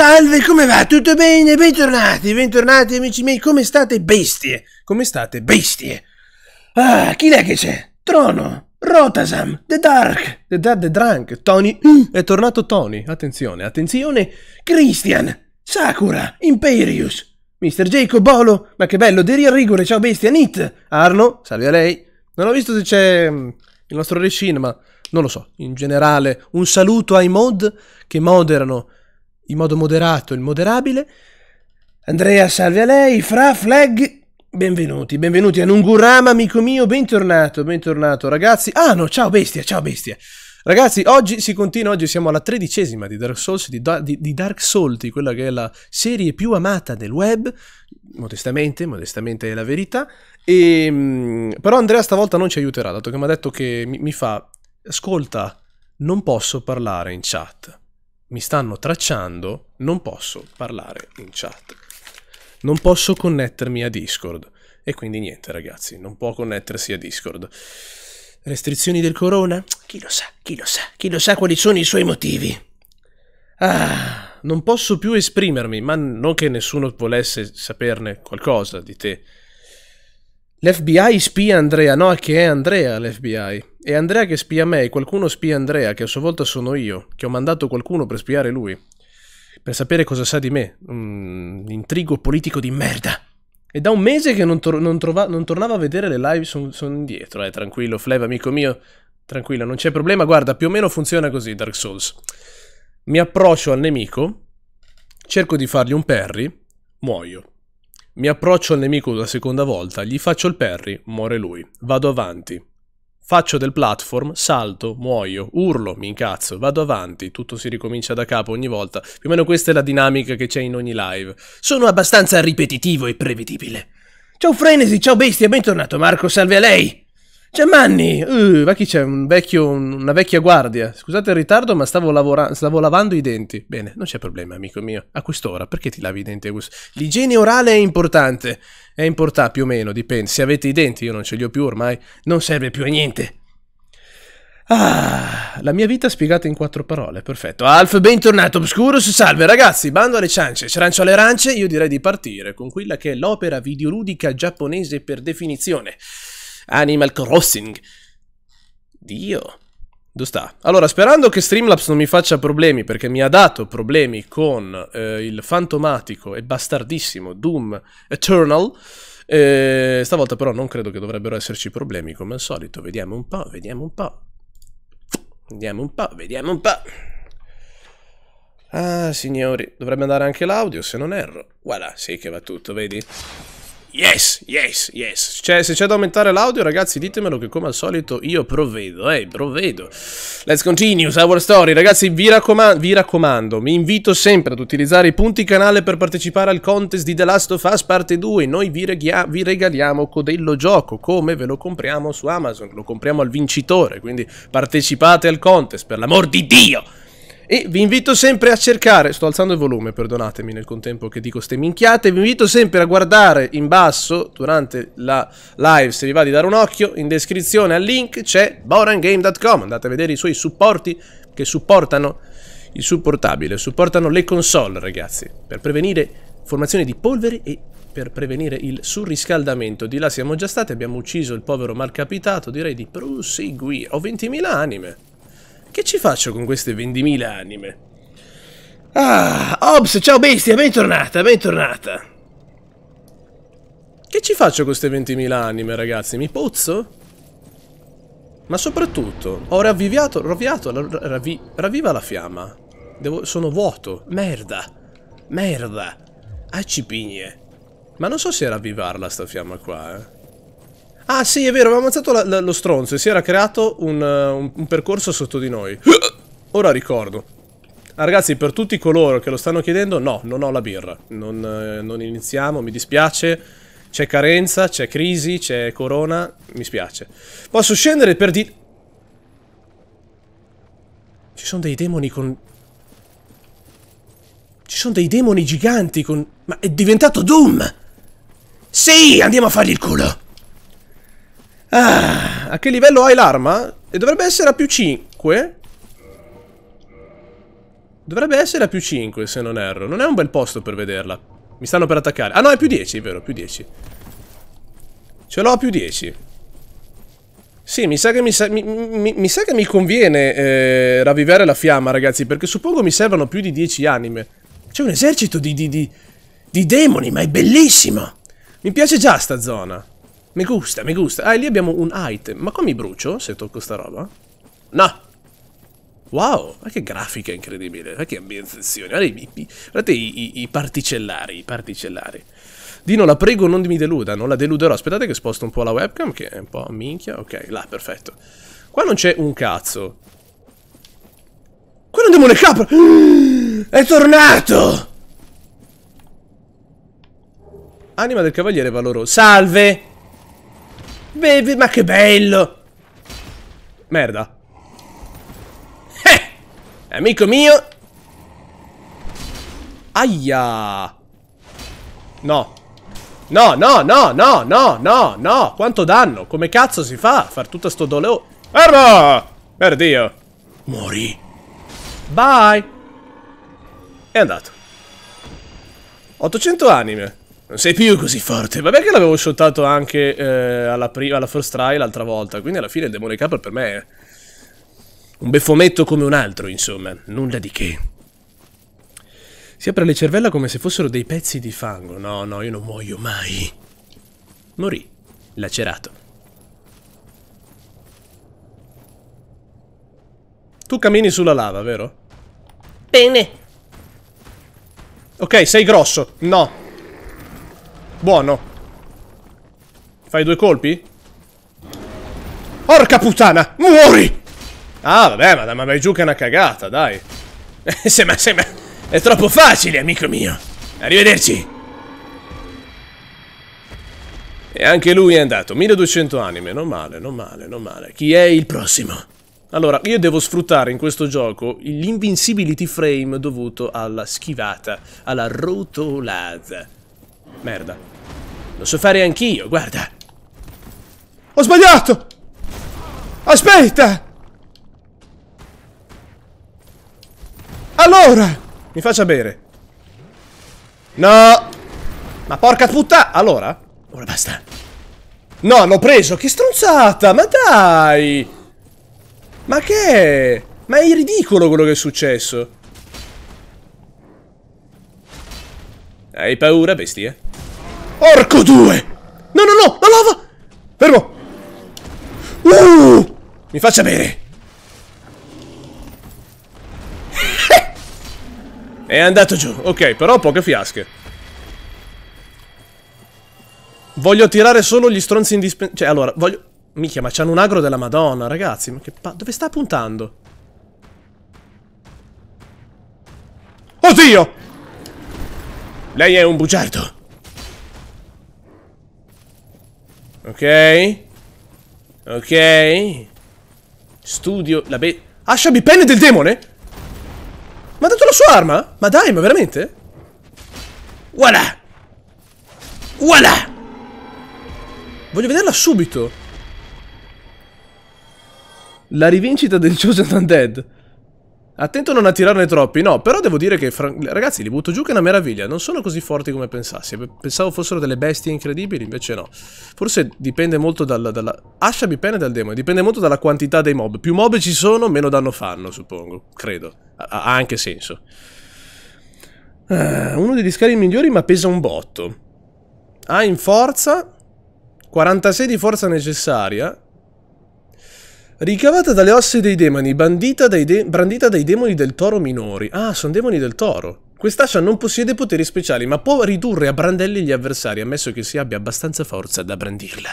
Salve, come va? Tutto bene? Bentornati, bentornati amici miei, come state bestie? Come state bestie? Ah, chi è che c'è? Trono, Rotasam, The Dark, The Dead, The Drunk, Tony, mm, è tornato Tony, attenzione, attenzione, Christian, Sakura, Imperius, Mr. Jacob Bolo, ma che bello, Deri al rigore, ciao bestia, Nit, Arno, salve a lei, non ho visto se c'è mm, il nostro Reshin, ma non lo so, in generale un saluto ai mod che moderano in modo moderato il moderabile. Andrea, salve a lei, Fra Flag, benvenuti, benvenuti a Nungurama, amico mio, bentornato, bentornato ragazzi. Ah no, ciao bestia, ciao bestia. Ragazzi, oggi si continua, oggi siamo alla tredicesima di Dark Souls, di, di, di Dark Souls, quella che è la serie più amata del web, modestamente, modestamente è la verità, e, ehm, però Andrea stavolta non ci aiuterà, dato che mi ha detto che mi, mi fa, ascolta, non posso parlare in chat mi stanno tracciando, non posso parlare in chat. Non posso connettermi a Discord. E quindi niente, ragazzi, non può connettersi a Discord. Restrizioni del corona? Chi lo sa, chi lo sa, chi lo sa quali sono i suoi motivi. Ah, non posso più esprimermi, ma non che nessuno volesse saperne qualcosa di te. L'FBI spia Andrea, no, che è Andrea l'FBI. È Andrea che spia me, qualcuno spia Andrea, che a sua volta sono io, che ho mandato qualcuno per spiare lui. Per sapere cosa sa di me. Un mm, intrigo politico di merda. È da un mese che non, tor non, non tornavo a vedere le live, sono son indietro, eh, tranquillo, Flev, amico mio. Tranquillo, non c'è problema, guarda, più o meno funziona così Dark Souls. Mi approccio al nemico, cerco di fargli un parry, muoio. Mi approccio al nemico una seconda volta, gli faccio il parry, muore lui. Vado avanti. Faccio del platform, salto, muoio, urlo, mi incazzo, vado avanti, tutto si ricomincia da capo ogni volta. Più o meno questa è la dinamica che c'è in ogni live. Sono abbastanza ripetitivo e prevedibile. Ciao Frenesi, ciao bestia, bentornato Marco, salve a lei! C'è Manny! Uh, ma chi c'è? Un vecchio, una vecchia guardia. Scusate il ritardo, ma stavo, lavora- stavo lavando i denti. Bene, non c'è problema, amico mio. A quest'ora, perché ti lavi i denti a L'igiene orale è importante. È importante più o meno, dipende. Se avete i denti, io non ce li ho più ormai. Non serve più a niente. Ah, la mia vita spiegata in quattro parole, perfetto. Alf, bentornato, Obscurus, salve ragazzi, bando alle ciance, cerancio alle arance, io direi di partire con quella che è l'opera videoludica giapponese per definizione. Animal Crossing. Dio. Dove sta? Allora, sperando che Streamlabs non mi faccia problemi, perché mi ha dato problemi con eh, il fantomatico e bastardissimo Doom Eternal, eh, stavolta però non credo che dovrebbero esserci problemi, come al solito. Vediamo un po', vediamo un po'. Vediamo un po', vediamo un po'. Ah, signori, dovrebbe andare anche l'audio, se non erro. Voilà, sì che va tutto, vedi? Yes, yes, yes. Cioè, se c'è da aumentare l'audio, ragazzi, ditemelo che come al solito io provvedo, eh, provvedo. Let's continue, our Story. Ragazzi, vi, raccoma vi raccomando, mi invito sempre ad utilizzare i punti canale per partecipare al contest di The Last of Us Parte 2. Noi vi, vi regaliamo codello gioco, come ve lo compriamo su Amazon, lo compriamo al vincitore, quindi partecipate al contest, per l'amor di Dio! E vi invito sempre a cercare, sto alzando il volume, perdonatemi nel contempo che dico ste minchiate, vi invito sempre a guardare in basso, durante la live, se vi va di dare un occhio, in descrizione al link c'è borangame.com, andate a vedere i suoi supporti che supportano il supportabile, supportano le console ragazzi, per prevenire formazioni di polvere e per prevenire il surriscaldamento. Di là siamo già stati, abbiamo ucciso il povero malcapitato, direi di proseguire. Ho 20.000 anime. Che ci faccio con queste 20.000 anime? Ah, Hobbs, ciao bestia, bentornata, bentornata. Che ci faccio con queste 20.000 anime, ragazzi? Mi pozzo? Ma soprattutto, ho ravviviato, ravviato, ravvi, ravviva la fiamma. Devo, sono vuoto. Merda. Merda. A cipigne. Ma non so se ravvivarla sta fiamma qua, eh. Ah sì, è vero, aveva ammazzato la, la, lo stronzo e si era creato un, un, un percorso sotto di noi. Ora ricordo. Ah, ragazzi, per tutti coloro che lo stanno chiedendo, no, non ho la birra. Non, eh, non iniziamo, mi dispiace. C'è carenza, c'è crisi, c'è corona, mi spiace. Posso scendere per di... Ci sono dei demoni con... Ci sono dei demoni giganti con... Ma è diventato Doom! Sì, andiamo a fargli il culo! Ah, a che livello hai l'arma? E dovrebbe essere a più 5. Dovrebbe essere a più 5, se non erro. Non è un bel posto per vederla. Mi stanno per attaccare. Ah no, è più 10, è vero, più 10. Ce l'ho a più 10. Sì, mi sa che mi, sa, mi, mi, mi, sa che mi conviene eh, ravvivare la fiamma, ragazzi, perché suppongo mi servano più di 10 anime. C'è un esercito di, di, di, di demoni, ma è bellissimo! Mi piace già sta zona. Mi gusta, mi gusta. Ah, e lì abbiamo un item. Ma qua mi brucio se tocco sta roba? No! Wow, ma che grafica incredibile, ma che ambientazione. Guardate, i, i, guardate i, i, particellari, i particellari. Dino, la prego non mi deluda, non la deluderò. Aspettate che sposto un po' la webcam, che è un po' minchia. Ok, là, perfetto. Qua non c'è un cazzo. Qua non un demone capra! È tornato! Anima del cavaliere valoroso. Salve! Baby, ma che bello! Merda. Eh! Amico mio! Aia! No. No, no, no, no, no, no, no! Quanto danno? Come cazzo si fa a far tutto sto dolore? Merda! Per Dio! Muori. Bye! È andato. 800 anime. Non sei più così forte. Vabbè che l'avevo shottato anche eh, alla, alla, first try l'altra volta. Quindi alla fine Demone Capra per me è un beffometto come un altro, insomma. Nulla di che. Si apre le cervella come se fossero dei pezzi di fango. No, no, io non muoio mai. Morì, lacerato. Tu cammini sulla lava, vero? Bene. Ok, sei grosso. No. Buono. Fai due colpi? Porca puttana! Muori! Ah, vabbè, ma, ma vai giù che è una cagata, dai. sembra, sembra... È troppo facile, amico mio. Arrivederci. E anche lui è andato. 1200 anime, non male, non male, non male. Chi è il prossimo? Allora, io devo sfruttare in questo gioco l'invincibility frame dovuto alla schivata, alla rotolata. Merda. Lo so fare anch'io, guarda. Ho sbagliato! Aspetta! Allora! Mi faccia bere. No! Ma porca puttana! Allora? Ora basta. No, l'ho preso! Che stronzata! Ma dai! Ma che? è? Ma è ridicolo quello che è successo. Hai paura, bestia? Orco 2! No, no, no! La lava! Fermo! Uh! Mi faccia bere! È andato giù. Ok, però poche fiasche. Voglio tirare solo gli stronzi indispensabili. Cioè, allora, voglio... Mica, ma c'hanno un agro della madonna, ragazzi. Ma che pa... Dove sta puntando? Oddio! Lei è un bugiardo. Ok? Ok? Studio la be... Ah, Shabby Pen del demone? Ma ha dato la sua arma? Ma dai, ma veramente? Voilà! Voilà! Voglio vederla subito. La rivincita del Chosen Undead. Attento a non attirarne troppi, no, però devo dire che, ragazzi, li butto giù che è una meraviglia, non sono così forti come pensassi, pensavo fossero delle bestie incredibili, invece no. Forse dipende molto dalla... dalla... Asha Bipen dal demone, dipende molto dalla quantità dei mob, più mob ci sono, meno danno fanno, suppongo, credo, ha, ha anche senso. Ah, uno degli scari migliori ma pesa un botto. Ha in forza, 46 di forza necessaria, Ricavata dalle ossa dei demoni, dai de brandita dai demoni del toro minori. Ah, sono demoni del toro. Quest'ascia non possiede poteri speciali, ma può ridurre a brandelli gli avversari, ammesso che si abbia abbastanza forza da brandirla.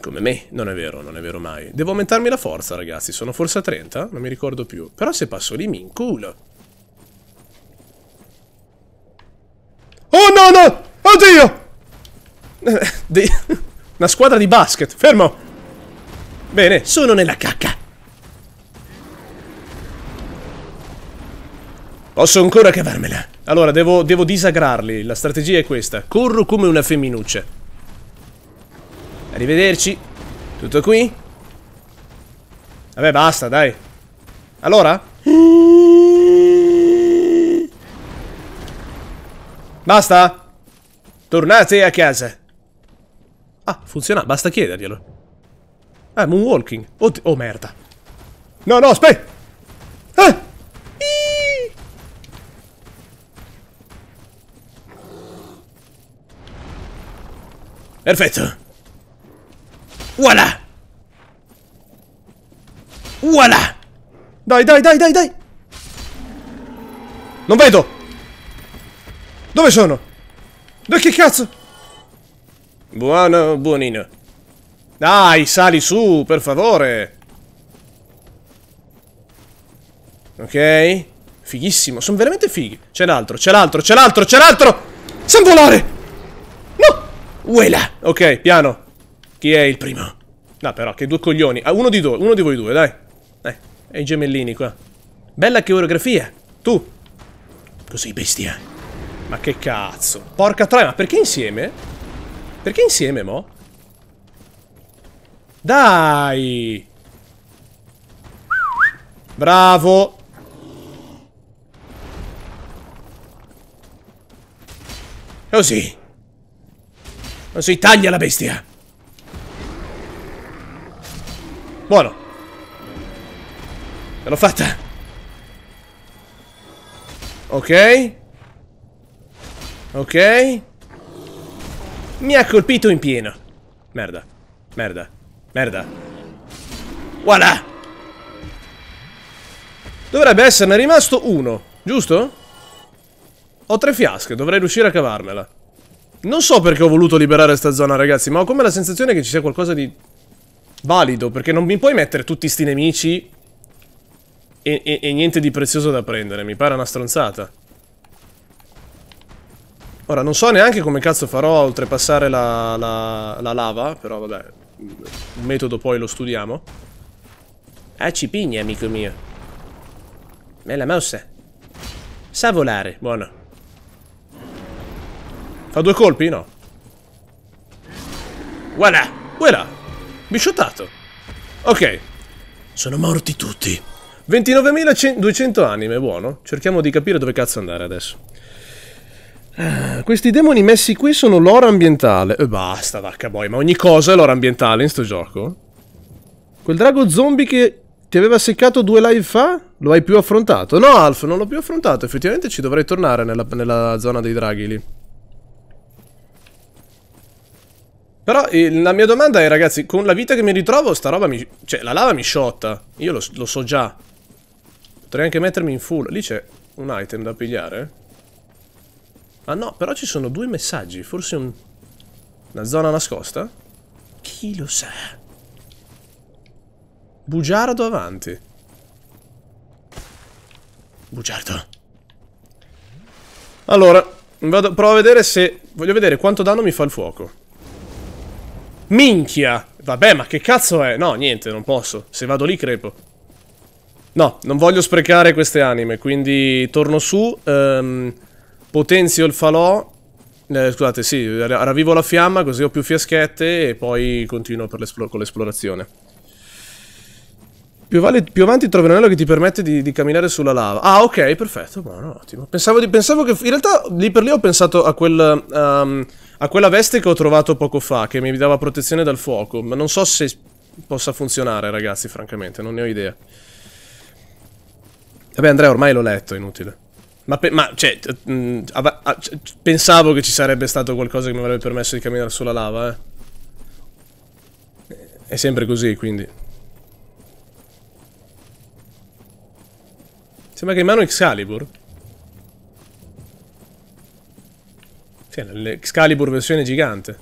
Come me? Non è vero, non è vero mai. Devo aumentarmi la forza, ragazzi. Sono forse a 30? Non mi ricordo più. Però se passo lì mi inculo. Oh no no! Oddio! Una squadra di basket, fermo! Bene, sono nella cacca. Posso ancora cavarmela. Allora, devo, devo disagrarli. La strategia è questa. Corro come una femminuccia. Arrivederci. Tutto qui? Vabbè, basta, dai. Allora? Basta? Tornate a casa. Ah, funziona. Basta chiederglielo. Ah, moonwalking. Oh, oh merda. No, no, aspetta! Ah! Iii! Perfetto. Voilà! Voilà! Dai, dai, dai, dai, dai! Non vedo! Dove sono? Dove che cazzo? Buono, buonino. Dai, sali su, per favore. Ok? Fighissimo, sono veramente fighi. C'è l'altro, c'è l'altro, c'è l'altro, c'è l'altro! San volare! No! Uela! Ok, piano. Chi è il primo? No, però, che due coglioni. Ah, uno di, due, uno di voi due, dai. Dai, è i gemellini qua. Bella che orografia. Tu. Così, bestia. Ma che cazzo. Porca troia, ma perché insieme? Perché insieme, mo? Dai! Bravo! Così. Così taglia la bestia. Buono. Ce l'ho fatta. Ok. Ok. Mi ha colpito in pieno. Merda. Merda. Merda. Voilà! Dovrebbe esserne rimasto uno, giusto? Ho tre fiasche, dovrei riuscire a cavarmela. Non so perché ho voluto liberare sta zona, ragazzi, ma ho come la sensazione che ci sia qualcosa di valido, perché non mi puoi mettere tutti sti nemici e, e, e niente di prezioso da prendere, mi pare una stronzata. Ora, non so neanche come cazzo farò a oltrepassare la, la, la lava, però vabbè, un metodo poi lo studiamo. Ah, ci cipigne, amico mio. Bella mossa. Sa volare, buono. Fa due colpi? No. Voilà, voilà. Bisciottato. Ok. Sono morti tutti. 29.200 anime, buono. Cerchiamo di capire dove cazzo andare adesso. Eh, questi demoni messi qui sono l'ora ambientale. E eh, basta, vacca boy, ma ogni cosa è l'ora ambientale in sto gioco. Quel drago zombie che ti aveva seccato due live fa? Lo hai più affrontato? No, Alf, non l'ho più affrontato. Effettivamente ci dovrei tornare nella, nella zona dei draghi lì. Però il, la mia domanda è, ragazzi, con la vita che mi ritrovo, sta roba mi... Cioè, la lava mi sciotta. Io lo, lo so già. Potrei anche mettermi in full. Lì c'è un item da pigliare, eh? Ah no, però ci sono due messaggi, forse un... una zona nascosta? Chi lo sa? Bugiardo avanti. Bugiardo. Allora, vado, provo a vedere se... Voglio vedere quanto danno mi fa il fuoco. Minchia! Vabbè, ma che cazzo è? No, niente, non posso. Se vado lì crepo. No, non voglio sprecare queste anime, quindi torno su. Um, Potenzio il falò. Eh, scusate, sì, ravvivo la fiamma così ho più fiaschette e poi continuo con l'esplorazione. Più, più, avanti trovi un anello che ti permette di, di camminare sulla lava. Ah, ok, perfetto. Buono, ottimo. Pensavo, di, pensavo, che... In realtà, lì per lì ho pensato a, quel, um, a quella veste che ho trovato poco fa, che mi dava protezione dal fuoco. Ma non so se possa funzionare, ragazzi, francamente. Non ne ho idea. Vabbè, Andrea, ormai l'ho letto, è inutile. Ma, ma cioè, mh, mm, a, a, pensavo che ci sarebbe stato qualcosa che mi avrebbe permesso di camminare sulla lava, eh. È sempre così, quindi. Sembra che in mano Excalibur. Sì, l'Excalibur versione gigante.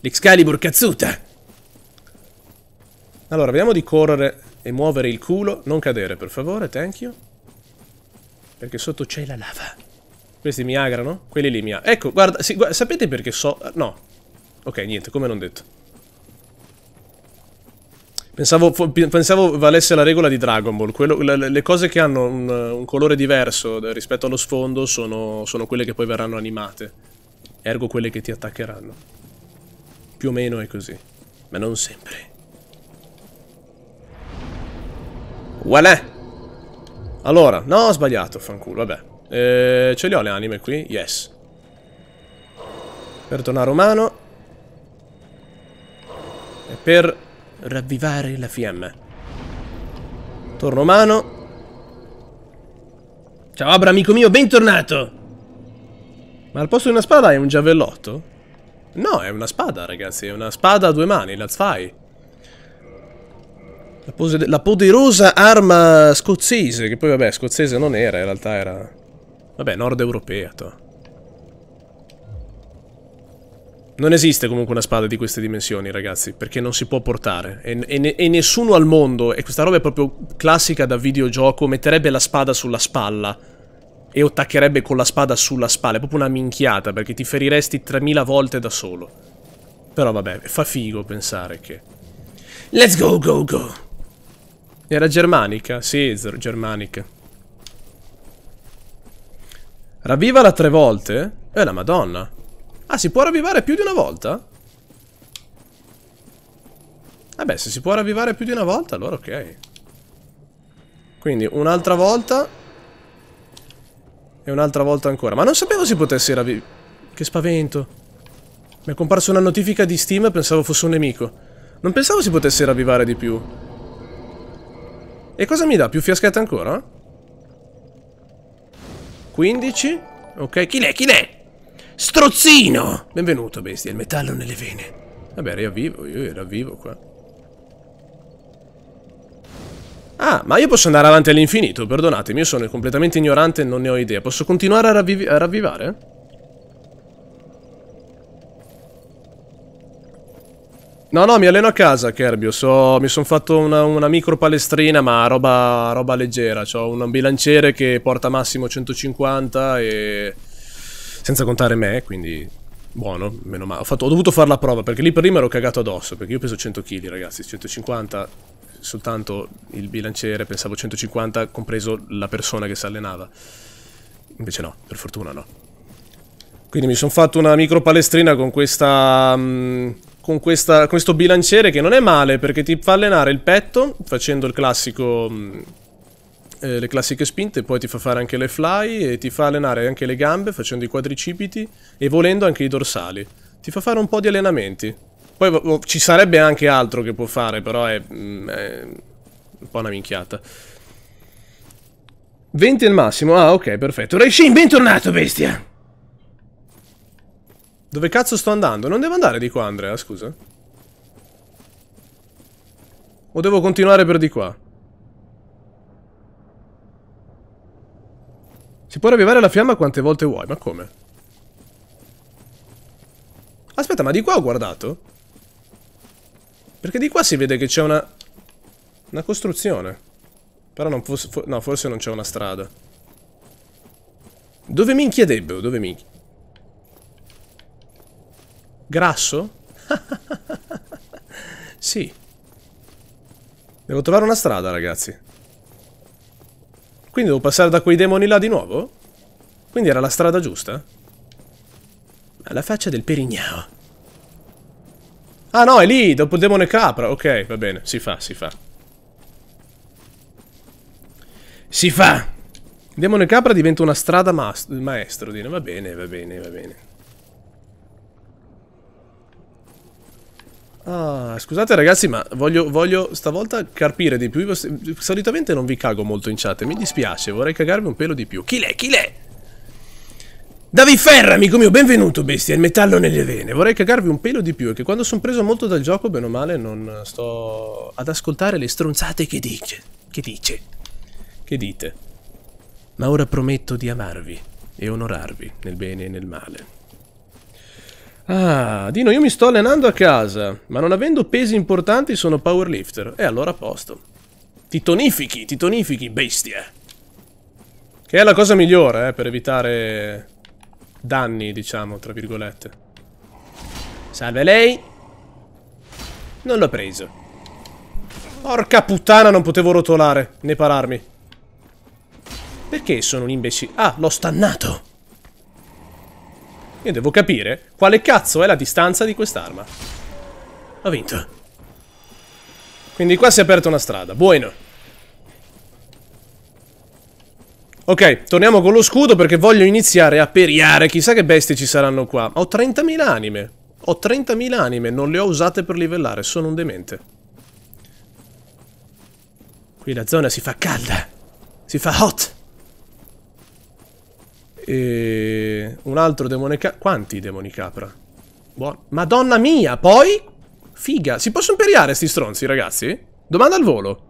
L'Excalibur cazzuta! Allora, vediamo di correre e muovere il culo. Non cadere, per favore, thank you. Perché sotto c'è la lava. Questi mi agrano? Quelli lì mi agrano. Ecco, guarda, sì, guarda, sapete perché so... No. Ok, niente, come non detto. Pensavo, pensavo valesse la regola di Dragon Ball. Quello, le, le, cose che hanno un, un, colore diverso eh, rispetto allo sfondo sono, sono quelle che poi verranno animate. Ergo quelle che ti attaccheranno. Più o meno è così. Ma non sempre. Voilà! Allora, no, ho sbagliato, fanculo, vabbè. Eh, ce li ho le anime qui? Yes. Per tornare umano. E per ravvivare la fiamma. Torno umano. Ciao Abra, amico mio, bentornato! Ma al posto di una spada è un giavellotto? No, è una spada, ragazzi, è una spada a due mani, la Zfai. La, pose, la poderosa arma scozzese, che poi vabbè, scozzese non era, in realtà era... Vabbè, nord europea, to. Non esiste comunque una spada di queste dimensioni, ragazzi, perché non si può portare. E, e, e, nessuno al mondo, e questa roba è proprio classica da videogioco, metterebbe la spada sulla spalla e attaccherebbe con la spada sulla spalla. È proprio una minchiata, perché ti feriresti 3000 volte da solo. Però vabbè, fa figo pensare che... Let's go, go, go! Era germanica? Sì, germanica. Ravvivala tre volte? Eh, la madonna. Ah, si può ravvivare più di una volta? Vabbè, eh se si può ravvivare più di una volta, allora ok. Quindi, un'altra volta. E un'altra volta ancora. Ma non sapevo si potesse ravvivare. Che spavento. Mi è comparsa una notifica di Steam e pensavo fosse un nemico. Non pensavo si potesse ravvivare di più. E cosa mi dà? Più fiaschette ancora? 15. Ok, chi l'è? Chi l'è? Strozzino! Benvenuto, bestia, il metallo nelle vene. Vabbè, riavvivo, io era vivo qua. Ah, ma io posso andare avanti all'infinito, perdonatemi, io sono completamente ignorante e non ne ho idea. Posso continuare a, ravvi a ravvivare? No, no, mi alleno a casa, Kerbio. So, mi sono fatto una, una, micro palestrina, ma roba, roba leggera. Ho un bilanciere che porta massimo 150 e... Senza contare me, quindi... Buono, meno male. Ho, fatto, ho dovuto fare la prova, perché lì per lì ero cagato addosso, perché io peso 100 kg, ragazzi. 150, soltanto il bilanciere, pensavo 150, compreso la persona che si allenava. Invece no, per fortuna no. Quindi mi sono fatto una micro palestrina con questa... Mh, mm, con questa, questo bilanciere che non è male perché ti fa allenare il petto facendo il classico mm, eh, le classiche spinte poi ti fa fare anche le fly e ti fa allenare anche le gambe facendo i quadricipiti e volendo anche i dorsali ti fa fare un po' di allenamenti poi boh, boh, ci sarebbe anche altro che può fare però è, mm, è un po' una minchiata 20 al massimo ah ok perfetto Raishin bentornato bestia dove cazzo sto andando? Non devo andare di qua, Andrea, scusa. O devo continuare per di qua? Si può ravvivare la fiamma quante volte vuoi, ma come? Aspetta, ma di qua ho guardato? Perché di qua si vede che c'è una... Una costruzione. Però non fosse... For no, forse non c'è una strada. Dove minchia debbo? Dove minchia? Grasso? sì. Devo trovare una strada, ragazzi. Quindi devo passare da quei demoni là di nuovo? Quindi era la strada giusta? Alla faccia del perignao. Ah no, è lì, dopo il demone capra. Ok, va bene, si fa, si fa. Si fa! Il demone capra diventa una strada maestro, va bene, va bene, va bene. Ah, scusate ragazzi, ma voglio, voglio stavolta carpire di più. Solitamente non vi cago molto in chat, mi dispiace, vorrei cagarvi un pelo di più. Chi l'è? Chi l'è? Davi Ferra, amico mio, benvenuto bestia, il metallo nelle vene. Vorrei cagarvi un pelo di più, è che quando sono preso molto dal gioco, bene o male, non sto ad ascoltare le stronzate che dice. Che dice? Che dite? Ma ora prometto di amarvi e onorarvi nel bene e nel male. Ah, Dino, io mi sto allenando a casa, ma non avendo pesi importanti sono powerlifter. E allora a posto. Ti tonifichi, ti tonifichi, bestie. Che è la cosa migliore, eh, per evitare danni, diciamo, tra virgolette. Salve lei. Non l'ho preso. Porca puttana, non potevo rotolare, né pararmi. Perché sono un imbecille? Ah, l'ho stannato! Io devo capire quale cazzo è la distanza di quest'arma. Ho vinto. Quindi qua si è aperta una strada. Buono. Ok, torniamo con lo scudo perché voglio iniziare a periare. Chissà che bestie ci saranno qua. Ho 30.000 anime. Ho 30.000 anime, non le ho usate per livellare. Sono un demente. Qui la zona si fa calda. Si fa hot. E un altro demone capra. Quanti demoni capra? Buon Madonna mia, poi? Figa, si possono imperiare sti stronzi, ragazzi? Domanda al volo.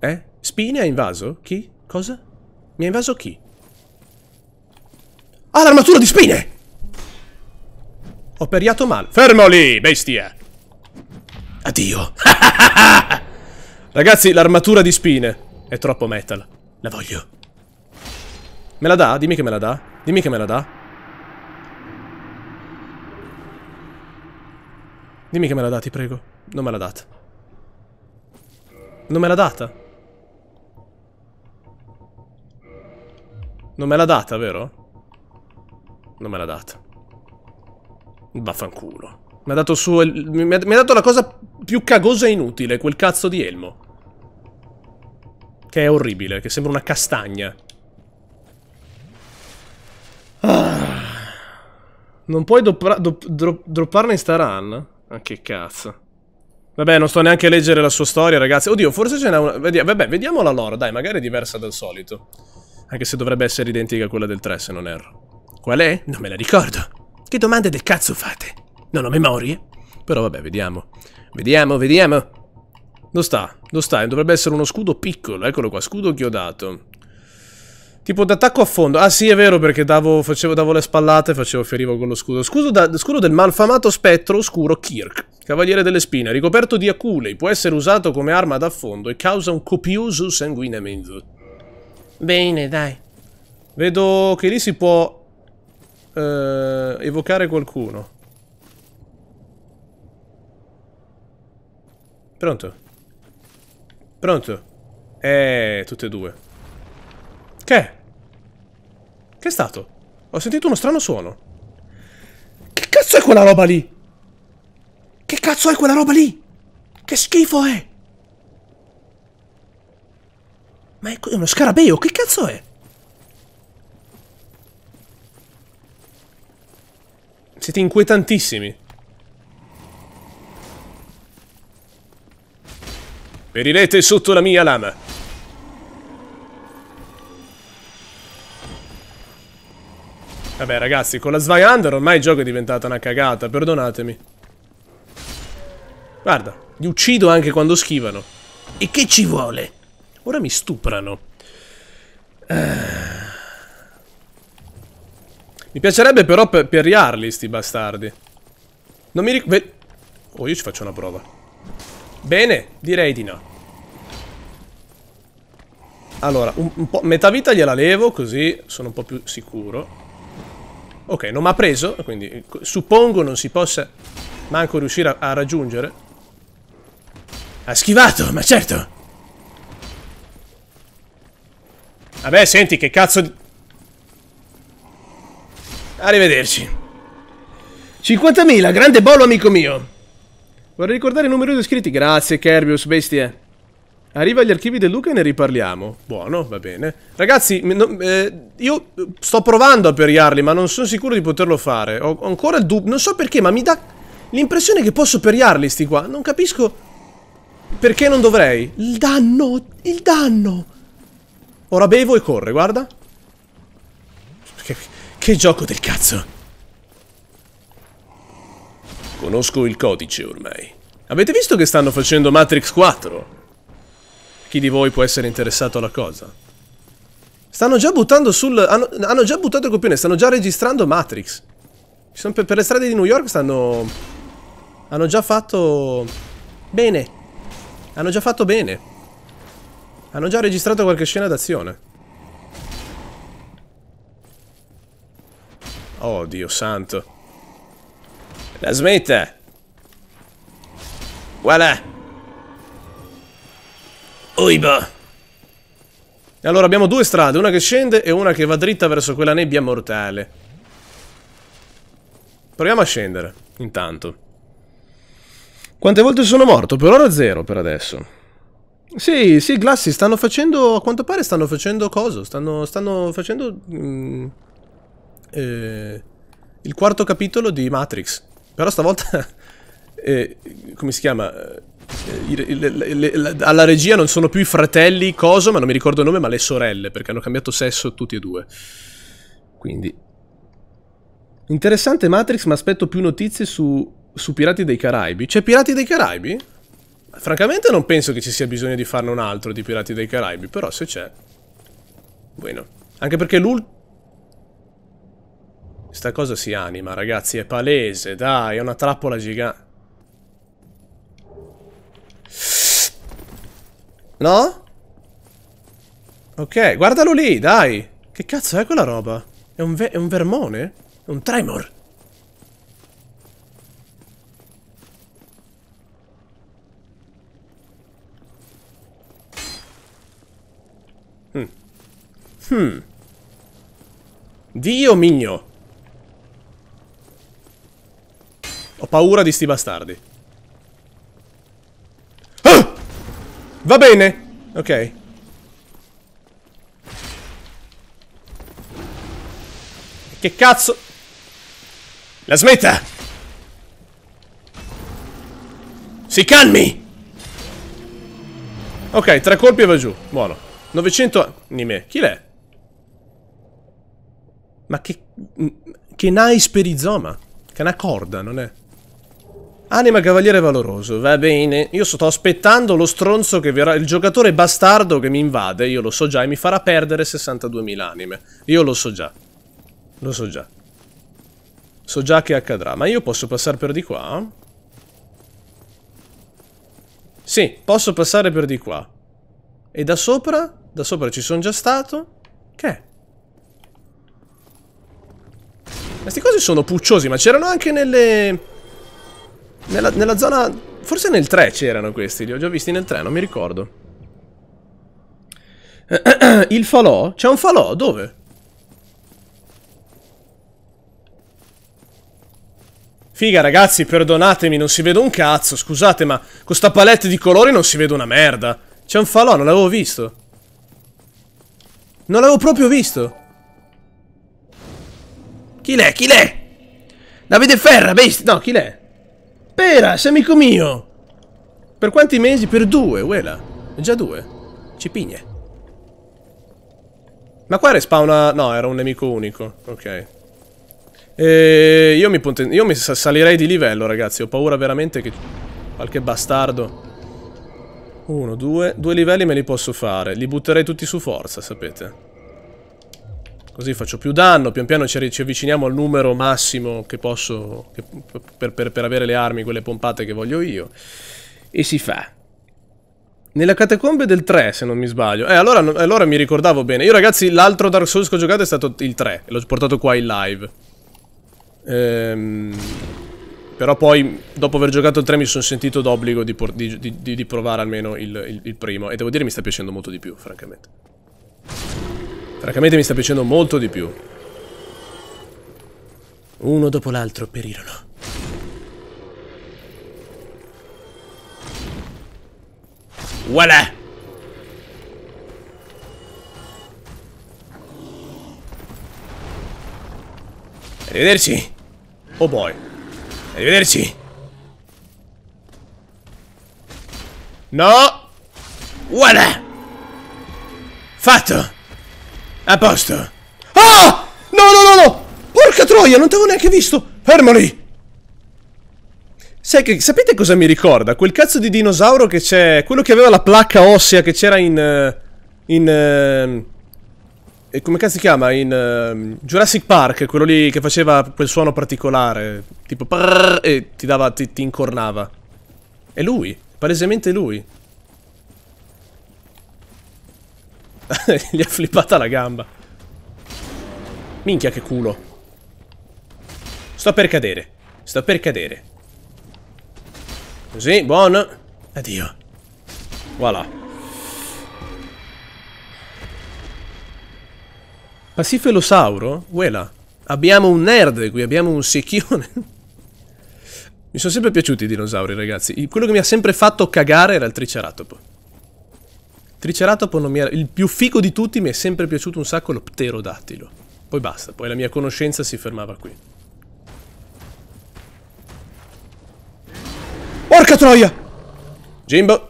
Eh? Spine ha invaso? Chi? Cosa? Mi ha invaso chi? Ah, l'armatura di spine! Ho periato male. Fermo lì, bestia! Addio! Ragazzi, l'armatura di spine è troppo metal. La voglio. Me la dà? Dimmi che me la dà. Dimmi che me la dà. Dimmi che me la dà, ti prego. Non me l'ha data. Non me l'ha data. Non me l'ha data, vero? Non me l'ha data. Vaffanculo. Mi ha dato su... Mi ha dato la cosa più cagosa e inutile, quel cazzo di elmo che è orribile, che sembra una castagna. Ah. Non puoi dro dropparne in star run? Ma ah, che cazzo. Vabbè, non sto neanche a leggere la sua storia, ragazzi. Oddio, forse ce n'è una... Vedi... Vabbè, vediamo la lore, dai, magari è diversa dal solito. Anche se dovrebbe essere identica a quella del 3, se non erro. Qual è? Non me la ricordo. Che domande del cazzo fate? Non ho memorie? Però vabbè, vediamo. Vediamo, vediamo. Dove sta? Dove sta? Dovrebbe essere uno scudo piccolo, eccolo qua, scudo chiodato. Tipo d'attacco a fondo. Ah sì, è vero, perché davo, facevo, davo le spallate e facevo fiorivo con lo scudo. Scudo, da, scudo del malfamato spettro oscuro Kirk, cavaliere delle spine, ricoperto di aculei. Può essere usato come arma da fondo e causa un copioso sanguinamento. Bene, dai. Vedo che lì si può eh, evocare qualcuno. Pronto? Pronto? Eh, tutte e due. Che? È? Che è stato? Ho sentito uno strano suono. Che cazzo è quella roba lì? Che cazzo è quella roba lì? Che schifo è? Ma è uno scarabeo, che cazzo è? Siete inquietantissimi. Perirete sotto la mia lama. Vabbè ragazzi, con la Zwagander ormai il gioco è diventata una cagata, perdonatemi. Guarda, li uccido anche quando schivano. E che ci vuole? Ora mi stuprano. Ah. Mi piacerebbe però per perriarli sti bastardi. Non mi ricordo... Oh, io ci faccio una prova. Bene, direi di no. Allora, un, un metà vita gliela levo, così sono un po' più sicuro. Ok, non mi ha preso, quindi suppongo non si possa manco riuscire a, a raggiungere. Ha schivato, ma certo! Vabbè, senti, che cazzo di... Arrivederci. 50.000, grande bollo amico mio. Vorrei ricordare il numero di iscritti. Grazie, Kerbius, bestie. Arriva agli archivi del Luca e ne riparliamo. Buono, va bene. Ragazzi, no, eh, io sto provando a periarli, ma non sono sicuro di poterlo fare. Ho, ho ancora il dubbio. Non so perché, ma mi dà l'impressione che posso periarli, sti qua. Non capisco perché non dovrei. Il danno, il danno. Ora bevo e corre, guarda. Che, che gioco del cazzo. Conosco il codice ormai. Avete visto che stanno facendo Matrix 4? Chi di voi può essere interessato alla cosa? Stanno già buttando sul... Hanno, hanno già buttato il copione, stanno già registrando Matrix. Per, per le strade di New York stanno... Hanno già fatto... Bene. Hanno già fatto bene. Hanno già registrato qualche scena d'azione. Oh, Dio santo. La smetta! Voilà! Oiba! Allora abbiamo due strade, una che scende e una che va dritta verso quella nebbia mortale. Proviamo a scendere, intanto. Quante volte sono morto? Per ora zero, per adesso. Sì, sì, Glassi, stanno facendo, a quanto pare stanno facendo cosa? stanno, stanno facendo... Mm, eh, il quarto capitolo di Matrix. Però stavolta... Eh, come si chiama? Eh, alla regia non sono più i fratelli Coso, ma non mi ricordo il nome, ma le sorelle, perché hanno cambiato sesso tutti e due. Quindi... Interessante Matrix, ma aspetto più notizie su, su Pirati dei Caraibi. C'è Pirati dei Caraibi? Francamente non penso che ci sia bisogno di farne un altro di Pirati dei Caraibi, però se c'è... Bueno. Anche perché l'ultimo... Questa cosa si anima, ragazzi, è palese, dai, è una trappola gigante. No? Ok, guardalo lì, dai! Che cazzo è quella roba? È un, ve è un vermone? È un tremor! Hmm. Hmm. Dio migno! Ho paura di sti bastardi. Ah! Va bene. Ok. Che cazzo? La smetta! Si calmi! Ok, tre colpi e va giù. Buono. 900 anime. Chi l'è? Ma che... Che nice naisperizzoma? Che è una corda, non è? Anima Cavaliere Valoroso, va bene. Io sto aspettando lo stronzo che verrà, il giocatore bastardo che mi invade, io lo so già, e mi farà perdere 62.000 anime. Io lo so già. Lo so già. So già che accadrà, ma io posso passare per di qua? Sì, posso passare per di qua. E da sopra? Da sopra ci sono già stato. Che è? Questi cosi sono pucciosi, ma c'erano anche nelle... Nella, nella zona... Forse nel 3 c'erano questi, li ho già visti nel 3, non mi ricordo. Il falò? C'è un falò? Dove? Figa ragazzi, perdonatemi, non si vede un cazzo, scusate, ma con sta palette di colori non si vede una merda. C'è un falò, non l'avevo visto. Non l'avevo proprio visto. Chi l'è? Chi l'è? Davide Ferra, bestia. No, chi l'è? Pera, sei amico mio! Per quanti mesi? Per due, Wela. Già due. Ci pigne. Ma qua respawna... No, era un nemico unico. Ok. E io mi, ponte... io mi salirei di livello, ragazzi. Ho paura veramente che... Qualche bastardo... Uno, due... Due livelli me li posso fare. Li butterei tutti su forza, sapete. Così faccio più danno, pian piano ci, ci avviciniamo al numero massimo che posso che, per, per, per avere le armi, quelle pompate che voglio io. E si fa. Nella catacombe del 3, se non mi sbaglio. Eh, allora, allora mi ricordavo bene. Io, ragazzi, l'altro Dark Souls che ho giocato è stato il 3. L'ho portato qua in live. Ehm, però poi, dopo aver giocato il 3, mi sono sentito d'obbligo di, di, di, di, provare almeno il, il, il primo. E devo dire mi sta piacendo molto di più, francamente. Francamente mi sta piacendo molto di più. Uno dopo l'altro perirono. Voilà! Arrivederci! Oh boy! Arrivederci! No! Voilà! Fatto! A posto. Ah! No, no, no, no! Porca troia, non t'avevo neanche visto! Fermali! Sai che, sapete cosa mi ricorda? Quel cazzo di dinosauro che c'è... Quello che aveva la placca ossea che c'era in... Eh, in... Eh, eh, come cazzo si chiama? In uh, Jurassic Park, quello lì che faceva quel suono particolare, tipo prrr, e ti, dava, ti, ti incornava. È lui, palesemente lui. Gli ha flippata la gamba. Minchia che culo. Sto per cadere. Sto per cadere. Così, buono. Addio. Voilà. Passifelosauro? Uela. Abbiamo un nerd qui, abbiamo un secchione. mi sono sempre piaciuti i dinosauri, ragazzi. Quello che mi ha sempre fatto cagare era il triceratopo. Triceratopo non mi era... Il più figo di tutti mi è sempre piaciuto un sacco lo pterodattilo. Poi basta, poi la mia conoscenza si fermava qui. Porca troia! Jimbo!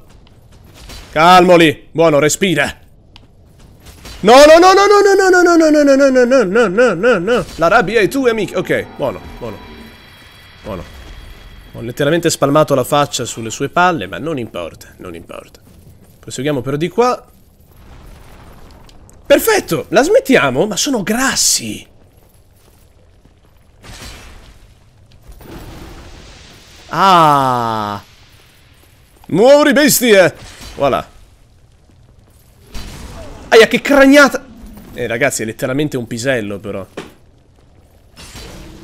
Calmo lì! Buono, respira! No, no, no, no, no, no, no, no, no, no, no, no, no, no, no, no, no, La rabbia è tu, amico. Ok, buono, buono. Buono. Ho letteralmente spalmato la faccia sulle sue palle, ma non importa, non importa. Proseguiamo per di qua. Perfetto, la smettiamo? Ma sono grassi! Ah! Muori bestie! Voilà. Aia, che cragnata! Eh, ragazzi, è letteralmente un pisello, però.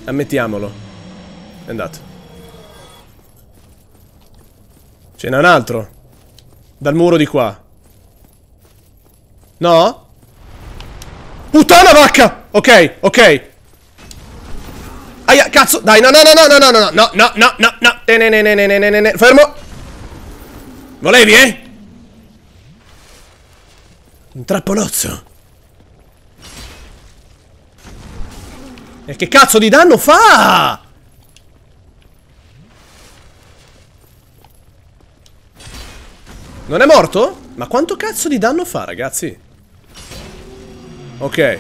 Ammettiamolo. È andato. Ce n'è un altro. Dal muro di qua. No? Puttana vacca! Ok, ok. Aia, cazzo! Dai, no, no, no, no, no, no, no, no, no, no, no, no. no, no, no, no, no, no, ne. Fermo. Volevi, eh? Un trappolozzo. E che cazzo di danno fa? Non è morto? Ma quanto cazzo di danno fa, ragazzi? Ok.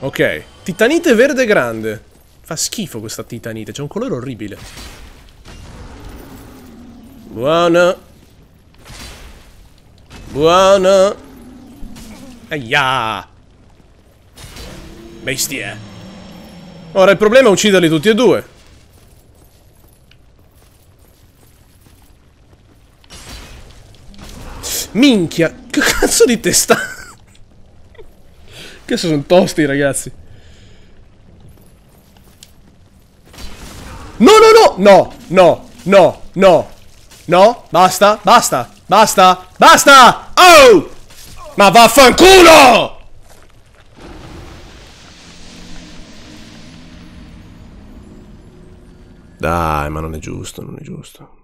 Ok. Titanite verde grande. Fa schifo questa titanite, c'è un colore orribile. Buona. Buona. Aia. Bestie. Ora il problema è ucciderli tutti e due. Minchia, che cazzo di testa. che sono tosti, ragazzi. No, no, no, no, no, no, no, no, basta, basta, basta, basta. Oh! Ma vaffanculo! Dai, ma non è giusto, non è giusto.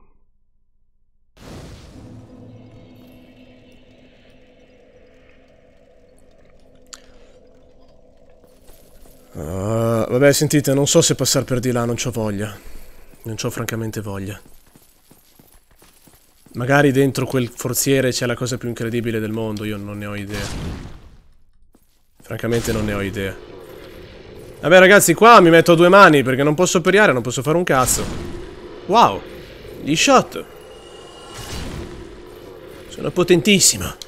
Uh, vabbè, sentite, non so se passare per di là, non ho voglia. Non ho francamente voglia. Magari dentro quel forziere c'è la cosa più incredibile del mondo, io non ne ho idea. Francamente non ne ho idea. Vabbè ragazzi, qua mi metto a due mani perché non posso operare, non posso fare un cazzo. Wow, gli shot. Sono potentissimo.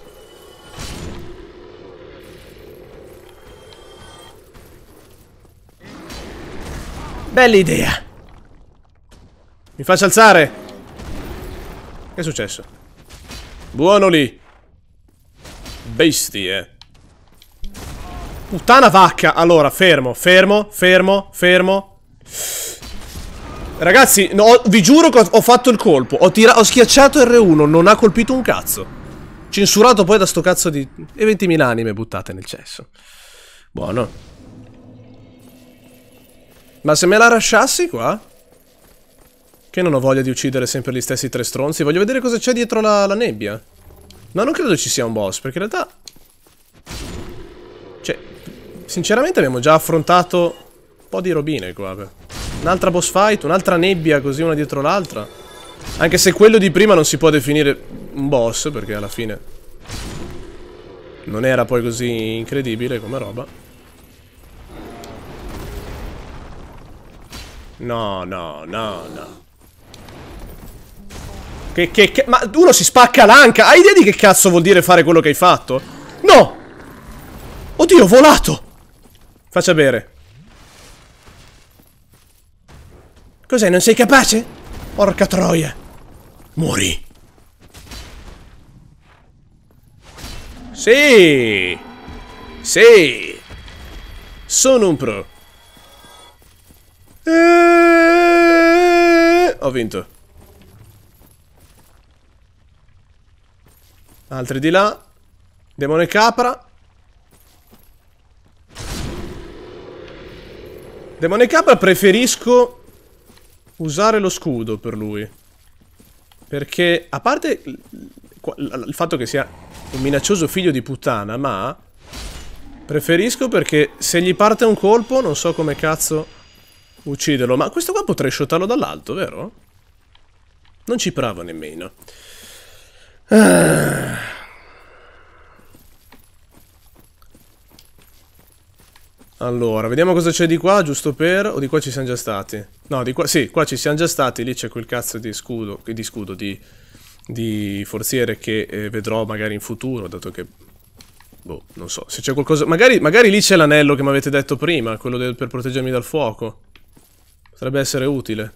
Bella idea. Mi faccio alzare. Che è successo? Buono lì. Bestie. Puttana vacca. Allora, fermo, fermo, fermo, fermo. Ragazzi, no, vi giuro che ho fatto il colpo. Ho, ho schiacciato R1, non ha colpito un cazzo. Censurato poi da sto cazzo di... E 20.000 anime buttate nel cesso. Buono. Ma se me la lasciassi qua? Che non ho voglia di uccidere sempre gli stessi tre stronzi. Voglio vedere cosa c'è dietro la, la nebbia. Ma no, non credo ci sia un boss, perché in realtà... Cioè, sinceramente abbiamo già affrontato un po' di robine qua. Un'altra boss fight, un'altra nebbia così una dietro l'altra. Anche se quello di prima non si può definire un boss, perché alla fine... Non era poi così incredibile come roba. No, no, no, no. Che, che, che... Ma uno si spacca l'anca. Hai idea di che cazzo vuol dire fare quello che hai fatto? No! Oddio, volato! Faccia bere. Cos'è, non sei capace? Porca troia. Muori. Sì! Sì! Sono un pro. Eh, ho vinto. Altri di là. Demone capra. Demone capra preferisco usare lo scudo per lui. Perché, a parte il fatto che sia un minaccioso figlio di puttana, ma... Preferisco perché se gli parte un colpo non so come cazzo ucciderlo. Ma questo qua potrei shotarlo dall'alto, vero? Non ci provo nemmeno. Ah. Allora, vediamo cosa c'è di qua, giusto per... O di qua ci siamo già stati? No, di qua... Sì, qua ci siamo già stati, lì c'è quel cazzo di scudo... Di scudo, di... Di forziere che eh, vedrò magari in futuro, dato che... Boh, non so, se c'è qualcosa... Magari, magari lì c'è l'anello che mi avete detto prima, quello del, per proteggermi dal fuoco. Potrebbe essere utile.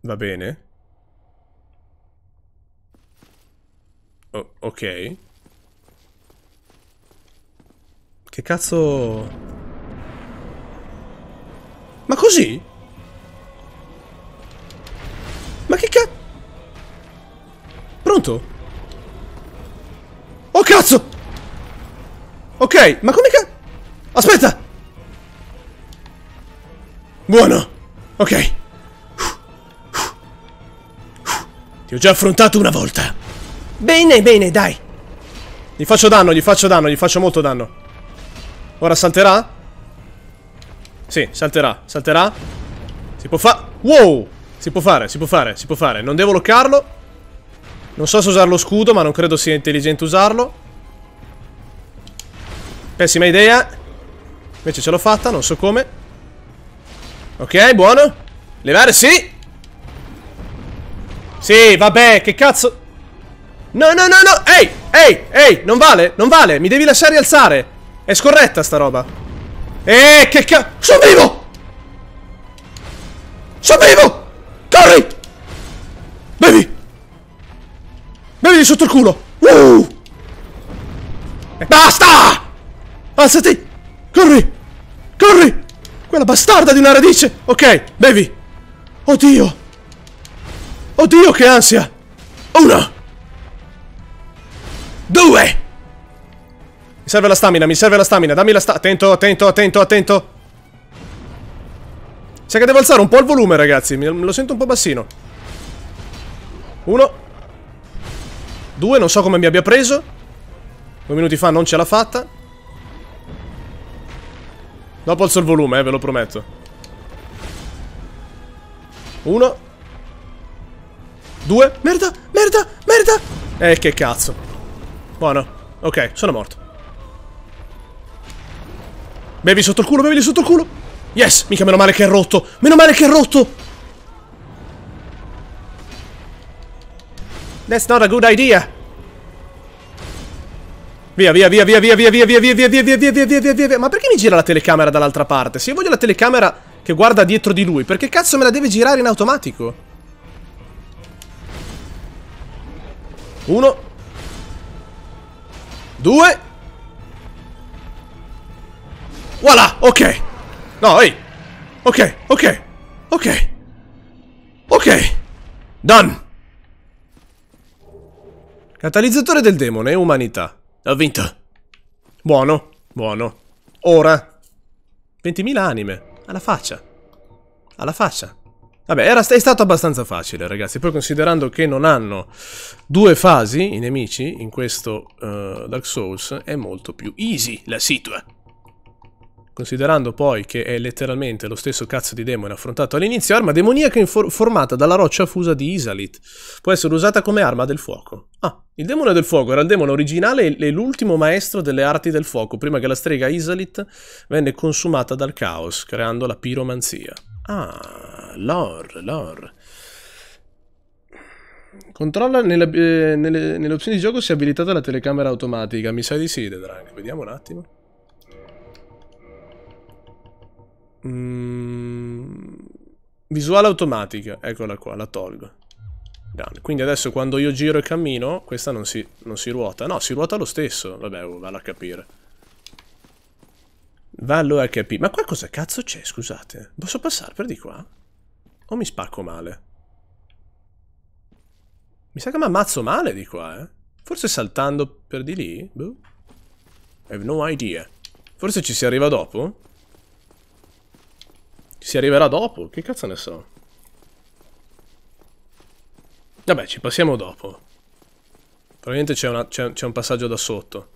Va bene. Oh, ok. Che cazzo... Ma così? Ma che cazzo... Pronto? Oh cazzo! Ok, ma come cazzo... Aspetta! Buono! Ok. Ti ho già affrontato una volta. Bene, bene, dai. Gli faccio danno, gli faccio danno, gli faccio molto danno. Ora salterà? Sì, salterà, salterà. Si può fa... Wow! Si può fare, si può fare, si può fare. Non devo loccarlo. Non so se usare lo scudo, ma non credo sia intelligente usarlo. Pessima idea. Invece ce l'ho fatta, non so come. Ok, buono. Levare, sì! Sì, vabbè, che cazzo... No, no, no, no! Ehi, ehi, ehi, non vale, non vale, mi devi lasciare alzare. È scorretta sta roba. Eh, che cazzo... Sono vivo! Sono vivo! Corri! Bevi! Bevi sotto il culo! Uh! E basta! Alzati! Corri! Corri! Quella bastarda di una radice! Ok, bevi! Oddio! Oddio che ansia! Uno! Due! Mi serve la stamina, mi serve la stamina, dammi la stamina. Attento, attento, attento, attento! Sai che devo alzare un po' il volume, ragazzi, me lo sento un po' bassino. Uno. Due, non so come mi abbia preso. Due minuti fa non ce l'ha fatta. Dopo alzo il volume, eh, ve lo prometto. Uno. Due. Merda, merda, merda. Eh, che cazzo. Buono. Ok, sono morto. Bevi sotto il culo, bevi sotto il culo. Yes, mica meno male che è rotto. Meno male che è rotto. That's not a good idea. Via, via, via, via, via, via, via, via, via, via, via, via, via, via, via, via, via, Ma perché mi gira la telecamera dall'altra parte? Se io voglio la telecamera che guarda dietro di lui, perché cazzo me la deve girare in automatico? Uno. Due. Voilà, ok. No, ehi. Ok, ok, ok. Ok. Done. Catalizzatore del demone, umanità. Ho vinto. Buono, buono. Ora. 20.000 anime. Alla faccia. Alla faccia. Vabbè, era, è stato abbastanza facile, ragazzi. Poi considerando che non hanno due fasi i nemici in questo uh, Dark Souls, è molto più easy la situazione considerando poi che è letteralmente lo stesso cazzo di demone affrontato all'inizio, arma demoniaca infor- formata dalla roccia fusa di Isalit. Può essere usata come arma del fuoco. Ah, il demone del fuoco era il demone originale e l'ultimo maestro delle arti del fuoco, prima che la strega Isalit venne consumata dal caos, creando la piromanzia. Ah, lore, lore. Controlla nella, eh, nelle, nelle, opzioni di gioco se è abilitata la telecamera automatica. Mi sa di sì, Dedrang. Vediamo un attimo. Mm, visuale automatica, eccola qua, la tolgo. Done. Quindi adesso quando io giro e cammino, questa non si, non si ruota. No, si ruota lo stesso. Vabbè, oh, vale a capire. Vallo a capire. Ma qua cosa cazzo c'è, scusate? Posso passare per di qua? O mi spacco male? Mi sa che mi ammazzo male di qua, eh? Forse saltando per di lì? Boh. I have no idea. Forse ci si arriva dopo? Si arriverà dopo? Che cazzo ne so? Vabbè, ci passiamo dopo. Probabilmente c'è un passaggio da sotto.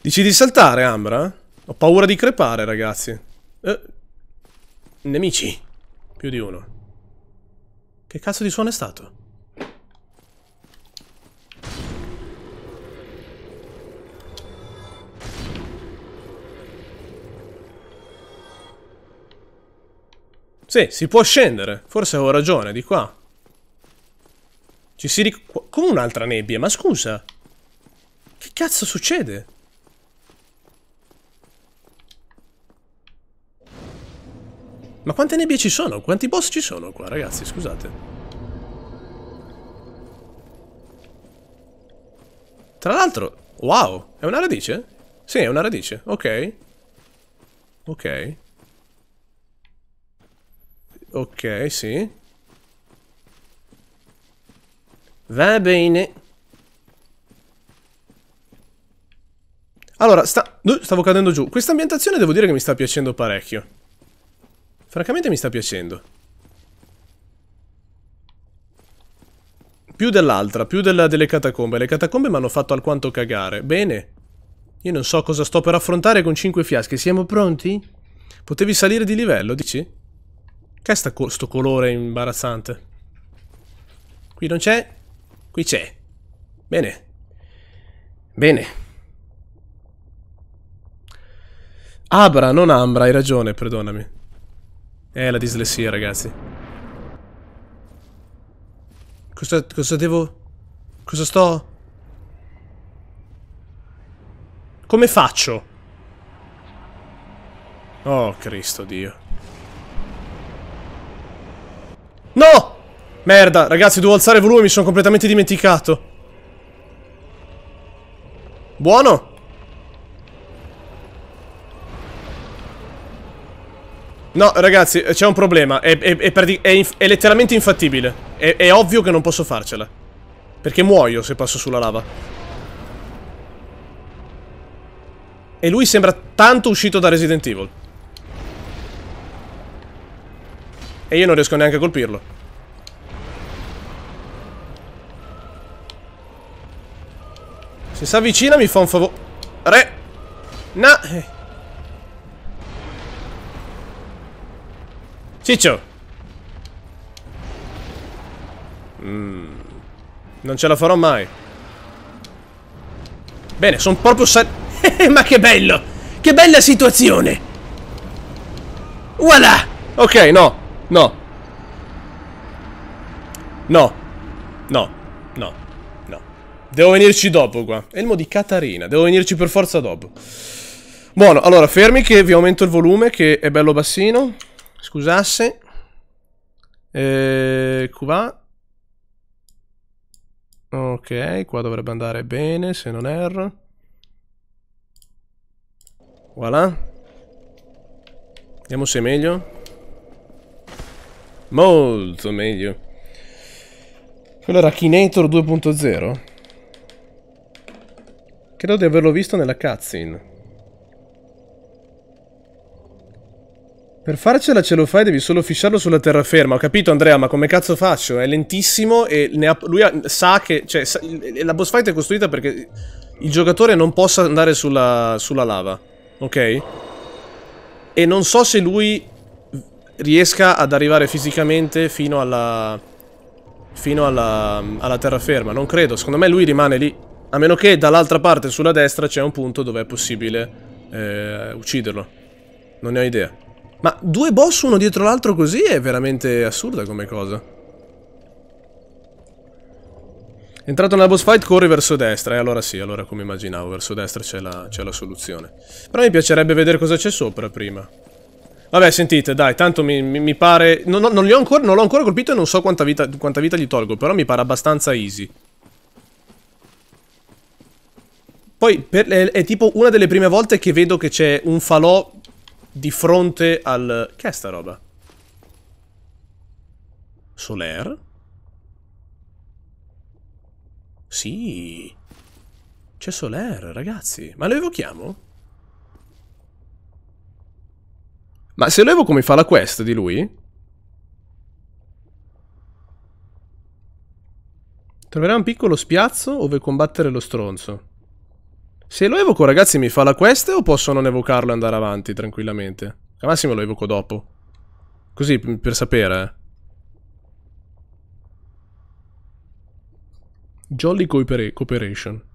Dici di saltare, Ambra? Ho paura di crepare, ragazzi. Eh, nemici. Più di uno. Che cazzo di suono è stato? Sì, si può scendere. Forse avevo ragione, di qua. Ci si ric... Come un'altra nebbia, ma scusa. Che cazzo succede? Ma quante nebbie ci sono? Quanti boss ci sono qua, ragazzi? Scusate. Tra l'altro, wow, è una radice? Sì, è una radice, ok. Ok. Ok, sì. Va bene. Allora, sta... stavo cadendo giù. Questa ambientazione devo dire che mi sta piacendo parecchio. Francamente mi sta piacendo. Più dell'altra, più della, delle catacombe. Le catacombe mi hanno fatto alquanto cagare. Bene. Io non so cosa sto per affrontare con cinque fiasche. Siamo pronti? Potevi salire di livello, dici? Che è questo colore imbarazzante? Qui non c'è? Qui c'è. Bene. Bene. Abra, non Ambra, hai ragione, perdonami. È la dislessia, ragazzi. Cosa, cosa devo... Cosa sto... Come faccio? Oh, Cristo Dio. No! Merda, ragazzi, devo alzare il volume, mi sono completamente dimenticato. Buono! No, ragazzi, c'è un problema. È, è, è, inf è letteralmente infattibile. È, ovvio che non posso farcela. Perché muoio se passo sulla lava. E lui sembra tanto uscito da Resident Evil. E io non riesco neanche a colpirlo. Se si avvicina mi fa un favore. Re. Na. Ciccio. Mm. Non ce la farò mai. Bene, sono proprio sal... Ma che bello! Che bella situazione! Voilà! Ok, no. No. No. No. No. No. Devo venirci dopo qua. Elmo di Catarina. Devo venirci per forza dopo. Buono, allora fermi che vi aumento il volume che è bello bassino. Scusasse. Eh, qua. Ok, qua dovrebbe andare bene se non erro. Voilà. Vediamo se è meglio. Molto meglio. Quello era Kinator 2.0? Credo di averlo visto nella cutscene. Per farcela ce lo fai devi solo fisciarlo sulla terraferma. Ho capito Andrea, ma come cazzo faccio? È lentissimo e ha, lui ha, sa che... Cioè, sa, la boss fight è costruita perché il giocatore non possa andare sulla, sulla lava. Ok? E non so se lui riesca ad arrivare fisicamente fino alla... fino alla, alla terraferma. Non credo, secondo me lui rimane lì. A meno che dall'altra parte, sulla destra, c'è un punto dove è possibile eh, ucciderlo. Non ne ho idea. Ma due boss uno dietro l'altro così è veramente assurda come cosa. Entrato nella boss fight corri verso destra, e eh? allora sì, allora come immaginavo, verso destra c'è la, la soluzione. Però mi piacerebbe vedere cosa c'è sopra prima. Vabbè, sentite, dai, tanto mi, mi, mi pare... Non, non, non, ancora, non l'ho ancora colpito e non so quanta vita, quanta vita gli tolgo, però mi pare abbastanza easy. Poi per, è, è, tipo una delle prime volte che vedo che c'è un falò di fronte al... Che è sta roba? Soler? Sì. C'è Soler, ragazzi. Ma lo evochiamo? Ma se lo evoco mi fa la quest di lui? Troverà un piccolo spiazzo ove combattere lo stronzo. Se lo evoco, ragazzi, mi fa la quest o posso non evocarlo e andare avanti tranquillamente? Al massimo lo evoco dopo. Così, per sapere. Eh. Jolly Cooperation.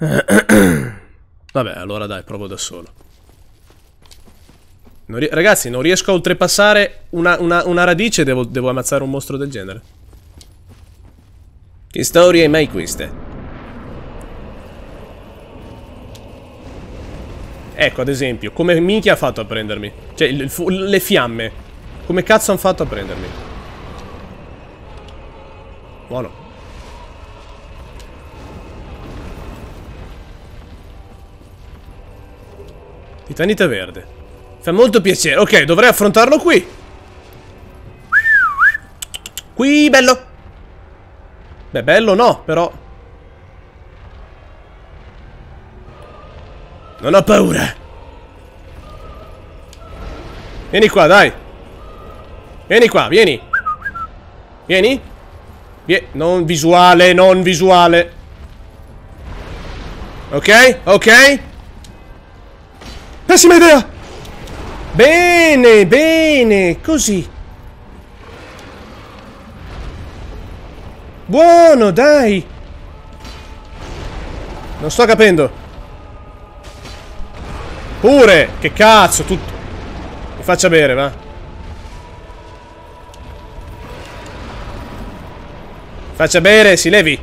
Vabbè, allora dai, provo da solo. Non ragazzi, non riesco a oltrepassare una, una, una radice devo, devo ammazzare un mostro del genere. Che storie mai queste? Ecco, ad esempio, come minchia ha fatto a prendermi? Cioè, le fiamme. Come cazzo hanno fatto a prendermi? Buono. Titanite verde. Fa molto piacere. Ok, dovrei affrontarlo qui. Qui, bello. Beh, bello no, però... Non ho paura. Vieni qua, dai. Vieni qua, vieni. Vieni. Vie non visuale, non visuale. Ok, ok. Pessima idea! Bene, bene, così. Buono, dai! Non sto capendo. Pure! Che cazzo, tutto. Mi faccia bere, va. Faccia bere, si levi.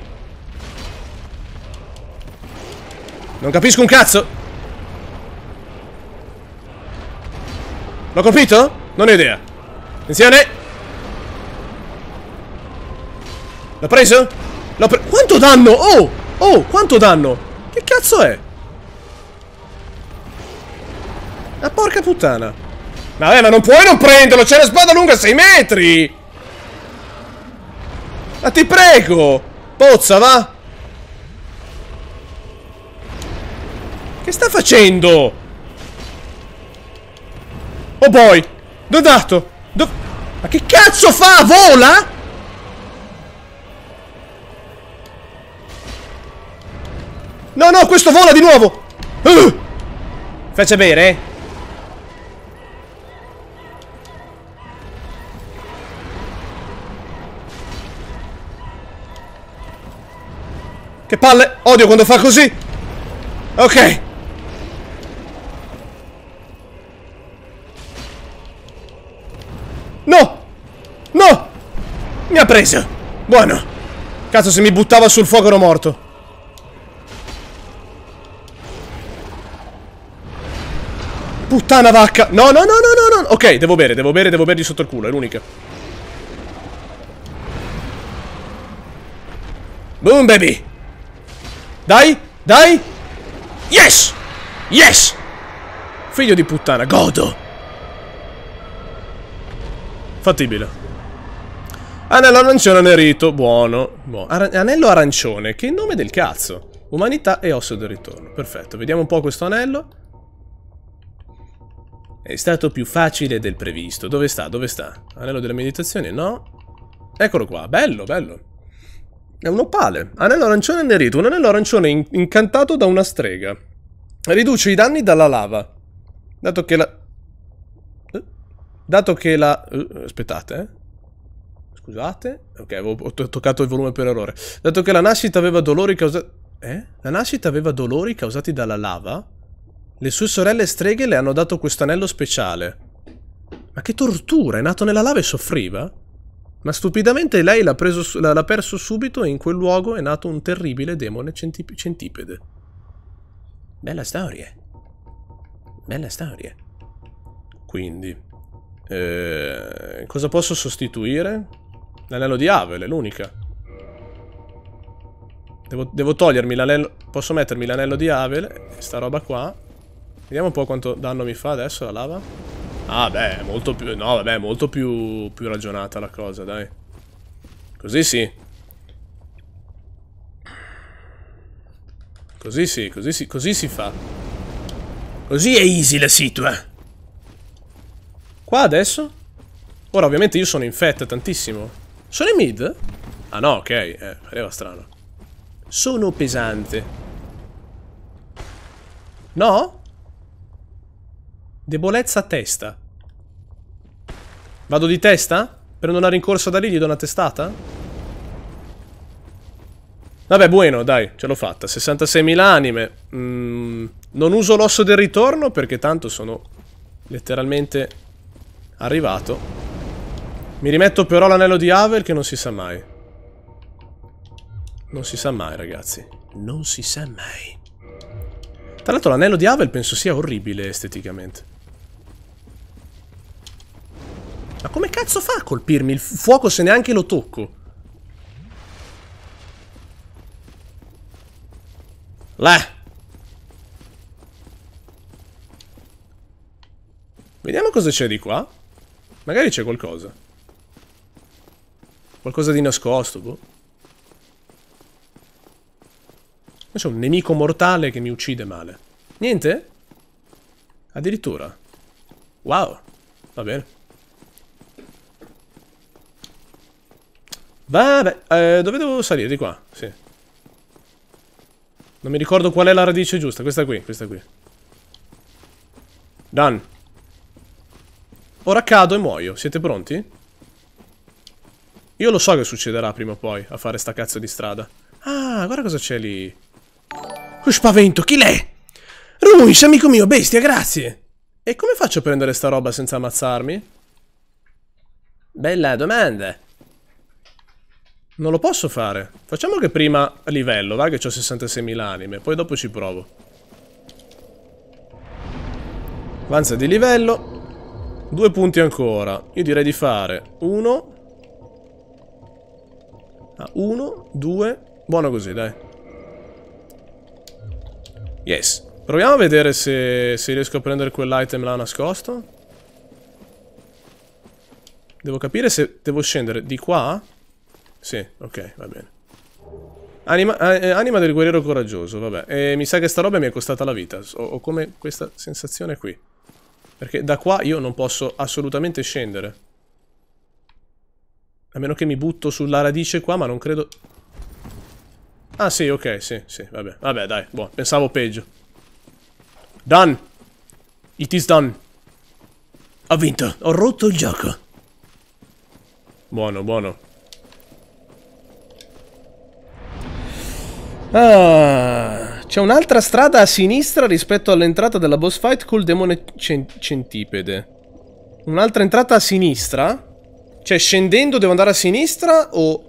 Non capisco un cazzo. L'ho colpito? Non ho idea. Attenzione! L'ho preso? L'ho preso. Quanto danno? Oh! Oh, quanto danno? Che cazzo è? La ah, porca puttana. Vabbè ma non puoi non prenderlo! C'è la spada lunga 6 metri! Ma ti prego! Pozza, va! Che sta facendo? Oh boy! Dove è andato? Do Ma che cazzo fa? Vola? No, no, questo vola di nuovo! Uh! Faccia bere, eh? Che palle! Odio quando fa così! Ok! No! No! Mi ha preso! Buono! Cazzo, se mi buttava sul fuoco ero morto. Puttana vacca! No, no, no, no, no, no! Ok, devo bere, devo bere, devo bergli sotto il culo, è l'unica. Boom, baby! Dai, dai! Yes! Yes! Figlio di puttana, godo! Fattibile. Anello arancione anerito, buono. buono. Ar anello arancione, che nome del cazzo. Umanità e osso del ritorno, perfetto. Vediamo un po' questo anello. È stato più facile del previsto. Dove sta? Dove sta? Anello della meditazione? No. Eccolo qua, bello, bello. È un opale. Anello arancione annerito. un anello arancione in incantato da una strega. Riduce i danni dalla lava. Dato che la Dato che la... Eh, aspettate, eh. Scusate. Ok, avevo toccato il volume per errore. Dato che la nascita aveva dolori causati... Eh? La nascita aveva dolori causati dalla lava? Le sue sorelle streghe le hanno dato questo anello speciale. Ma che tortura! È nato nella lava e soffriva? Ma stupidamente lei l'ha, perso subito e in quel luogo è nato un terribile demone centip centipede. Bella storia. Bella storia. Quindi... Eh, cosa posso sostituire? L'anello di Avel, è l'unica. Devo, devo togliermi l'anello... Posso mettermi l'anello di Avel, sta roba qua. Vediamo un po' quanto danno mi fa adesso la lava. Ah beh, molto più... No, vabbè, molto più, più ragionata la cosa, dai. Così sì. Così sì, così sì, così si fa. Così è easy la situa. Qua adesso? Ora ovviamente io sono in fetta tantissimo. Sono in mid? Ah no, ok, eh, pareva strano. Sono pesante. No? Debolezza testa. Vado di testa? Per non una rincorsa da lì gli do una testata? Vabbè, bueno, dai, ce l'ho fatta. 66.000 anime. Mm, non uso l'osso del ritorno perché tanto sono letteralmente Arrivato. Mi rimetto però l'anello di Havel che non si sa mai. Non si sa mai, ragazzi. Non si sa mai. Tra l'altro l'anello di Havel penso sia orribile esteticamente. Ma come cazzo fa a colpirmi? Il fuoco se neanche lo tocco. Là! Vediamo cosa c'è di qua. Magari c'è qualcosa. Qualcosa di nascosto, boh. Ma c'è un nemico mortale che mi uccide male. Niente? Addirittura. Wow. Va bene. Vabbè, eh, dove devo salire? Di qua, sì. Non mi ricordo qual è la radice giusta. Questa qui, questa qui. Done. Ora cado e muoio. Siete pronti? Io lo so che succederà prima o poi a fare sta cazzo di strada. Ah, guarda cosa c'è lì. Lo spavento, chi l'è? Ruins, amico mio, bestia, grazie. E come faccio a prendere sta roba senza ammazzarmi? Bella domanda. Non lo posso fare. Facciamo che prima livello, va che ho 66.000 anime, poi dopo ci provo. Avanza di livello, Due punti ancora. Io direi di fare uno. Ah, uno, due. Buono così, dai. Yes. Proviamo a vedere se, se riesco a prendere quell'item là nascosto. Devo capire se devo scendere di qua. Sì, ok, va bene. Anima, eh, eh anima del guerriero coraggioso, vabbè. E eh, mi sa che sta roba mi è costata la vita. Ho, ho come questa sensazione qui. Perché da qua io non posso assolutamente scendere. A meno che mi butto sulla radice qua, ma non credo... Ah sì, ok, sì, sì, vabbè. Vabbè, dai, buono. Pensavo peggio. Done! It is done! Ho vinto, ho rotto il gioco. Buono, buono. Ah... C'è un'altra strada a sinistra rispetto all'entrata della boss fight col demone centipede. Un'altra entrata a sinistra? Cioè, scendendo devo andare a sinistra o...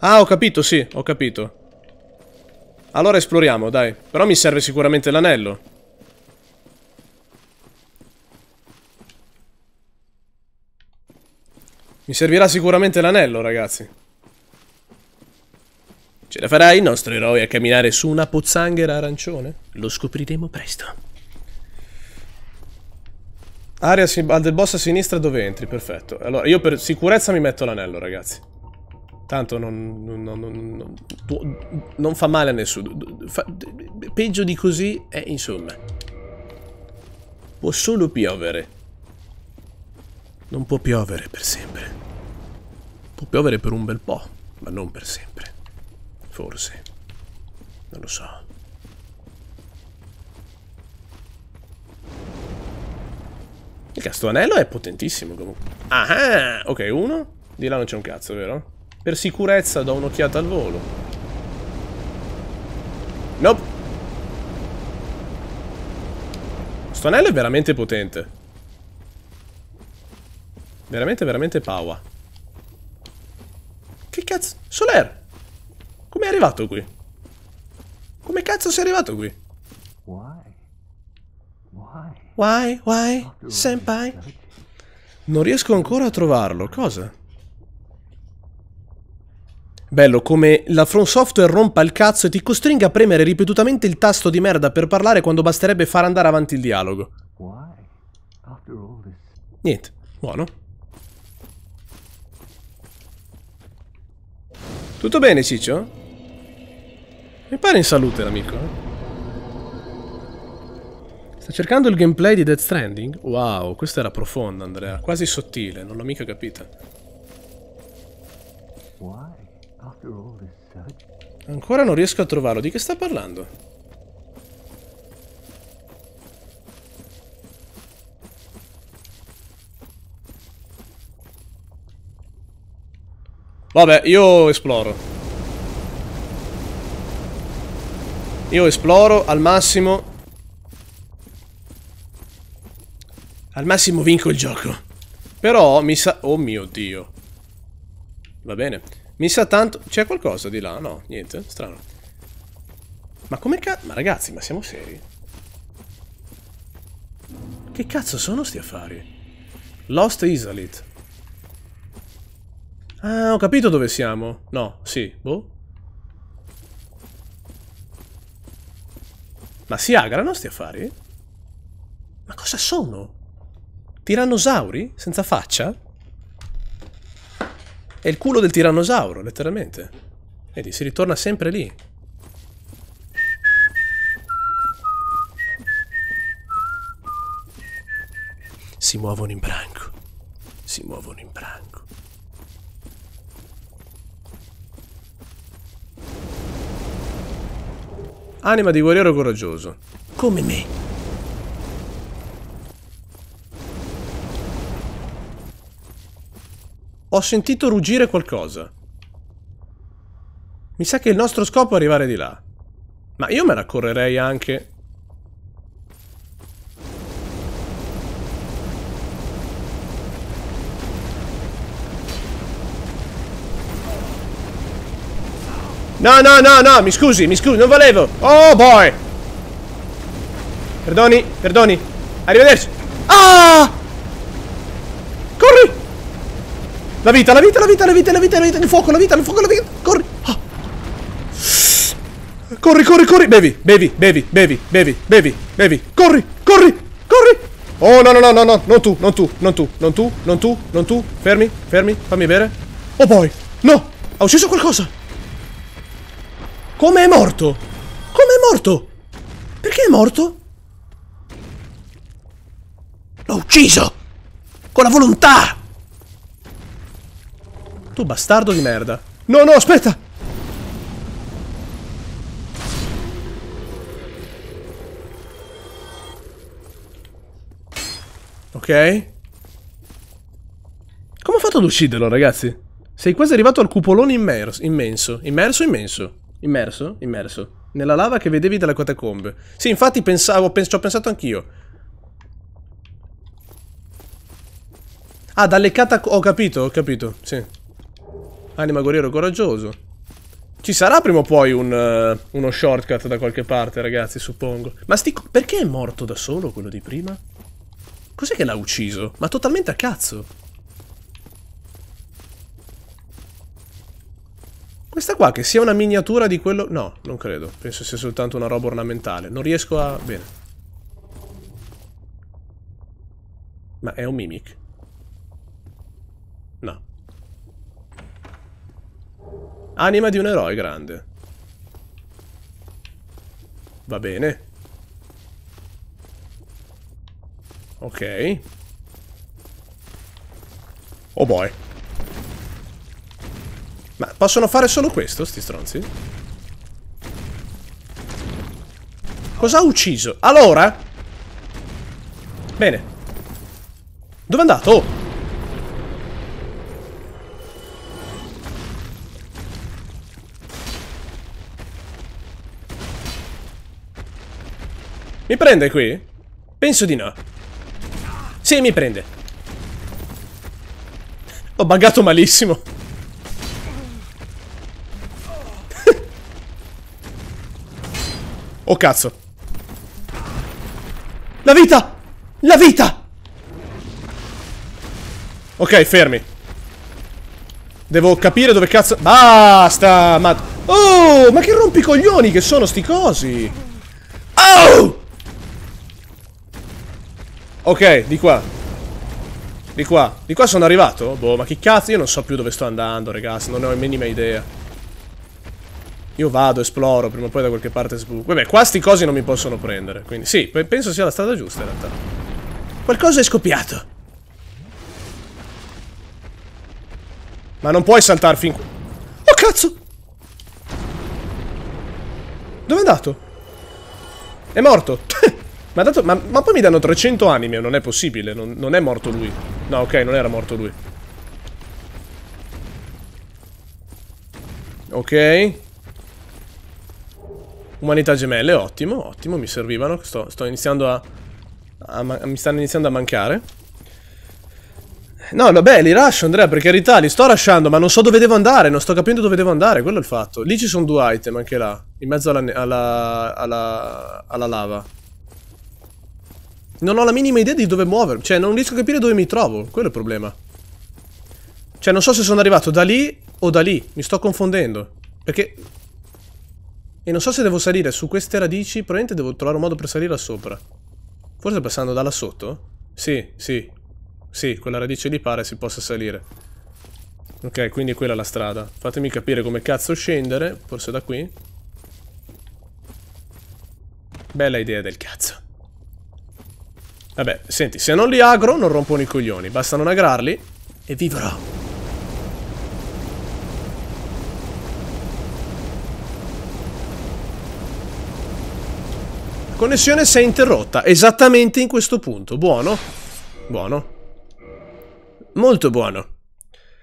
Ah, ho capito, sì, ho capito. Allora esploriamo, dai. Però mi serve sicuramente l'anello. Mi servirà sicuramente l'anello, ragazzi. Ce la farà il nostro eroe a camminare su una pozzanghera arancione? Lo scopriremo presto. Aria del boss a sinistra dove entri, perfetto. Allora, io per sicurezza mi metto l'anello, ragazzi. Tanto non, non, non, non, fa male a nessuno. Fa, peggio di così è, insomma... Può solo piovere. Non può piovere per sempre. Può piovere per un bel po', ma non per sempre. Forse. Non lo so. Il castellanello è potentissimo comunque. Ah, ah, ok, uno. Di là non c'è un cazzo, vero? Per sicurezza do un'occhiata al volo. Nope. Questo anello è veramente potente. Veramente, veramente power. Che cazzo? Soler! Come è arrivato qui? Come cazzo sei arrivato qui? Why? Why? Why? Senpai? Non riesco ancora a trovarlo, cosa? Bello come la From Software rompa il cazzo e ti costringa a premere ripetutamente il tasto di merda per parlare quando basterebbe far andare avanti il dialogo. Niente, buono. Tutto bene, Ciccio? Mi pare in salute l'amico. Eh. Sta cercando il gameplay di Death Stranding? Wow, questa era profonda, Andrea. Quasi sottile, non l'ho mica capita. Ancora non riesco a trovarlo. Di che sta parlando? Vabbè, io esploro. Io esploro al massimo. Al massimo vinco il gioco. Però mi sa... Oh mio Dio. Va bene. Mi sa tanto... C'è qualcosa di là? No, niente. Strano. Ma come cazzo... Ma ragazzi, ma siamo seri? Che cazzo sono sti affari? Lost Isalit. Ah, ho capito dove siamo. No, sì, boh. Ma si agrano sti affari? Ma cosa sono? Tirannosauri? Senza faccia? È il culo del tirannosauro, letteralmente. Vedi, si ritorna sempre lì. Si muovono in branco. Si muovono in branco. Anima di guerriero coraggioso. Come me. Ho sentito ruggire qualcosa. Mi sa che il nostro scopo è arrivare di là. Ma io me la correrei anche No, no, no, no, mi scusi, mi scusi, non volevo. Oh boy. Perdoni, perdoni. Arrivederci. Ah! Corri! La vita, la vita, la vita, la vita, la vita, la vita, il fuoco, la vita, il fuoco, la vita. Corri. Ah. Corri, corri, corri. Bevi, bevi, bevi, bevi, bevi, bevi, bevi. Corri, corri, corri. Oh no, no, no, no, no, non tu, non tu, non tu, non tu, non tu, non tu. Fermi, fermi, fammi bere. Oh boy. No, ha ucciso qualcosa. Come è morto? Come è morto? Perché è morto? L'ho ucciso! Con la volontà! Tu bastardo di merda. No, no, aspetta! Ok. Come ho fatto ad ucciderlo, ragazzi? Sei quasi arrivato al cupolone immerso, immenso. Immerso, immenso. Immerso? Immerso. Nella lava che vedevi dalle catacombe. Sì, infatti pensavo, pens ci ho pensato anch'io. Ah, dalle catacombe... Ho capito, ho capito, sì. Anima guerriero coraggioso. Ci sarà prima o poi un, uh, uno shortcut da qualche parte, ragazzi, suppongo. Ma sti... Perché è morto da solo quello di prima? Cos'è che l'ha ucciso? Ma totalmente a cazzo. Questa qua che sia una miniatura di quello... No, non credo. Penso sia soltanto una roba ornamentale. Non riesco a... Bene. Ma è un mimic? No. Anima di un eroe grande. Va bene. Ok. Oh boy. Ma possono fare solo questo, sti stronzi? Cosa ha ucciso? Allora? Bene. Dove è andato? Oh. Mi prende qui? Penso di no. Sì, mi prende. Ho buggato malissimo. Oh cazzo. La vita! La vita! Ok, fermi. Devo capire dove cazzo... Basta! Ma... Oh! Ma che rompicoglioni che sono sti cosi! Oh! Ok, di qua. Di qua. Di qua sono arrivato? Boh, ma che cazzo? Io non so più dove sto andando, ragazzi. Non ne ho minima idea. Io vado, esploro, prima o poi da qualche parte sbuco. Vabbè, qua sti cosi non mi possono prendere, quindi sì, penso sia la strada giusta in realtà. Qualcosa è scoppiato. Ma non puoi saltare fin qui. Oh cazzo! Dove è andato? È morto. ma, dato, ma, ma, poi mi danno 300 anime, non è possibile, non, non è morto lui. No, ok, non era morto lui. Ok. Umanità gemelle, ottimo, ottimo, mi servivano. Sto, sto iniziando a, a, a, Mi stanno iniziando a mancare. No, vabbè, li lascio, Andrea, per carità, li sto lasciando, ma non so dove devo andare, non sto capendo dove devo andare, quello è il fatto. Lì ci sono due item, anche là, in mezzo alla, alla, alla, alla lava. Non ho la minima idea di dove muovermi, cioè non riesco a capire dove mi trovo, quello è il problema. Cioè non so se sono arrivato da lì o da lì, mi sto confondendo. Perché e non so se devo salire su queste radici, probabilmente devo trovare un modo per salire là sopra. Forse passando da là sotto? Sì, sì. Sì, quella radice lì pare si possa salire. Ok, quindi quella è la strada. Fatemi capire come cazzo scendere, forse da qui. Bella idea del cazzo. Vabbè, senti, se non li agro non rompono i coglioni, basta non agrarli e vivrò. connessione si è interrotta, esattamente in questo punto. Buono? Buono. Molto buono.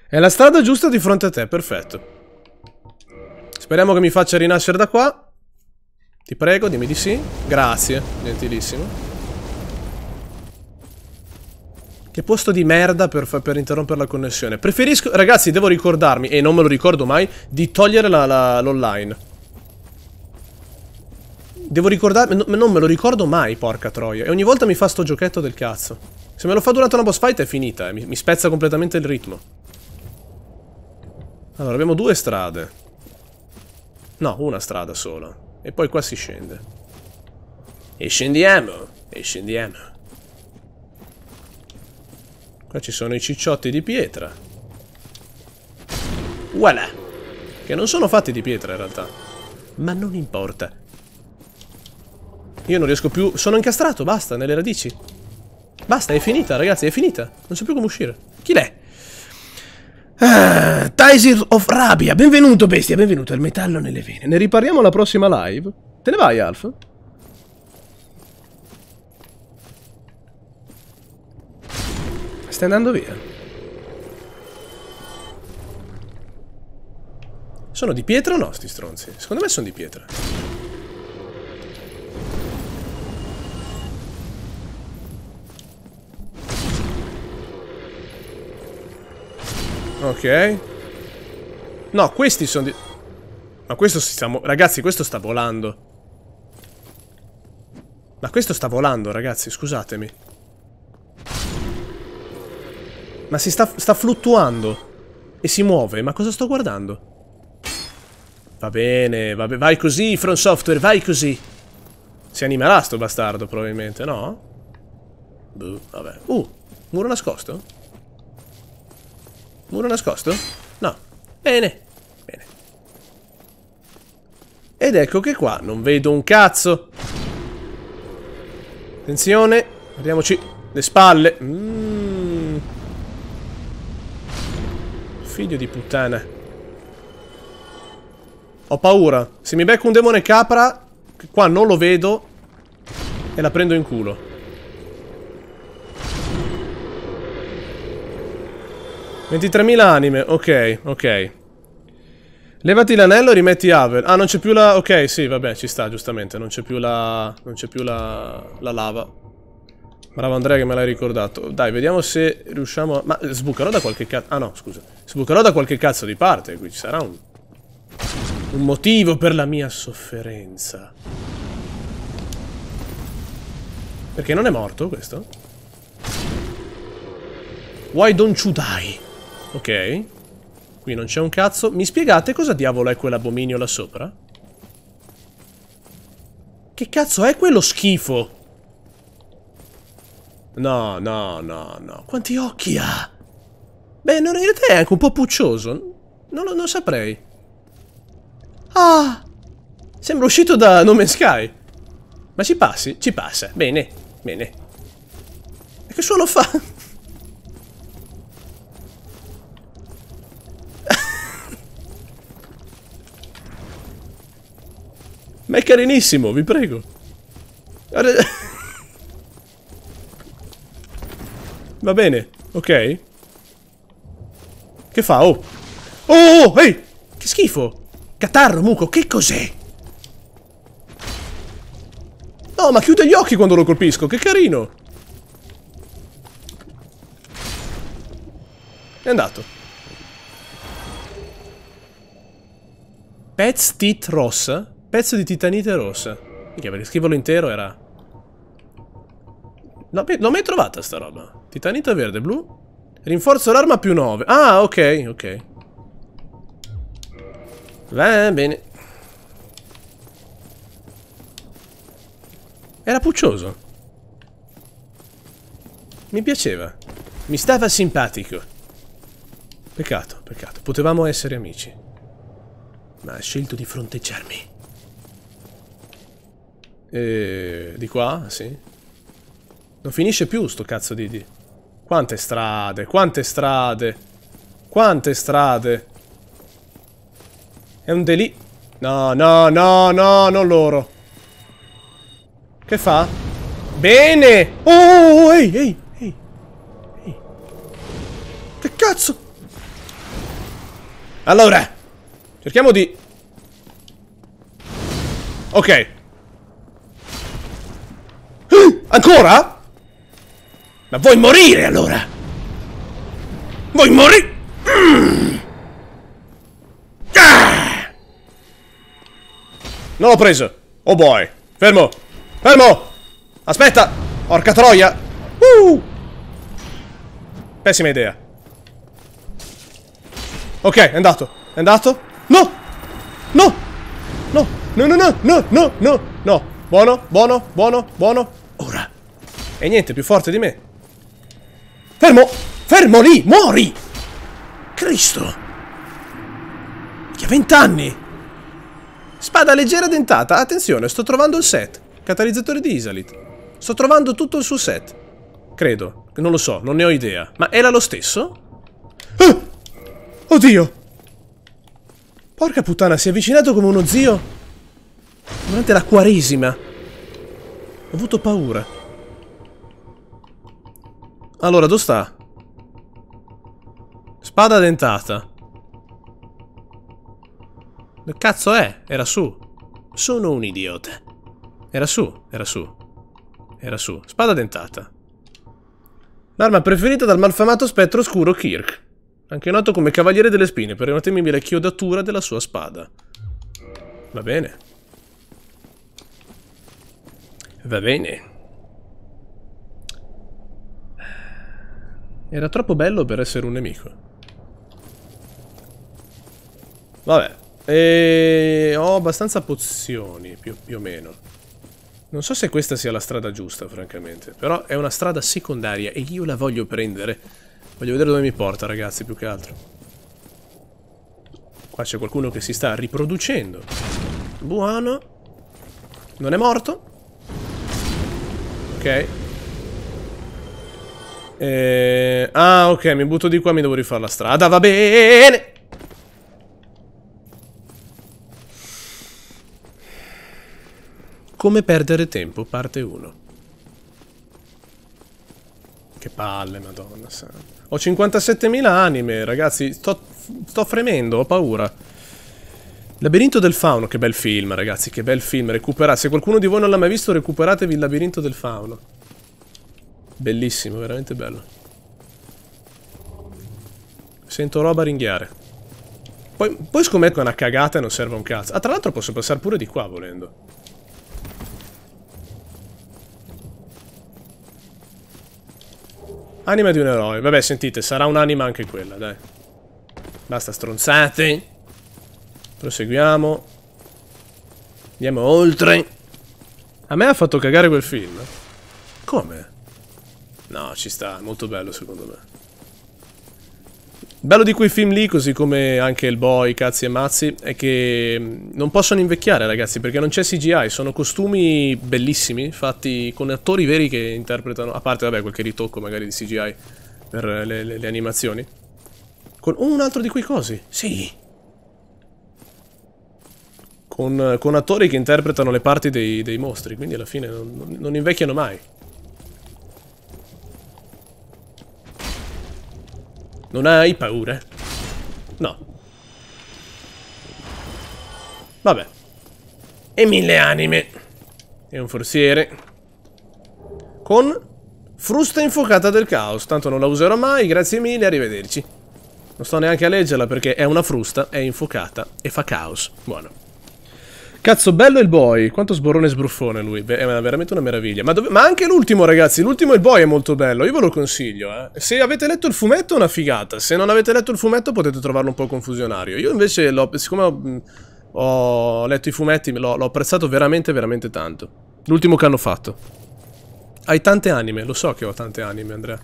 È la strada giusta di fronte a te, perfetto. Speriamo che mi faccia rinascere da qua. Ti prego, dimmi di sì. Grazie, gentilissimo. Che posto di merda per, per, interrompere la connessione. Preferisco... Ragazzi, devo ricordarmi, e non me lo ricordo mai, di togliere l'online. Devo ricordarmi, non me lo ricordo mai, porca troia. E ogni volta mi fa sto giochetto del cazzo. Se me lo fa durante una boss fight è finita, eh. mi, mi spezza completamente il ritmo. Allora, abbiamo due strade. No, una strada sola. E poi qua si scende. E scendiamo! E scendiamo. Qua ci sono i cicciotti di pietra. Voilà! Che non sono fatti di pietra, in realtà. Ma non importa. Io non riesco più... Sono incastrato, basta, nelle radici. Basta, è finita, ragazzi, è finita. Non so più come uscire. Chi l'è? Ah, Taisir of Rabia, benvenuto bestia, benvenuto, il metallo nelle vene. Ne ripariamo alla prossima live? Te ne vai, Alf? Stai andando via. Sono di pietra o no, sti stronzi? Secondo me sono di pietra. Ok. No, questi sono di... Ma questo si sta... Ragazzi, questo sta volando. Ma questo sta volando, ragazzi, scusatemi. Ma si sta, sta fluttuando. E si muove. Ma cosa sto guardando? Va bene, va be vai così, From Software, vai così. Si animerà sto bastardo, probabilmente, no? Buh, vabbè. Uh, muro nascosto? Muro nascosto? No. Bene. Bene. Ed ecco che qua non vedo un cazzo. Attenzione. Guardiamoci le spalle. Mm. Figlio di puttana. Ho paura. Se mi becco un demone capra, qua non lo vedo e la prendo in culo. 23.000 anime, ok, ok. Levati l'anello e rimetti Havel. Ah, non c'è più la... Ok, sì, vabbè, ci sta, giustamente. Non c'è più la... Non c'è più la... la... lava. Bravo Andrea che me l'hai ricordato. Dai, vediamo se riusciamo a... Ma sbucherò da qualche cazzo... Ah, no, scusa. Sbucherò da qualche cazzo di parte. Qui ci sarà un... Un motivo per la mia sofferenza. Perché non è morto questo? Why don't you die? Ok. Qui non c'è un cazzo. Mi spiegate cosa diavolo è quell'abominio là sopra? Che cazzo è quello schifo? No, no, no, no. Quanti occhi ha? Beh, non, in realtà è anche un po' puccioso. Non lo saprei. Ah! Sembra uscito da No Man's Sky. Ma ci passi? Ci passa. Bene, bene. E che suono fa? Ma è carinissimo, vi prego. Va bene, ok. Che fa? Oh! Oh, oh, oh ehi! Hey! Che schifo! Catarro, muco, che cos'è? No, ma chiude gli occhi quando lo colpisco, che carino! È andato. Pets tit rossa? Eh? Pezzo di titanite rossa. Minchia, perché scriverlo intero era... No, l'ho mai trovata sta roba. Titanita verde, blu. Rinforzo l'arma più 9. Ah, ok, ok. Va bene. Era puccioso. Mi piaceva. Mi stava simpatico. Peccato, peccato. Potevamo essere amici. Ma ha scelto di fronteggiarmi. E... Di qua, sì. Non finisce più sto cazzo di... di... Quante strade, quante strade. Quante strade. È un deli... No, no, no, no, non loro. Che fa? Bene! Oh, oh, oh, oh ehi, ehi, ehi. Che cazzo? Allora, cerchiamo di... Ok, Ancora? Ma vuoi morire allora? Vuoi morire? Mm. Ah! Non l'ho preso. Oh boy. Fermo. Fermo. Aspetta. Orca troia. Uh. Pessima idea. Ok, è andato. È andato. No. No. No. No, no, no, no, no, no, no. Buono, buono, buono, buono. Ora. E niente, più forte di me. Fermo! Fermo lì! Muori! Cristo! Che ha vent'anni! Spada leggera dentata. Attenzione, sto trovando il set. Catalizzatore di Isalit. Sto trovando tutto il suo set. Credo. Non lo so, non ne ho idea. Ma era lo stesso? Ah! Oddio! Porca puttana, si è avvicinato come uno zio. Durante la quaresima. Ho avuto paura. Allora, dove sta? Spada dentata. Che cazzo è? Era su. Sono un idiota. Era su, era su. Era su. Spada dentata. L'arma preferita dal malfamato spettro oscuro Kirk, anche noto come Cavaliere delle Spine per una temibile chiodatura della sua spada. Va bene. Va bene. Era troppo bello per essere un nemico. Vabbè. E ho abbastanza pozioni, più, più o meno. Non so se questa sia la strada giusta, francamente. Però è una strada secondaria e io la voglio prendere. Voglio vedere dove mi porta, ragazzi, più che altro. Qua c'è qualcuno che si sta riproducendo. Buono. Non è morto. Ok. Eh, ah, ok, mi butto di qua, mi devo rifare la strada, va bene! Come perdere tempo, parte 1. Che palle, madonna santa. Ho 57.000 anime, ragazzi, sto, sto fremendo, ho paura. Labirinto del Fauno, che bel film ragazzi, che bel film, recuperate, se qualcuno di voi non l'ha mai visto recuperatevi il Labirinto del Fauno. Bellissimo, veramente bello. Sento roba ringhiare. Poi, poi scommetto è una cagata e non serve un cazzo. Ah, tra l'altro posso passare pure di qua volendo. Anima di un eroe. Vabbè, sentite, sarà un'anima anche quella, dai. Basta stronzate. Proseguiamo. Andiamo oltre. A me ha fatto cagare quel film. Come? No, ci sta, È molto bello secondo me. Bello di quei film lì, così come anche il boy, cazzi e mazzi, è che mm, non possono invecchiare ragazzi, perché non c'è CGI, sono costumi bellissimi, fatti con attori veri che interpretano, a parte vabbè qualche ritocco magari di CGI per le, le, le animazioni. Con un altro di quei cosi, sì, con, con, attori che interpretano le parti dei, dei mostri, quindi alla fine non, non invecchiano mai. Non hai paura? No. Vabbè. E mille anime. E un forziere. Con frusta infuocata del caos. Tanto non la userò mai, grazie mille, arrivederci. Non sto neanche a leggerla perché è una frusta, è infuocata e fa caos. Buono. Cazzo, bello il boy. Quanto sborrone e sbruffone lui. Beh, è veramente una meraviglia. Ma, dove... Ma anche l'ultimo, ragazzi. L'ultimo, il boy, è molto bello. Io ve lo consiglio, eh. Se avete letto il fumetto, è una figata. Se non avete letto il fumetto, potete trovarlo un po' confusionario. Io invece Siccome ho... ho, letto i fumetti, l'ho, l'ho apprezzato veramente, veramente tanto. L'ultimo che hanno fatto. Hai tante anime. Lo so che ho tante anime, Andrea.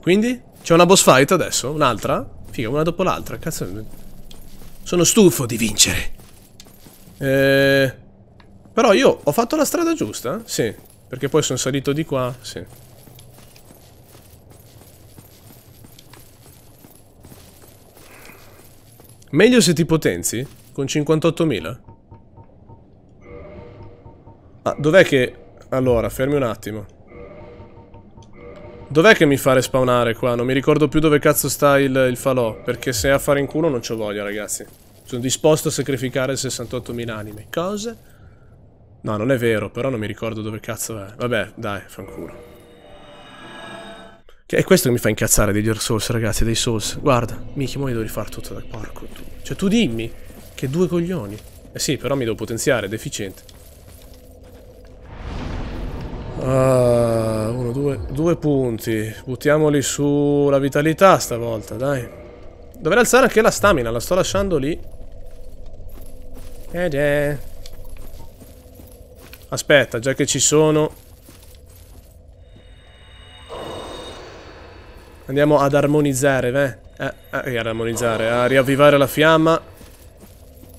Quindi? C'è una boss fight adesso? Un'altra? Figa, una dopo l'altra. Cazzo... Sono stufo di vincere. Eh, però io ho fatto la strada giusta? Sì. Perché poi sono salito di qua? Sì. Meglio se ti potenzi? Con 58.000? Ah, dov'è che... Allora, fermi un attimo. Dov'è che mi fa respawnare qua? Non mi ricordo più dove cazzo sta il, il falò. Perché se è a fare in culo non c'ho voglia, ragazzi. Sono disposto a sacrificare 68.000 anime. Cosa? No, non è vero, però non mi ricordo dove cazzo è. Vabbè, dai, fanculo. Che è questo che mi fa incazzare degli Dark Souls, ragazzi, dei Souls. Guarda, mica mo devo rifare tutto da porco. Tu. Cioè, tu dimmi che due coglioni. Eh sì, però mi devo potenziare, è deficiente. Ah, uno, due, due punti. Buttiamoli sulla vitalità stavolta, dai. Dovrei alzare anche la stamina, la sto lasciando lì. Ed è... Aspetta, già che ci sono... Andiamo ad armonizzare, beh. Eh, eh, ad armonizzare, a riavvivare la fiamma.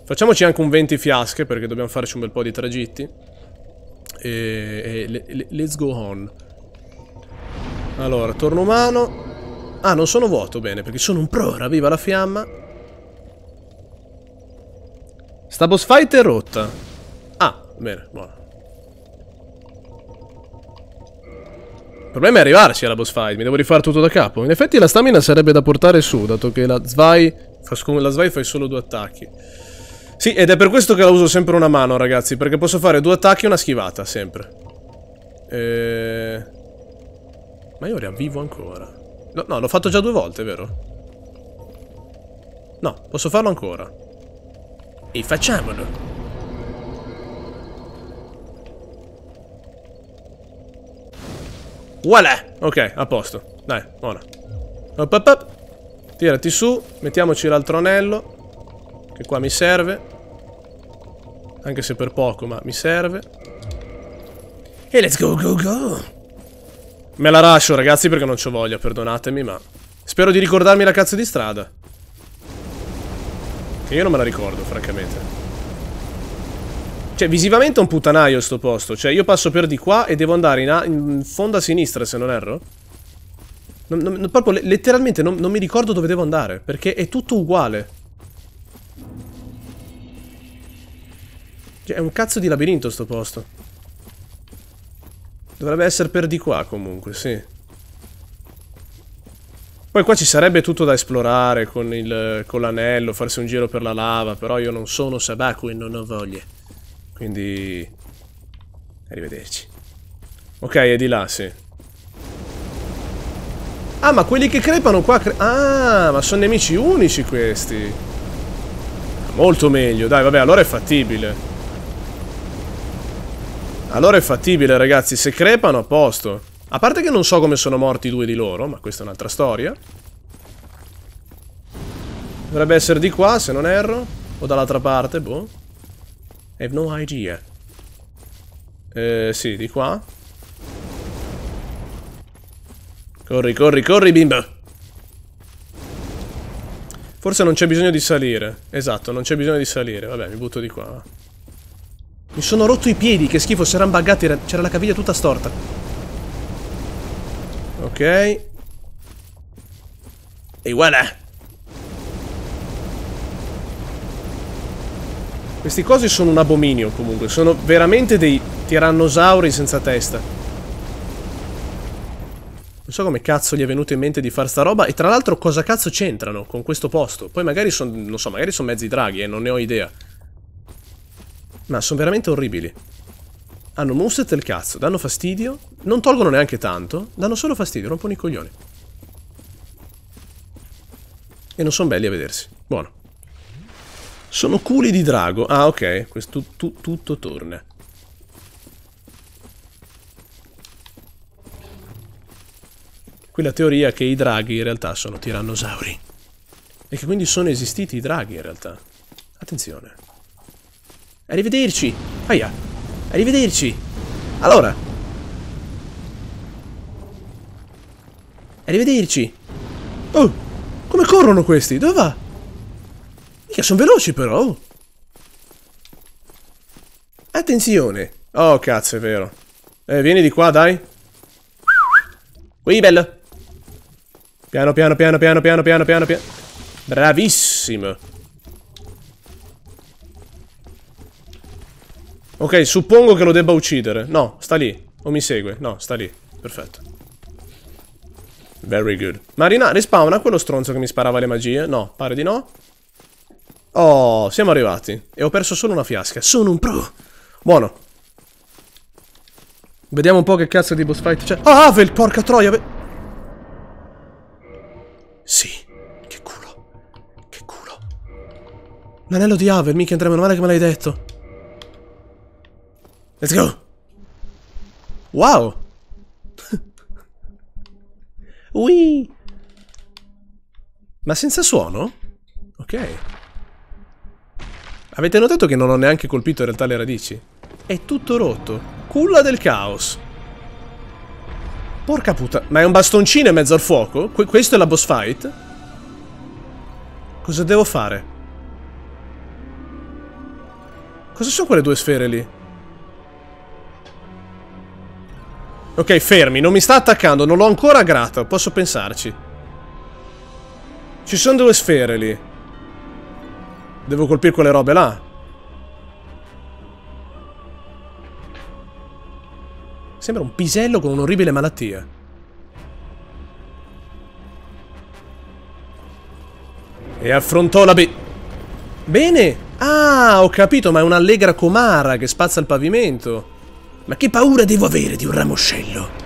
Facciamoci anche un 20 fiasche, perché dobbiamo farci un bel po' di tragitti. E, e le, le, let's go on. Allora, torno umano. Ah, non sono vuoto, bene, perché sono un pro, ravviva la fiamma. Sta boss fight è rotta. Ah, bene, buono. Il problema è arrivarci alla boss fight, mi devo rifare tutto da capo. In effetti la stamina sarebbe da portare su, dato che la svai... La svai fai solo due attacchi. Sì, ed è per questo che la uso sempre una mano, ragazzi, perché posso fare due attacchi e una schivata, sempre. E... Eh, ma io riavvivo ancora. No, no l'ho fatto già due volte, vero? No, posso farlo ancora. E facciamolo! Voilà! Ok, a posto. Dai, buona. Up, up, up. Tirati su. Mettiamoci l'altro anello. Che qua mi serve. Anche se per poco, ma mi serve. E let's go, go, go! Me la lascio, ragazzi, perché non ci ho voglia, perdonatemi, ma... Spero di ricordarmi la cazzo di strada. Che io non me la ricordo, francamente. Cioè, visivamente è un puttanaio sto posto. Cioè, io passo per di qua e devo andare in, in fondo a sinistra, se non erro. Non, non, proprio, letteralmente, non, non mi ricordo dove devo andare. Perché è tutto uguale. Cioè, è un cazzo di labirinto sto posto. Dovrebbe essere per di qua, comunque, sì. Poi qua ci sarebbe tutto da esplorare con, il, con l'anello, farsi un giro per la lava, però io non sono Sabaku e non ho voglia. Quindi... Arrivederci. Ok, è di là, sì. Ah, ma quelli che crepano qua... Cre ah, ma sono nemici unici questi. Molto meglio, dai, vabbè, allora è fattibile. Allora è fattibile, ragazzi, se crepano a posto. A parte che non so come sono morti due di loro, ma questa è un'altra storia. Dovrebbe essere di qua, se non erro. O dall'altra parte, boh. I Have no idea. Eh, sì, di qua. Corri, corri, corri, bimba! Forse non c'è bisogno di salire. Esatto, non c'è bisogno di salire. Vabbè, mi butto di qua. Mi sono rotto i piedi, che schifo, si erano buggati, c'era la caviglia tutta storta. Ok. E voilà. Questi cosi sono un abominio comunque, sono veramente dei tirannosauri senza testa. Non so come cazzo gli è venuto in mente di fare sta roba e tra l'altro cosa cazzo c'entrano con questo posto. Poi magari sono, non so, magari sono mezzi draghi e eh, non ne ho idea. Ma sono veramente orribili. Hanno moveset del cazzo, danno fastidio, non tolgono neanche tanto, danno solo fastidio, rompono i coglioni. E non sono belli a vedersi. Buono. Sono culi di drago. Ah, ok. Questo tu, tutto torna. Qui la teoria è che i draghi in realtà sono tirannosauri. E che quindi sono esistiti i draghi in realtà. Attenzione. Arrivederci! Aia! Arrivederci. Allora. Arrivederci. Oh, come corrono questi? Dove va? Mica sono veloci però. Attenzione. Oh, cazzo, è vero. Eh, vieni di qua, dai. Qui, bello. Piano, piano, piano, piano, piano, piano, piano, piano. Bravissimo. Ok, suppongo che lo debba uccidere. No, sta lì. O mi segue? No, sta lì. Perfetto. Very good. Marina, rispawna quello stronzo che mi sparava le magie? No, pare di no. Oh, siamo arrivati. E ho perso solo una fiasca. Sono un pro. Buono. Vediamo un po' che cazzo di boss fight c'è. Ah, Avel, porca troia. Sì. Che culo. Che culo. L'anello di Avel, mica andremo male che me l'hai detto. Let's go! Wow! Ui! Ma senza suono? Ok. Avete notato che non ho neanche colpito in realtà le radici? È tutto rotto. Culla del caos. Porca puttana. Ma è un bastoncino in mezzo al fuoco? Que questo è la boss fight? Cosa devo fare? Cosa sono quelle due sfere lì? Ok, fermi, non mi sta attaccando, non l'ho ancora grato, posso pensarci. Ci sono due sfere lì. Devo colpire quelle robe là. Sembra un pisello con un'orribile malattia. E affrontò la be... Bene! Ah, ho capito, ma è un'allegra comara che spazza il pavimento. Ma che paura devo avere di un ramoscello?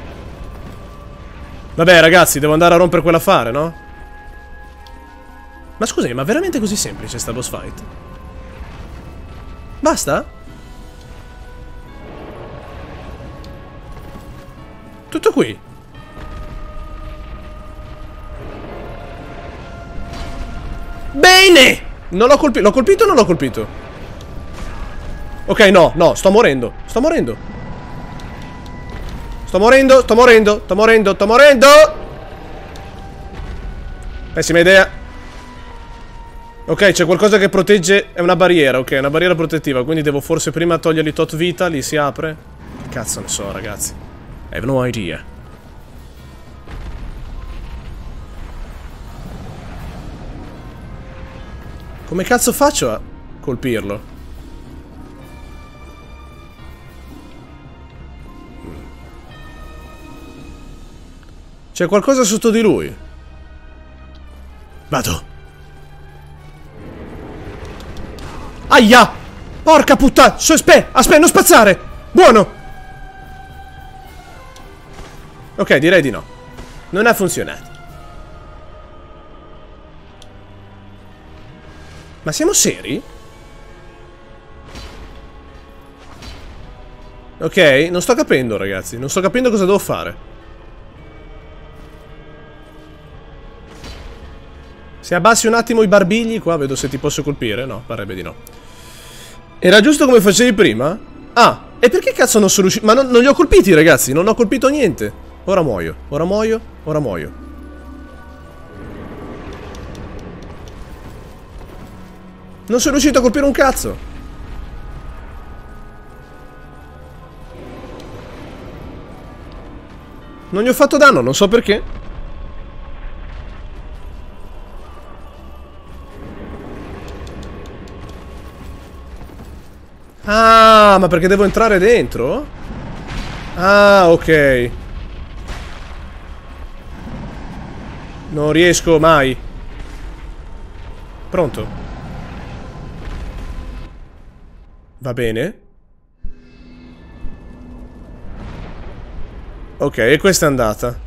Vabbè, ragazzi, devo andare a rompere quell'affare, no? Ma scusami, ma veramente così semplice sta boss fight? Basta? Tutto qui. Bene! Non l'ho colpito. L'ho colpito o non l'ho colpito? Ok, no, no, sto morendo. Sto morendo. Sto morendo, sto morendo, sto morendo, sto morendo Pessima idea Ok, c'è qualcosa che protegge È una barriera, ok, è una barriera protettiva Quindi devo forse prima togliergli tot vita Lì si apre Che cazzo ne so, ragazzi I have no idea Come cazzo faccio a colpirlo? C'è qualcosa sotto di lui. Vado. Aia! Porca puttana! Aspetta, aspetta, non spazzare! Buono! Ok, direi di no. Non ha funzionato. Ma siamo seri? Ok, non sto capendo, ragazzi. Non sto capendo cosa devo fare. Se abbassi un attimo i barbigli qua vedo se ti posso colpire. No, parrebbe di no. Era giusto come facevi prima? Ah, e perché cazzo non sono riuscito? Ma non, non li ho colpiti ragazzi, non ho colpito niente. Ora muoio, ora muoio, ora muoio. Non sono riuscito a colpire un cazzo. Non gli ho fatto danno, non so perché. Ah, ma perché devo entrare dentro? Ah, ok. Non riesco mai. Pronto. Va bene. Ok, e questa è andata.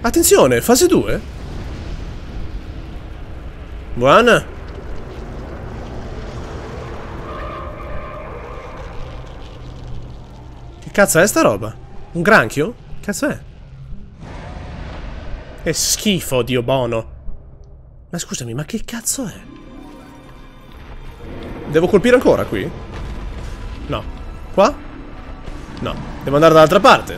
Attenzione, fase 2. Buona. Cazzo è sta roba? Un granchio? Cazzo è? Che schifo, Dio Bono. Ma scusami, ma che cazzo è? Devo colpire ancora qui? No. Qua? No. Devo andare dall'altra parte.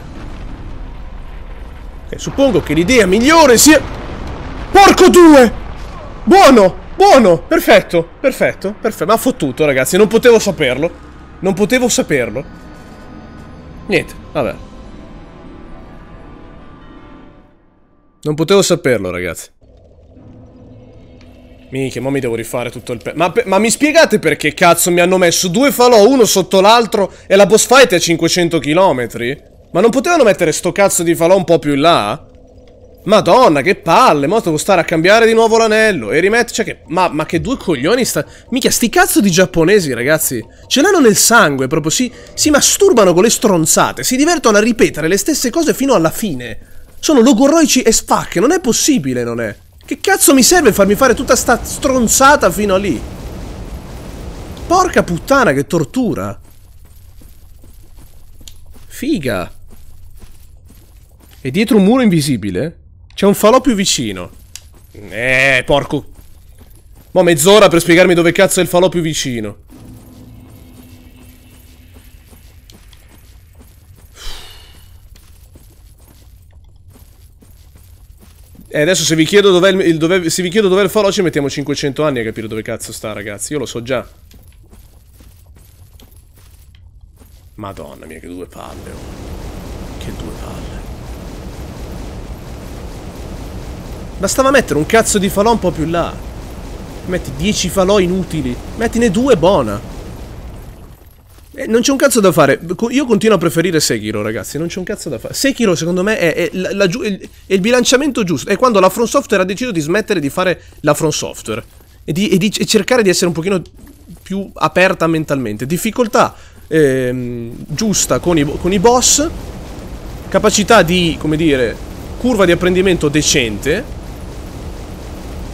Ok, suppongo che l'idea migliore sia... Porco due! Buono! Buono! Perfetto! Perfetto! Perfetto! Ma fottuto, ragazzi. Non potevo saperlo. Non potevo saperlo. Niente, vabbè. Non potevo saperlo, ragazzi. Minchia, ma mi devo rifare tutto il pe... Ma, ma, mi spiegate perché cazzo mi hanno messo due falò uno sotto l'altro e la boss fight è a 500 km? Ma non potevano mettere sto cazzo di falò un po' più in là? Madonna, che palle, mo devo stare a cambiare di nuovo l'anello e rimettere, cioè che, ma, ma, che due coglioni sta... Mica, sti cazzo di giapponesi, ragazzi, ce l'hanno nel sangue, proprio si, si masturbano con le stronzate, si divertono a ripetere le stesse cose fino alla fine. Sono logorroici e sfacche, non è possibile, non è? Che cazzo mi serve farmi fare tutta sta stronzata fino a lì? Porca puttana, che tortura. Figa. E dietro un muro invisibile? C'è un falò più vicino. Eh, porco. Ma mezz'ora per spiegarmi dove cazzo è il falò più vicino. E eh, adesso se vi chiedo dov'è il, il, dov il falò ci mettiamo 500 anni a capire dove cazzo sta, ragazzi. Io lo so già. Madonna mia, che due palle. Oh. Che due palle. Bastava mettere un cazzo di falò un po' più là. Metti 10 falò inutili. Mettine due buona. Eh, non c'è un cazzo da fare. Io continuo a preferire Sekiro, ragazzi. Non c'è un cazzo da fare. Sekiro, secondo me, è, è, la, la, è, il bilanciamento giusto. È quando la From Software ha deciso di smettere di fare la From Software. E di, e di e cercare di essere un pochino più aperta mentalmente. Difficoltà ehm, giusta con i, con i boss. Capacità di, come dire, curva di apprendimento decente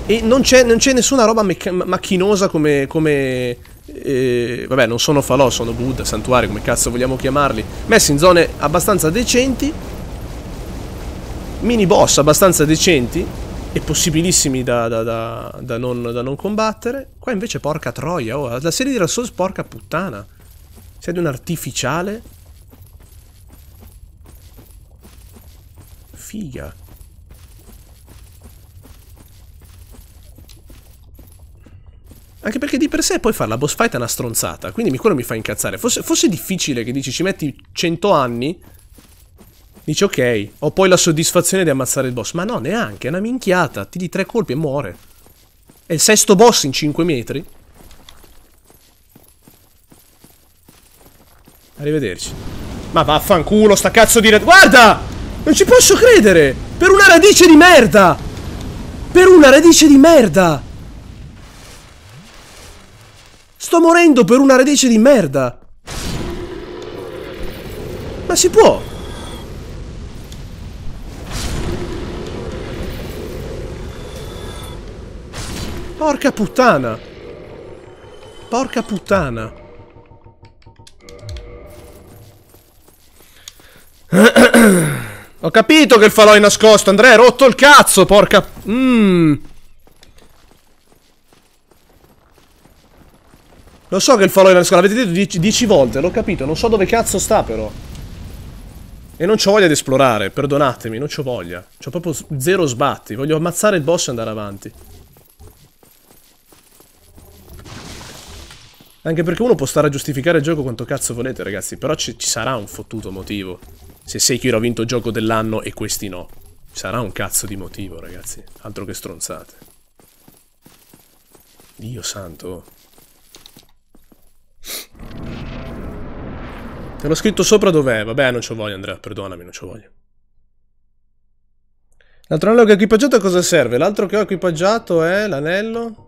e non c'è, non c'è nessuna roba mecc- macchinosa come... come eh, vabbè, non sono falò, sono Buddha, santuari, come cazzo vogliamo chiamarli. Messi in zone abbastanza decenti. Mini boss abbastanza decenti. E possibilissimi da, da, da, non, da, non, combattere. Qua invece porca troia, oh, la serie di Rassos porca puttana. di un artificiale. Figa. Anche perché di per sé poi fare la boss fight è una stronzata, quindi quello mi fa incazzare. Fosse, fosse difficile che dici ci metti 100 anni, dici ok, ho poi la soddisfazione di ammazzare il boss. Ma no, neanche, è una minchiata, ti di tre colpi e muore. È il sesto boss in 5 metri. Arrivederci. Ma vaffanculo sta cazzo di... red. Guarda! Non ci posso credere! Per una radice di merda! Per una radice di merda! Sto morendo per una radice di merda! Ma si può! Porca puttana! Porca puttana! Ho capito che il falò è nascosto, Andrea, hai rotto il cazzo, porca... Mmm... Lo so che il follow è nella l'avete detto 10 volte, l'ho capito, non so dove cazzo sta però. E non ho voglia di esplorare, perdonatemi, non ho voglia. C'ho proprio zero sbatti, voglio ammazzare il boss e andare avanti. Anche perché uno può stare a giustificare il gioco quanto cazzo volete, ragazzi, però ci, ci sarà un fottuto motivo. Se Sekiro ha vinto il gioco dell'anno e questi no. Ci sarà un cazzo di motivo, ragazzi. Altro che stronzate. Dio santo. oh. L'ho scritto sopra dov'è? Vabbè, non ci voglio Andrea, perdonami, non ci voglio. anello che ho equipaggiato a cosa serve? L'altro che ho equipaggiato è l'anello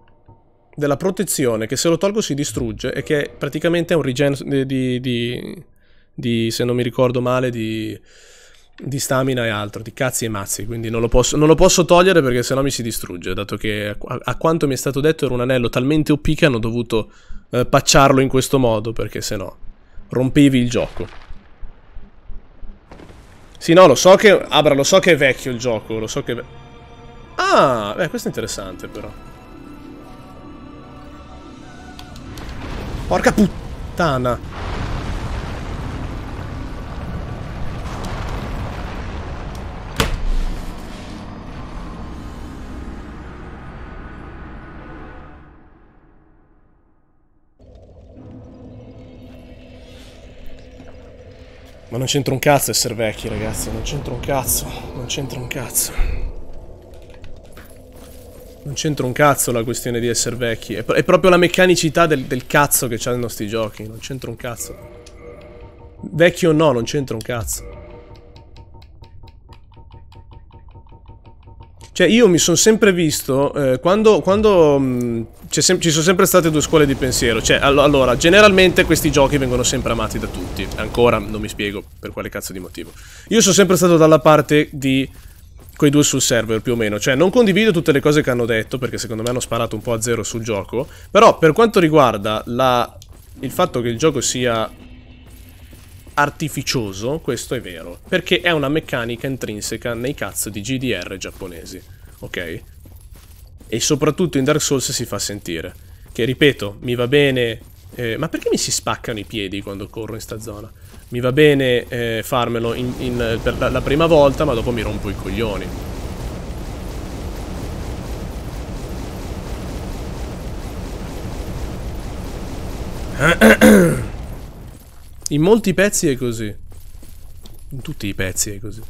della protezione, che se lo tolgo si distrugge e che praticamente è un regen di, di, di, di, se non mi ricordo male, di, stamina e altro, di cazzi e mazzi, quindi non lo posso, non lo posso togliere perché sennò mi si distrugge, dato che a, a quanto mi è stato detto era un anello talmente OP che hanno dovuto eh, pacciarlo in questo modo, perché se no rompevi il gioco. Sì, no, lo so che... Abra, lo so che è vecchio il gioco, lo so che... Ah, beh, questo è interessante però. Porca puttana. Ma non c'entra un cazzo essere vecchi, ragazzi. Non c'entra un cazzo. Non c'entra un cazzo. Non c'entra un cazzo la questione di essere vecchi. È, è proprio la meccanicità del, del cazzo che c'ha nei nostri giochi. Non c'entra un cazzo. Vecchio o no, non c'entra un cazzo. Cioè io mi sono sempre visto, eh, quando, quando mh, sem ci sono sempre state due scuole di pensiero, cioè all allora generalmente questi giochi vengono sempre amati da tutti, ancora non mi spiego per quale cazzo di motivo. Io sono sempre stato dalla parte di quei due sul server più o meno, cioè non condivido tutte le cose che hanno detto perché secondo me hanno sparato un po' a zero sul gioco, però per quanto riguarda la... il fatto che il gioco sia artificioso, questo è vero, perché è una meccanica intrinseca nei cazzo di GDR giapponesi, ok? E soprattutto in Dark Souls si fa sentire. Che ripeto, mi va bene... Eh, ma perché mi si spaccano i piedi quando corro in sta zona? Mi va bene eh, farmelo in, in, per la, la prima volta, ma dopo mi rompo i coglioni. Ahem. In molti pezzi è così. In tutti i pezzi è così.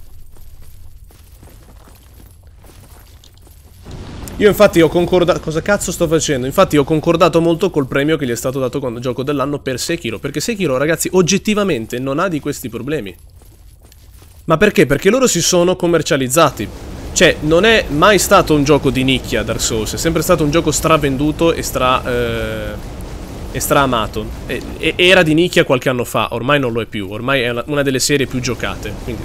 Io infatti ho concordato... Cosa cazzo sto facendo? Infatti ho concordato molto col premio che gli è stato dato quando gioco dell'anno per Sekiro. Perché Sekiro, ragazzi, oggettivamente non ha di questi problemi. Ma perché? Perché loro si sono commercializzati. Cioè, non è mai stato un gioco di nicchia Dark Souls. È sempre stato un gioco stravenduto e stra... Eh è stra-amato. E, e, era di nicchia qualche anno fa, ormai non lo è più, ormai è una delle serie più giocate. Quindi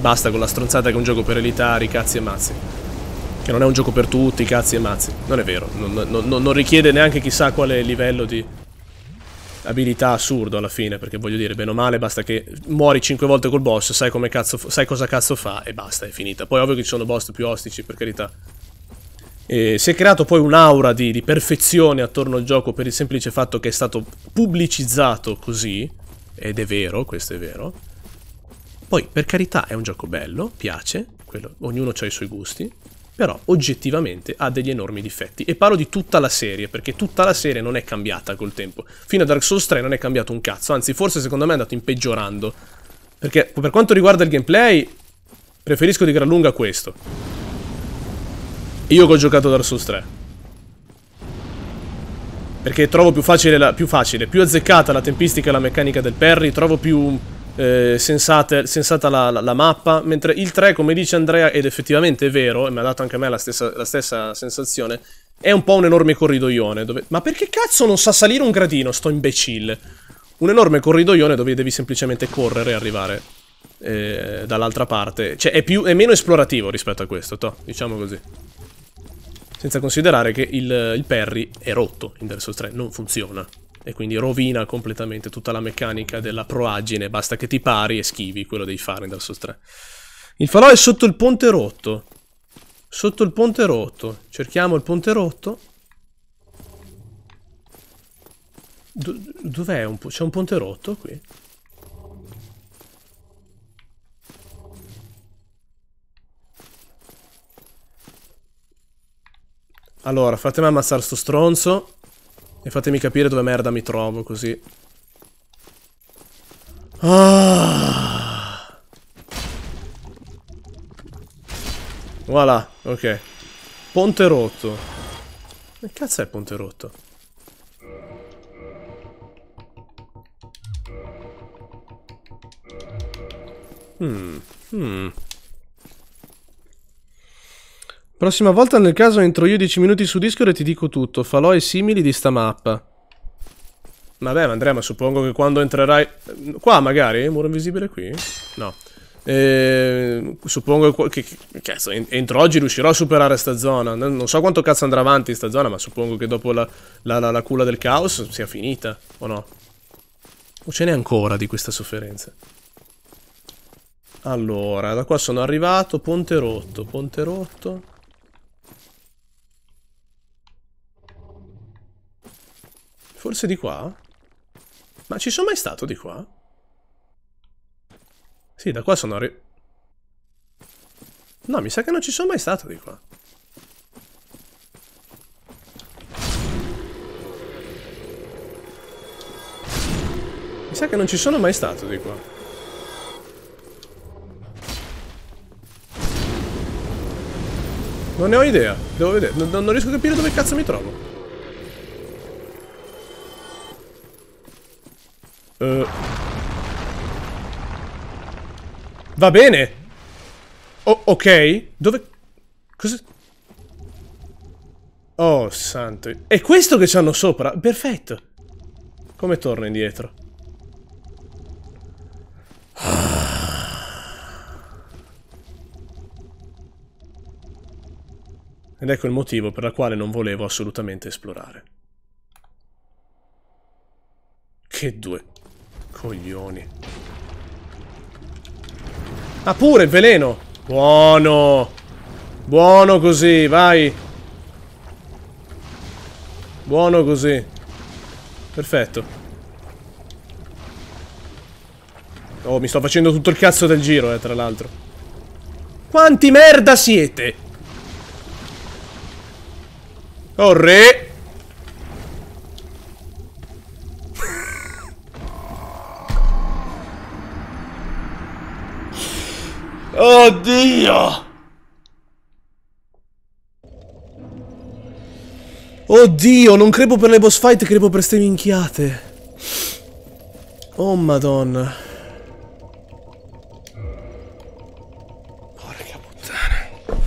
basta con la stronzata che è un gioco per elitari, cazzi e mazzi. Che non è un gioco per tutti, cazzi e mazzi. Non è vero, non, non, non richiede neanche chissà quale livello di abilità assurdo alla fine, perché voglio dire, bene o male, basta che muori 5 volte col boss, sai, come cazzo, sai cosa cazzo fa e basta, è finita. Poi ovvio che ci sono boss più ostici, per carità, e si è creato poi un'aura di, di, perfezione attorno al gioco per il semplice fatto che è stato pubblicizzato così, ed è vero, questo è vero. Poi, per carità, è un gioco bello, piace, quello, ognuno ha i suoi gusti, però oggettivamente ha degli enormi difetti. E parlo di tutta la serie, perché tutta la serie non è cambiata col tempo. Fino a Dark Souls 3 non è cambiato un cazzo, anzi forse secondo me è andato impeggiorando. Perché per quanto riguarda il gameplay, preferisco di gran lunga questo. Io che ho giocato Dark Souls 3. Perché trovo più facile, la, più, facile più azzeccata la tempistica e la meccanica del Perry, trovo più eh, sensate, sensata la, la, la, mappa, mentre il 3, come dice Andrea, ed effettivamente è vero, e mi ha dato anche a me la stessa, la stessa sensazione, è un po' un enorme corridoione. Dove... Ma perché cazzo non sa salire un gradino, sto imbecille? Un enorme corridoione dove devi semplicemente correre e arrivare eh, dall'altra parte. Cioè, è, più, è, meno esplorativo rispetto a questo, toh, diciamo così senza considerare che il, il parry è rotto in Dark Souls 3, non funziona. E quindi rovina completamente tutta la meccanica della proagine, basta che ti pari e schivi, quello dei fare in Dark Souls 3. Il falò è sotto il ponte rotto. Sotto il ponte rotto. Cerchiamo il ponte rotto. Dov'è un po'? C'è un ponte rotto qui? Allora, fatemi ammazzare sto stronzo. E fatemi capire dove merda mi trovo, così. Ah. Voilà, ok. Ponte rotto. Che cazzo è ponte rotto? Hmm. Hmm. Prossima volta nel caso entro io 10 minuti su Discord e ti dico tutto. Falò e simili di sta mappa. Vabbè, ma Andrea, ma suppongo che quando entrerai... Qua magari? Muro invisibile qui? No. Eh, suppongo che, che, che, entro oggi riuscirò a superare sta zona. Non so quanto cazzo andrà avanti sta zona, ma suppongo che dopo la, la, la, la culla del caos sia finita, o no? O ce n'è ancora di questa sofferenza? Allora, da qua sono arrivato, ponte rotto, ponte rotto... Forse di qua? Ma ci sono mai stato di qua? Sì, da qua sono arri... No, mi sa che non ci sono mai stato di qua. Mi sa che non ci sono mai stato di qua. Non ne ho idea. Devo vedere. Non, non riesco a capire dove cazzo mi trovo. Eh, va bene. Oh, ok. Dove... Cosa... Oh, santo. È questo che c'hanno sopra? Perfetto. Come torno indietro? Ed ecco il motivo per il quale non volevo assolutamente esplorare. Che due Coglioni. Ah, pure il veleno. Buono. Buono così, vai. Buono così. Perfetto. Oh, mi sto facendo tutto il cazzo del giro, eh, tra l'altro. Quanti merda siete? Oh, re. Oddio! Oddio, non crepo per le boss fight, crepo per ste minchiate. Oh madonna. Porca puttana.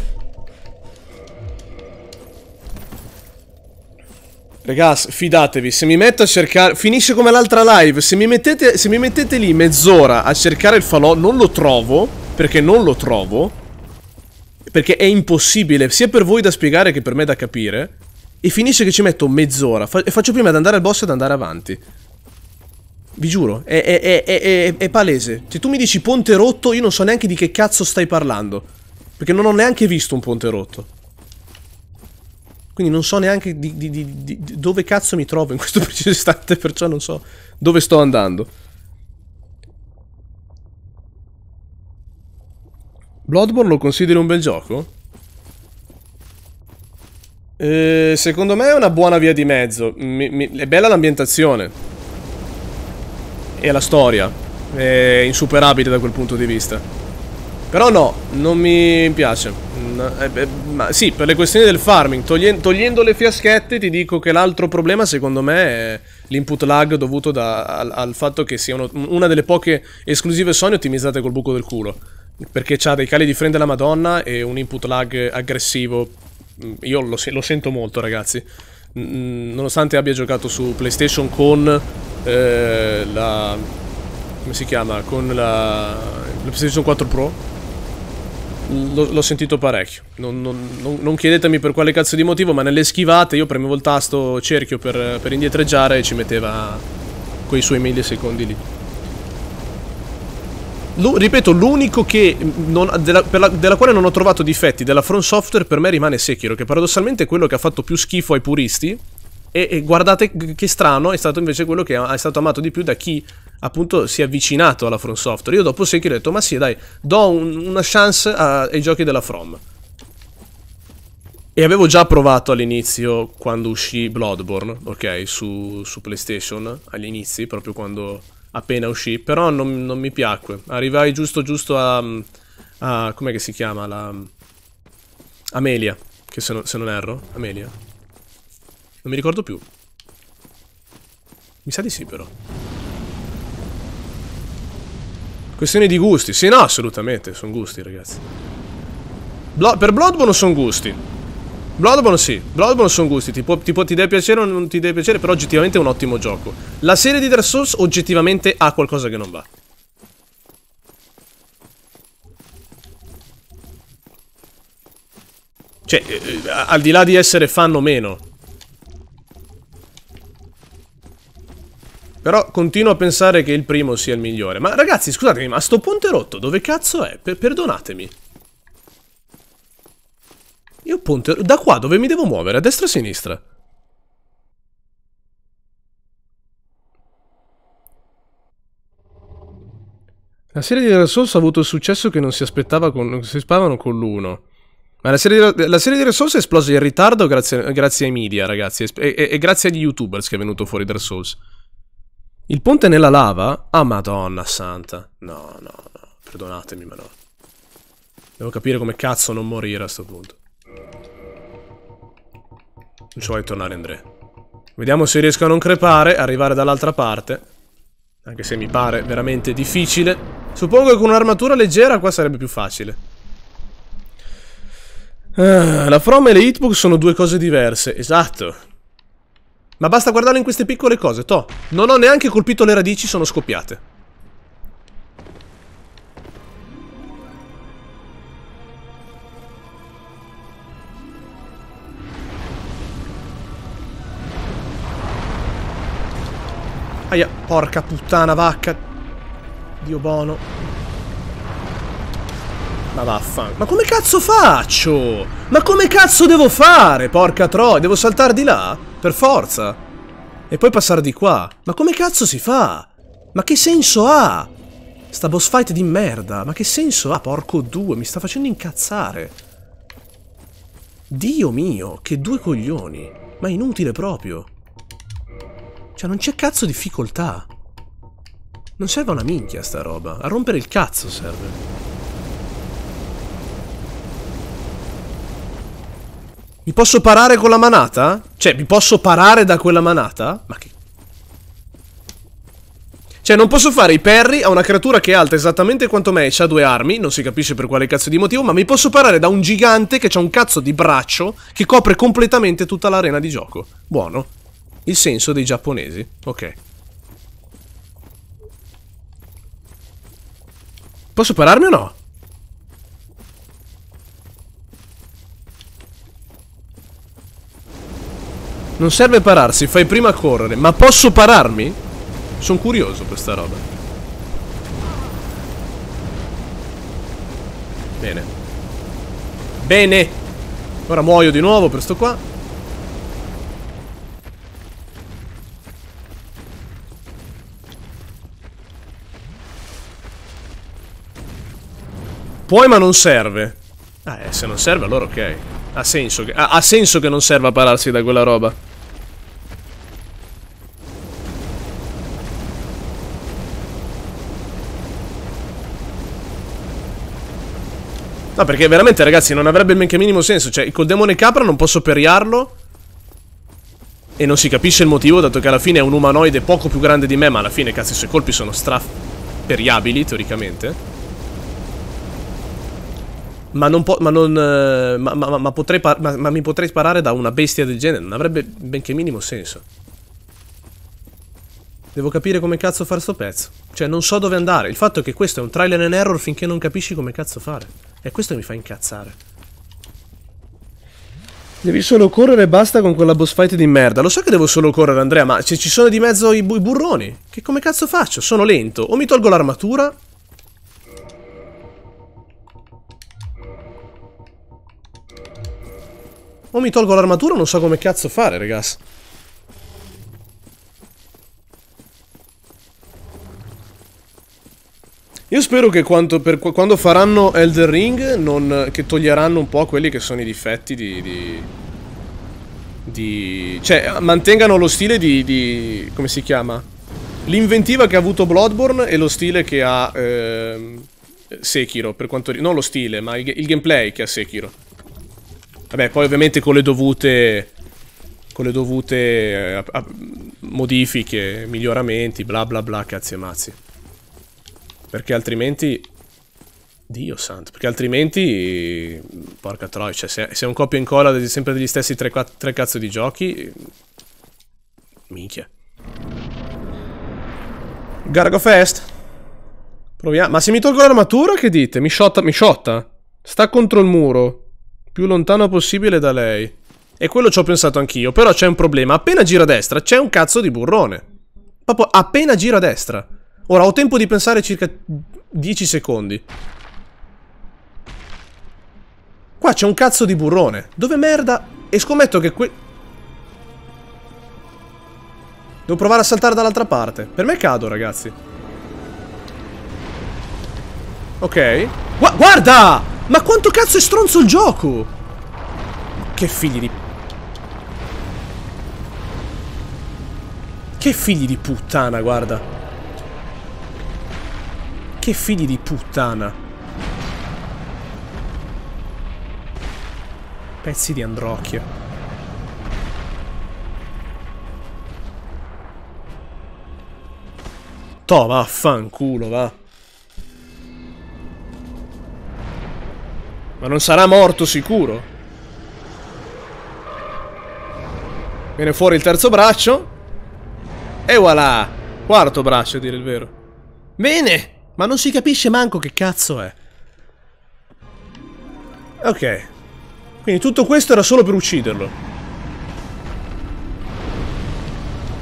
Ragazzi, fidatevi, se mi metto a cercare... Finisce come l'altra live, se mi mettete, se mi mettete lì mezz'ora a cercare il falò, non lo trovo perché non lo trovo, perché è impossibile sia per voi da spiegare che per me da capire, e finisce che ci metto mezz'ora, fa e faccio prima ad andare al boss ad andare avanti. Vi giuro, è, è, è, è palese. Se tu mi dici ponte rotto, io non so neanche di che cazzo stai parlando, perché non ho neanche visto un ponte rotto. Quindi non so neanche di, di, di, di, dove cazzo mi trovo in questo preciso istante, perciò non so dove sto andando. Bloodborne lo consideri un bel gioco? Eh, secondo me è una buona via di mezzo. Mi, mi, è bella l'ambientazione. E la storia. È insuperabile da quel punto di vista. Però no, non mi piace. No, eh, ma sì, per le questioni del farming. Toglien togliendo le fiaschette ti dico che l'altro problema secondo me è l'input lag dovuto da, al, al, fatto che sia uno, una delle poche esclusive Sony ottimizzate col buco del culo. Perché ha dei cali di frame della madonna e un input lag aggressivo. Mm, io lo, lo sento molto, ragazzi. nonostante abbia giocato su PlayStation con eh, la... come si chiama? Con la, la PlayStation 4 Pro, l'ho sentito parecchio. Non, non, non, chiedetemi per quale cazzo di motivo, ma nelle schivate io premevo il tasto cerchio per, per indietreggiare e ci metteva quei suoi millisecondi lì ripeto, l'unico che non, della, la, della, quale non ho trovato difetti della Front Software per me rimane Sekiro, che paradossalmente è quello che ha fatto più schifo ai puristi. E, e guardate che strano, è stato invece quello che è stato amato di più da chi appunto si è avvicinato alla Front Software. Io dopo Sekiro ho detto, ma sì, dai, do un, una chance a, ai giochi della From. E avevo già provato all'inizio quando uscì Bloodborne, ok, su, su PlayStation, agli inizi, proprio quando appena uscì, però non, non mi piacque. Arrivai giusto giusto a... a com'è che si chiama? La... Amelia, che se non, se non erro, Amelia. Non mi ricordo più. Mi sa di sì però. Questione di gusti. Sì, no, assolutamente. Sono gusti, ragazzi. Blo per Bloodborne sono gusti. Bloodborne sì, Bloodborne sono gusti, ti, può, ti, ti, deve piacere o non ti deve piacere, però oggettivamente è un ottimo gioco. La serie di Dark Souls oggettivamente ha qualcosa che non va. Cioè, eh, eh, al di là di essere fan o meno. Però continuo a pensare che il primo sia il migliore. Ma ragazzi, scusatemi, ma sto ponte rotto dove cazzo è? Per perdonatemi. Io punto... Da qua dove mi devo muovere? A destra o a sinistra? La serie di Dark Souls ha avuto il successo che non si aspettava con... Non si spavano con l'1. Ma la serie, di, la serie di Dark Souls è esplosa in ritardo grazie, grazie ai media, ragazzi, e, e, e, grazie agli youtubers che è venuto fuori Dark Souls. Il ponte nella lava? Ah, madonna santa. No, no, no. Perdonatemi, ma no. Devo capire come cazzo non morire a sto punto. Non ci voglio tornare, Andrea. Vediamo se riesco a non crepare, arrivare dall'altra parte. Anche se mi pare veramente difficile. Suppongo che con un'armatura leggera qua sarebbe più facile. Ah, la From e le hitbox sono due cose diverse, esatto. Ma basta guardarlo in queste piccole cose, Toh. Non ho neanche colpito le radici, sono scoppiate. Aia, porca puttana vacca. Dio bono. Ma vaffan. Ma come cazzo faccio? Ma come cazzo devo fare? Porca troia, devo saltare di là? Per forza. E poi passare di qua. Ma come cazzo si fa? Ma che senso ha? Sta boss fight di merda. Ma che senso ha? Porco due, mi sta facendo incazzare. Dio mio, che due coglioni. Ma inutile proprio. Cioè, non c'è cazzo difficoltà. Non serve una minchia sta roba. A rompere il cazzo serve. Mi posso parare con la manata? Cioè, mi posso parare da quella manata? Ma che... Cioè, non posso fare i perri a una creatura che è alta esattamente quanto me e ha due armi, non si capisce per quale cazzo di motivo, ma mi posso parare da un gigante che ha un cazzo di braccio che copre completamente tutta l'arena di gioco. Buono. Il senso dei giapponesi. Ok. Posso pararmi o no? Non serve pararsi, fai prima correre. Ma posso pararmi? Sono curioso questa roba. Bene. Bene. Ora muoio di nuovo per sto qua. Puoi ma non serve. Ah, eh, se non serve allora ok. Ha senso che, ha, ha senso che non serva pararsi da quella roba. No, perché veramente, ragazzi, non avrebbe neanche minimo senso. Cioè, col demone capra non posso periarlo. E non si capisce il motivo, dato che alla fine è un umanoide poco più grande di me, ma alla fine, cazzo, i suoi colpi sono stra... periabili, teoricamente. Ma, po- ma, non, eh, ma, ma, potrei par- ma mi potrei sparare da una bestia del genere, non avrebbe benché minimo senso. Devo capire come cazzo fare sto pezzo. Cioè, non so dove andare. Il fatto è che questo è un trial and error finché non capisci come cazzo fare. E questo mi fa incazzare. Devi solo correre e basta con quella boss fight di merda. Lo so che devo solo correre, Andrea, ma se ci sono di mezzo i, bu i burroni, che come cazzo faccio? Sono lento. O mi tolgo l'armatura, O mi tolgo l'armatura non so come cazzo fare, ragazzi. Io spero che quando, per, quando faranno Elder Ring non, che toglieranno un po' quelli che sono i difetti di... di, di cioè, mantengano lo stile di, di come si chiama? L'inventiva che ha avuto Bloodborne e lo stile che ha eh, Sekiro, per quanto... Non lo stile, ma il, il gameplay che ha Sekiro. Vabbè, poi ovviamente con le dovute con le dovute eh, modifiche, miglioramenti, bla bla bla, cazzi e mazzi. Perché altrimenti Dio santo, perché altrimenti porca troia, cioè se, se è un copia e incolla sempre degli stessi tre, quattro, tre cazzo di giochi minchia. Gargo Fest. Proviamo. Ma se mi tolgo l'armatura che dite? Mi sciotta, mi sciotta. Sta contro il muro più lontano possibile da lei. E quello ci ho pensato anch'io, però c'è un problema. Appena gira a destra c'è un cazzo di burrone. Proprio appena gira a destra. Ora ho tempo di pensare circa 10 secondi. Qua c'è un cazzo di burrone. Dove merda? E scommetto che qui... Devo provare a saltare dall'altra parte. Per me cado, ragazzi. Ok. Gua guarda! Ma quanto cazzo è stronzo il gioco! Che figli di... Che figli di puttana, guarda. Che figli di puttana. Pezzi di androcchio. Toh, vaffanculo, va. Ma non sarà morto sicuro. Viene fuori il terzo braccio. E voilà! Quarto braccio, a dire il vero. Bene! Ma non si capisce manco che cazzo è. Ok. Quindi tutto questo era solo per ucciderlo.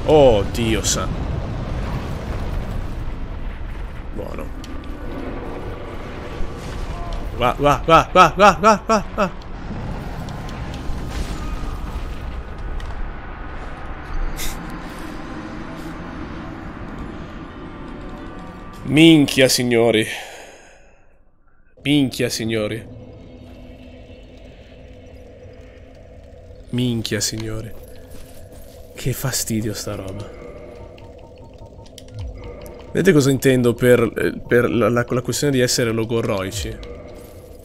Oh, Dio santo. Va, va, va, va, va, va, qua, Minchia, signori. Minchia, signori. Minchia, signori. Che fastidio sta roba. Vedete cosa intendo per, eh, per la, la, la questione di essere logorroici?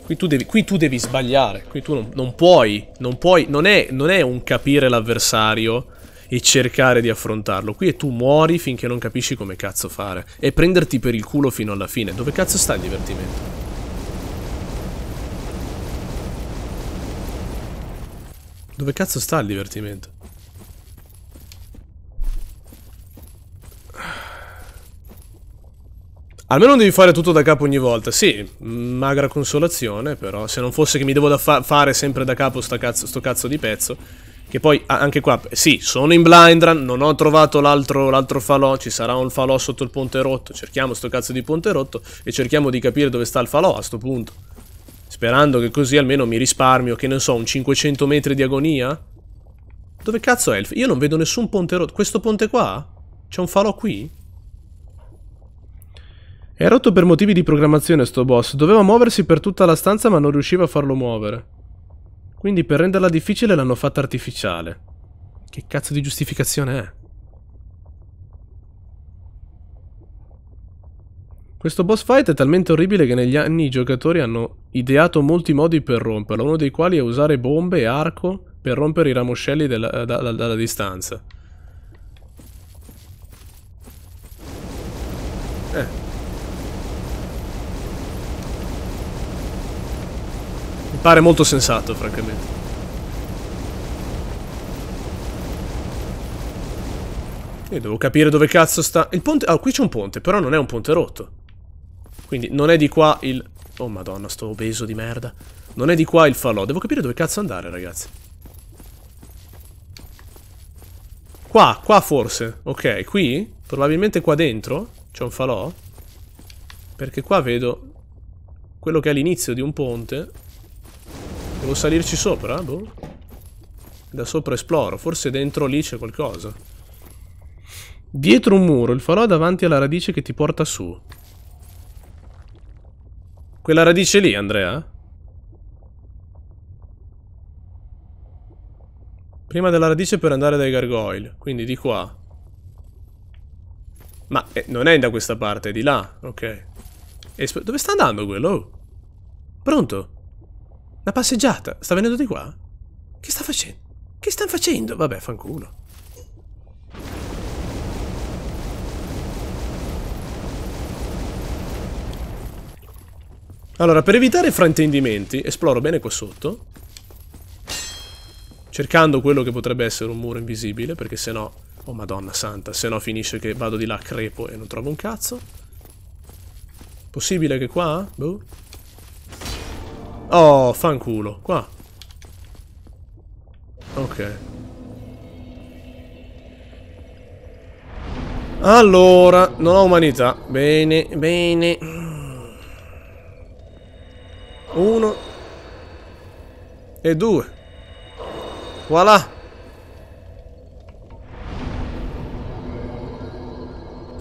Qui tu devi, qui tu devi sbagliare, qui tu non, non puoi, non puoi, non è, non è un capire l'avversario e cercare di affrontarlo. Qui è tu muori finché non capisci come cazzo fare e prenderti per il culo fino alla fine. Dove cazzo sta il divertimento? Dove cazzo sta il divertimento? Almeno non devi fare tutto da capo ogni volta. Sì, magra consolazione, però. Se non fosse che mi devo fa fare sempre da capo cazzo, sto cazzo di pezzo. Che poi, anche qua, sì, sono in blind run, non ho trovato l'altro falò, ci sarà un falò sotto il ponte rotto. Cerchiamo sto cazzo di ponte rotto e cerchiamo di capire dove sta il falò a sto punto. Sperando che così almeno mi risparmio, che ne so, un 500 metri di agonia? Dove cazzo è il... Io non vedo nessun ponte rotto. Questo ponte qua? C'è un falò qui? È rotto per motivi di programmazione sto boss. Doveva muoversi per tutta la stanza ma non riusciva a farlo muovere. Quindi per renderla difficile l'hanno fatta artificiale. Che cazzo di giustificazione è? Questo boss fight è talmente orribile che negli anni i giocatori hanno ideato molti modi per romperlo, uno dei quali è usare bombe e arco per rompere i ramoscelli della, da, da, dalla distanza. Eh, pare molto sensato, francamente. Io devo capire dove cazzo sta... Il ponte... Ah, qui c'è un ponte, però non è un ponte rotto. Quindi non è di qua il... Oh madonna, sto obeso di merda. Non è di qua il falò. Devo capire dove cazzo andare, ragazzi. Qua, qua forse. Ok, qui? Probabilmente qua dentro c'è un falò. Perché qua vedo quello che è all'inizio di un ponte Devo salirci sopra? Boh. Da sopra esploro. Forse dentro lì c'è qualcosa. Dietro un muro, il farò davanti alla radice che ti porta su. Quella radice lì, Andrea? Prima della radice per andare dai gargoyle. Quindi di qua. Ma eh, non è da questa parte, è di là. Ok. dove sta andando quello? Oh. Pronto? La passeggiata. Sta venendo di qua? Che sta facendo? Che stanno facendo? Vabbè, fanculo. Allora, per evitare fraintendimenti, esploro bene qua sotto. Cercando quello che potrebbe essere un muro invisibile, perché se no... Oh madonna santa, se no finisce che vado di là crepo e non trovo un cazzo. Possibile che qua? Boh. Oh, fanculo. Qua. Ok. Allora, non ho umanità. Bene, bene. Uno. E due. Voilà.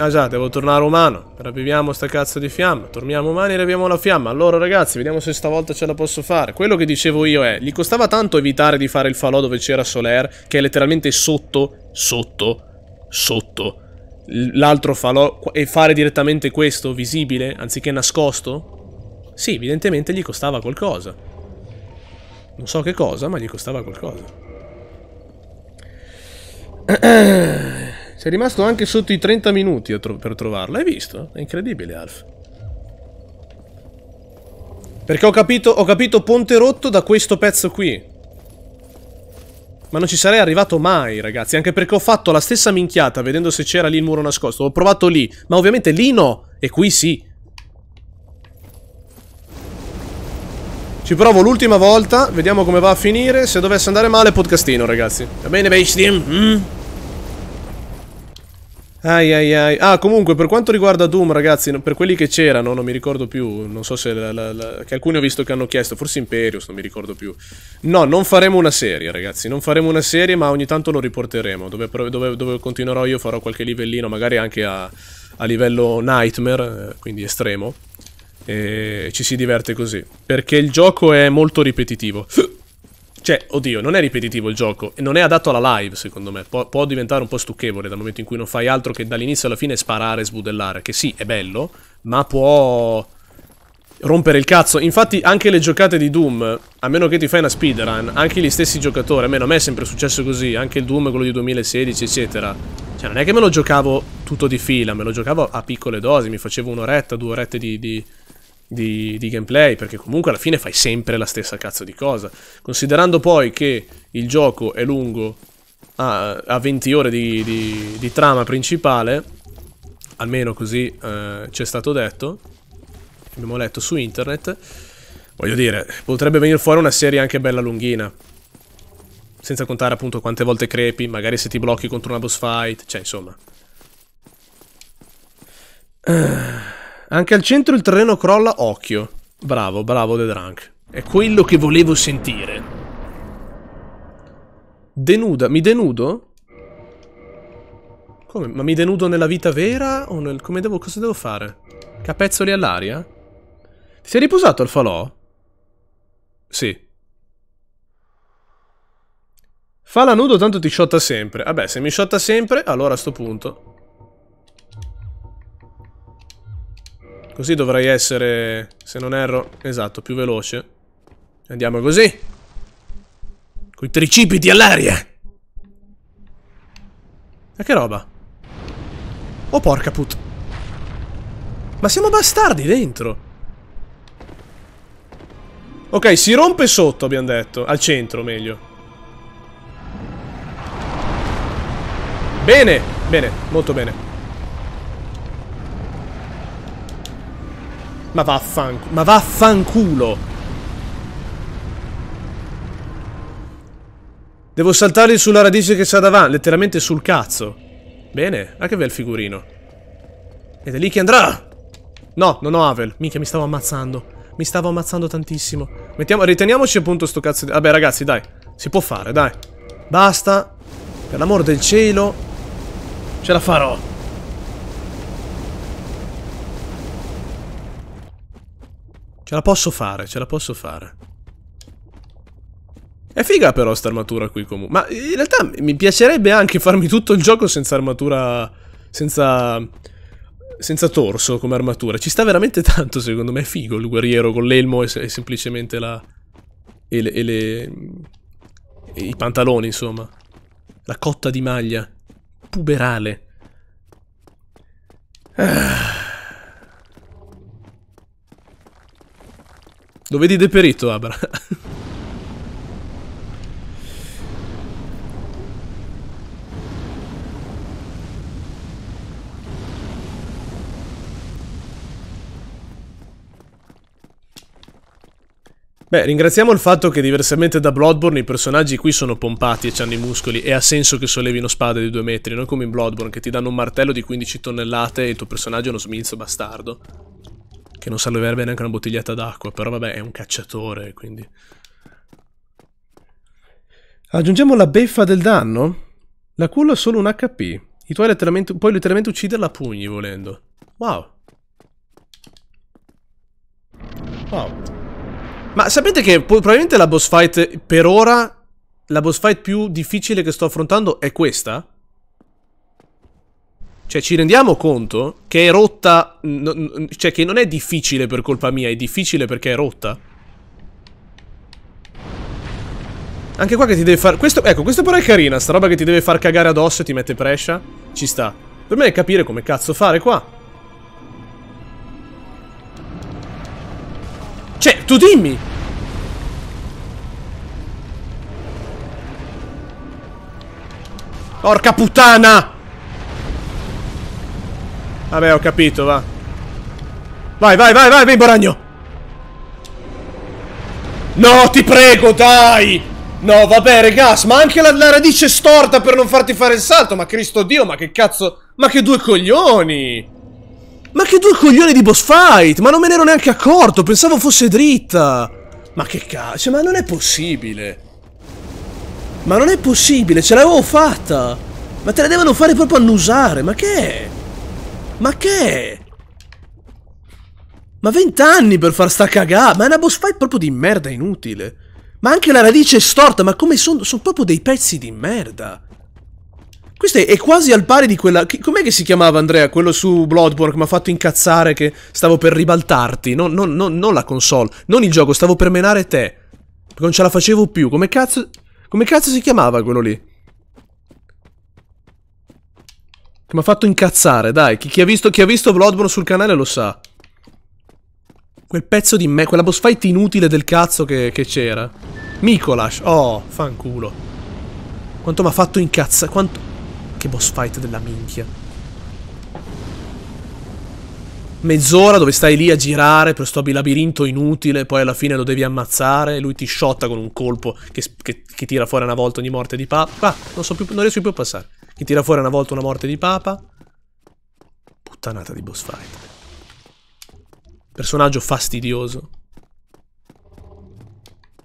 Ah già, devo tornare umano. Raviviamo sta cazzo di fiamma. Torniamo umani e leviamo la fiamma. Allora ragazzi, vediamo se stavolta ce la posso fare. Quello che dicevo io è, gli costava tanto evitare di fare il falò dove c'era Soler, che è letteralmente sotto, sotto, sotto l'altro falò e fare direttamente questo visibile anziché nascosto? Sì, evidentemente gli costava qualcosa. Non so che cosa, ma gli costava qualcosa. Ah, ah. Sei rimasto anche sotto i 30 minuti tro per trovarla, hai visto? È incredibile, Alf. Perché ho capito, ho capito ponte rotto da questo pezzo qui. Ma non ci sarei arrivato mai, ragazzi. Anche perché ho fatto la stessa minchiata vedendo se c'era lì il muro nascosto. L'ho provato lì, ma ovviamente lì no. E qui sì. Ci provo l'ultima volta, vediamo come va a finire. Se dovesse andare male, podcastino, ragazzi. Va bene, Beistim? Mm? Ai ai ai. Ah, comunque, per quanto riguarda Doom, ragazzi, per quelli che c'erano, non mi ricordo più. Non so se. La, la, la, che alcuni ho visto che hanno chiesto, forse Imperius, non mi ricordo più. No, non faremo una serie, ragazzi. Non faremo una serie, ma ogni tanto lo riporteremo. Dove, dove, dove continuerò io, farò qualche livellino, magari anche a, a livello nightmare, eh, quindi estremo. E ci si diverte così. Perché il gioco è molto ripetitivo. Cioè, oddio, non è ripetitivo il gioco e non è adatto alla live, secondo me. Pu può diventare un po' stucchevole dal momento in cui non fai altro che dall'inizio alla fine sparare e sbudellare, che sì, è bello, ma può rompere il cazzo. Infatti anche le giocate di Doom, a meno che ti fai una speedrun, anche gli stessi giocatori, almeno a me è sempre successo così, anche il Doom, quello di 2016, eccetera. Cioè, non è che me lo giocavo tutto di fila, me lo giocavo a piccole dosi, mi facevo un'oretta, due orette di, di di, di, gameplay, perché comunque alla fine fai sempre la stessa cazzo di cosa. Considerando poi che il gioco è lungo, ha, ha 20 ore di, di, di, trama principale, almeno così eh, ci è stato detto, abbiamo letto su internet, voglio dire, potrebbe venire fuori una serie anche bella lunghina. Senza contare appunto quante volte crepi, magari se ti blocchi contro una boss fight, cioè insomma. Uh. Anche al centro il terreno crolla, occhio. Bravo, bravo The Drunk. È quello che volevo sentire. Denuda, mi denudo? Come? Ma mi denudo nella vita vera o nel... come devo... cosa devo fare? Capezzoli all'aria? Ti sei riposato al falò? Sì. Fala nudo tanto ti sciotta sempre. Vabbè, se mi sciotta sempre, allora a sto punto... Così dovrei essere, se non erro, esatto, più veloce. Andiamo così. Coi tricipiti all'aria. Ma che roba? Oh porca put. Ma siamo bastardi dentro. Ok, si rompe sotto, abbiamo detto. Al centro, meglio. Bene, bene, molto bene. Ma vaffanculo. Ma vaffanculo. Devo saltare sulla radice che c'ha davanti, letteralmente sul cazzo. Bene, ah che bel figurino. Ed è lì che andrà! No, non ho Avel. Minchia, mi stavo ammazzando. Mi stavo ammazzando tantissimo. Mettiamo, riteniamoci appunto sto cazzo di... Vabbè ragazzi, dai. Si può fare, dai. Basta. Per l'amor del cielo. Ce la farò. Ce la posso fare, ce la posso fare. È figa però sta armatura qui comunque. Ma in realtà mi piacerebbe anche farmi tutto il gioco senza armatura... Senza... Senza torso come armatura. Ci sta veramente tanto secondo me. È figo il guerriero con l'elmo e, e, semplicemente la... E le... E le e I pantaloni insomma. La cotta di maglia. Puberale. Ah. Dove ti deperito, Abra. Beh, ringraziamo il fatto che diversamente da Bloodborne i personaggi qui sono pompati e hanno i muscoli e ha senso che sollevino spade di due metri, non come in Bloodborne che ti danno un martello di 15 tonnellate e il tuo personaggio è uno smilzo bastardo. Che non salverebbe neanche una bottiglietta d'acqua, però vabbè, è un cacciatore, quindi... Aggiungiamo la beffa del danno? La culla ha solo un HP. I tuoi letteralmente, puoi letteralmente ucciderla a pugni, volendo. Wow. Wow. Ma sapete che probabilmente la boss fight per ora... La boss fight più difficile che sto affrontando è questa? Cioè, ci rendiamo conto che è rotta... Cioè, che non è difficile per colpa mia, è difficile perché è rotta. Anche qua che ti deve far... Questo... Ecco, questa però è carina, sta roba che ti deve far cagare addosso e ti mette prescia. Ci sta. Per me è capire come cazzo fare qua. Cioè, tu dimmi! Porca puttana! Vabbè, ho capito, va. Vai, vai, vai, vai, bimbo ragno! No, ti prego, dai! No, vabbè, regas, ma anche la, la radice storta per non farti fare il salto! Ma Cristo Dio, ma che cazzo... Ma che due coglioni! Ma che due coglioni di boss fight! Ma non me ne ero neanche accorto, pensavo fosse dritta! Ma che cazzo, cioè, ma non è possibile! Ma non è possibile, ce l'avevo fatta! Ma te la devono fare proprio annusare, ma che è? Ma che? Ma vent'anni per far sta cagata? Ma è una boss fight proprio di merda inutile! Ma anche la radice è storta, ma come sono? Sono proprio dei pezzi di merda! Questo è, è quasi al pari di quella... Com'è che si chiamava Andrea? Quello su Bloodborne che mi ha fatto incazzare che stavo per ribaltarti. Non, non, non, non la console, non il gioco, stavo per menare te. Perché non ce la facevo più. Come cazzo... Come cazzo si chiamava quello lì? Che mi ha fatto incazzare, dai. Chi, chi, ha visto, chi ha visto Bloodborne sul canale lo sa. Quel pezzo di me, quella boss fight inutile del cazzo che c'era. Mikolash, oh, fanculo. Quanto mi ha fatto incazzare, quanto... Che boss fight della minchia. Mezz'ora dove stai lì a girare per sto labirinto inutile, poi alla fine lo devi ammazzare, lui ti sciotta con un colpo che, che, che tira fuori una volta ogni morte di papà. Qua, ah, non, so non riesco più a passare che tira fuori una volta una morte di Papa. Puttanata di boss fight. Personaggio fastidioso.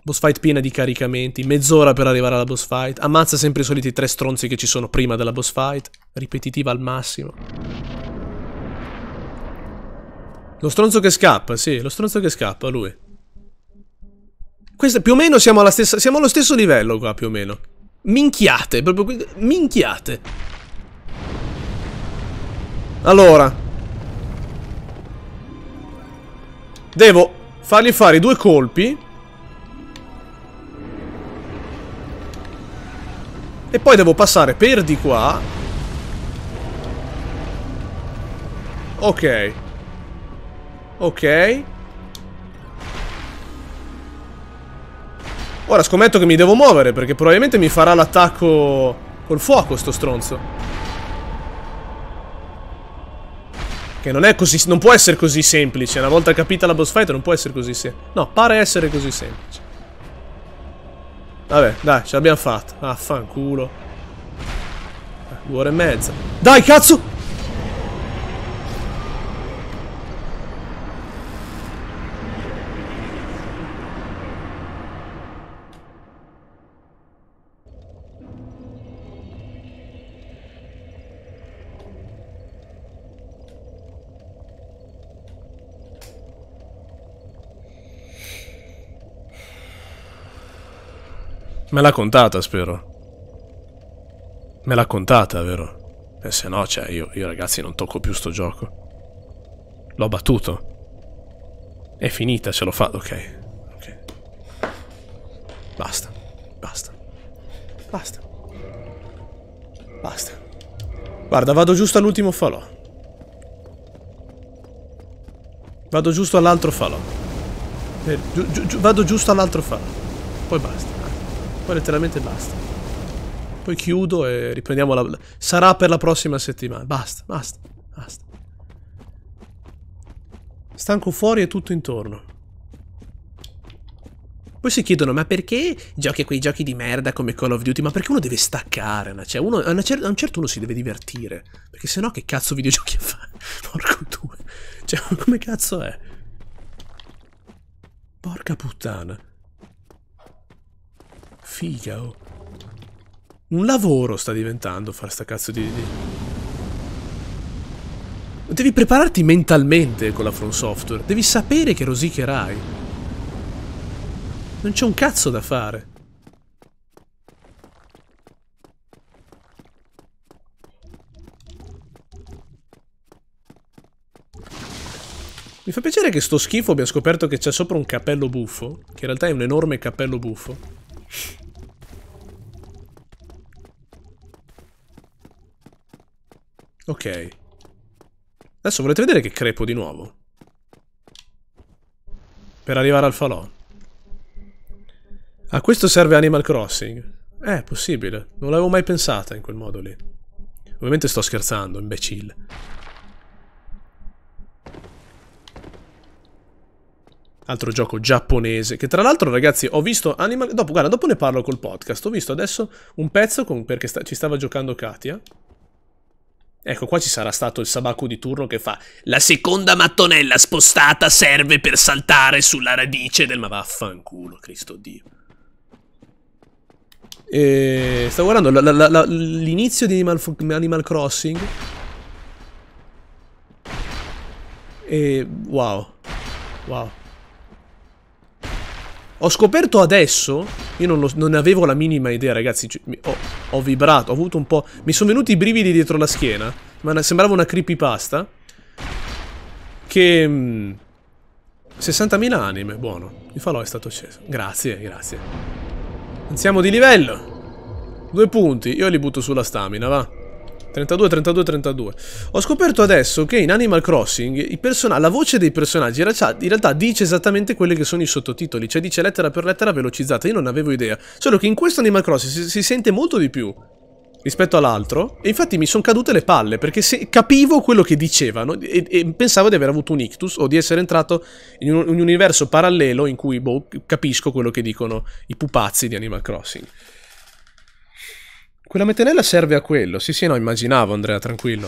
Boss fight piena di caricamenti, mezz'ora per arrivare alla boss fight, ammazza sempre i soliti tre stronzi che ci sono prima della boss fight, ripetitiva al massimo. Lo stronzo che scappa, sì, lo stronzo che scappa, lui. Questo, più o meno siamo, stessa, siamo allo stesso livello qua, più o meno. Minchiate, proprio minchiate. Allora. Devo fargli fare due colpi. E poi devo passare per di qua. Ok. Ok. Ora scommetto che mi devo muovere perché probabilmente mi farà l'attacco col fuoco sto stronzo. Che non è così... non può essere così semplice. Una volta capita la boss fight non può essere così semplice. No, pare essere così semplice. Vabbè, dai, ce l'abbiamo fatta. Affanculo. Ah, Due ore e mezza. Dai, cazzo! Me l'ha contata, spero. Me l'ha contata, vero? E se no, cioè, io, io ragazzi non tocco più sto gioco. L'ho battuto. È finita, ce l'ho fatta. Ok. Ok. Basta. Basta. Basta. Basta. Guarda, vado giusto all'ultimo falò. Vado giusto all'altro falò. Gi eh, gi vado giusto all'altro falò. Poi basta. Poi letteralmente basta. Poi chiudo e riprendiamo la... Sarà per la prossima settimana. Basta, basta, basta. Stanco fuori e tutto intorno. Poi si chiedono, ma perché giochi a quei giochi di merda come Call of Duty? Ma perché uno deve staccare? Cioè, uno, a, cer a, un certo uno si deve divertire. Perché sennò che cazzo videogiochi a fare? Porco due. Cioè, come cazzo è? Porca puttana. Figa, oh. Un lavoro sta diventando fare sta cazzo di... Devi prepararti mentalmente con la From Software. Devi sapere che rosicherai. Non c'è un cazzo da fare. Mi fa piacere che sto schifo abbia scoperto che c'è sopra un cappello buffo, che in realtà è un enorme cappello buffo. Ok. Adesso volete vedere che crepo di nuovo? Per arrivare al falò. A questo serve Animal Crossing. Eh, possibile. Non l'avevo mai pensata in quel modo lì. Ovviamente sto scherzando, imbecille. Altro gioco giapponese, che tra l'altro ragazzi ho visto Animal... Dopo, guarda, dopo ne parlo col podcast. Ho visto adesso un pezzo con... perché sta... ci stava giocando Katia. Ecco, qua ci sarà stato il sabacco di turno che fa La seconda mattonella spostata serve per saltare sulla radice del... Ma vaffanculo, Cristo Dio. E... Stavo guardando l'inizio di Animal, Animal Crossing. E... Wow. Wow. Ho scoperto adesso, io non, lo, non ne avevo la minima idea ragazzi, cioè, ho, ho, vibrato, ho avuto un po'... Mi sono venuti i brividi dietro la schiena, ma sembrava una creepypasta. Che... 60.000 mm, anime, buono. Il falò è stato acceso. Grazie, grazie. Andiamo di livello. Due punti, io li butto sulla stamina, va. 32, 32, 32. Ho scoperto adesso che in Animal Crossing la voce dei personaggi in realtà, in realtà dice esattamente quelli che sono i sottotitoli, cioè dice lettera per lettera velocizzata. Io non avevo idea, solo che in questo Animal Crossing si, si sente molto di più rispetto all'altro e infatti mi sono cadute le palle perché se, capivo quello che dicevano e, e, pensavo di aver avuto un ictus o di essere entrato in un, un universo parallelo in cui boh, capisco quello che dicono i pupazzi di Animal Crossing. Quella metanella serve a quello. Sì, sì, no, immaginavo, Andrea, tranquillo.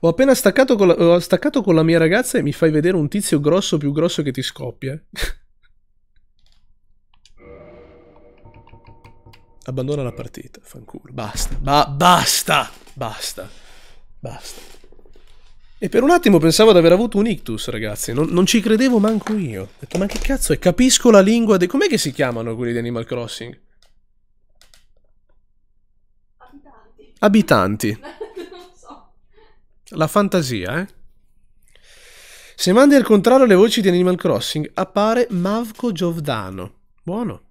Ho appena staccato con la, ho staccato con la mia ragazza e mi fai vedere un tizio grosso più grosso che ti scoppia. Abbandona la partita, fanculo. Basta, ba basta, basta, basta. E per un attimo pensavo di aver avuto un ictus, ragazzi. Non, non ci credevo manco io. Ho detto, ma che cazzo è? Capisco la lingua dei... Com'è che si chiamano quelli di Animal Crossing? abitanti. La fantasia, eh? Se mandi al contrario le voci di Animal Crossing, appare Mavco Giovdano. Buono.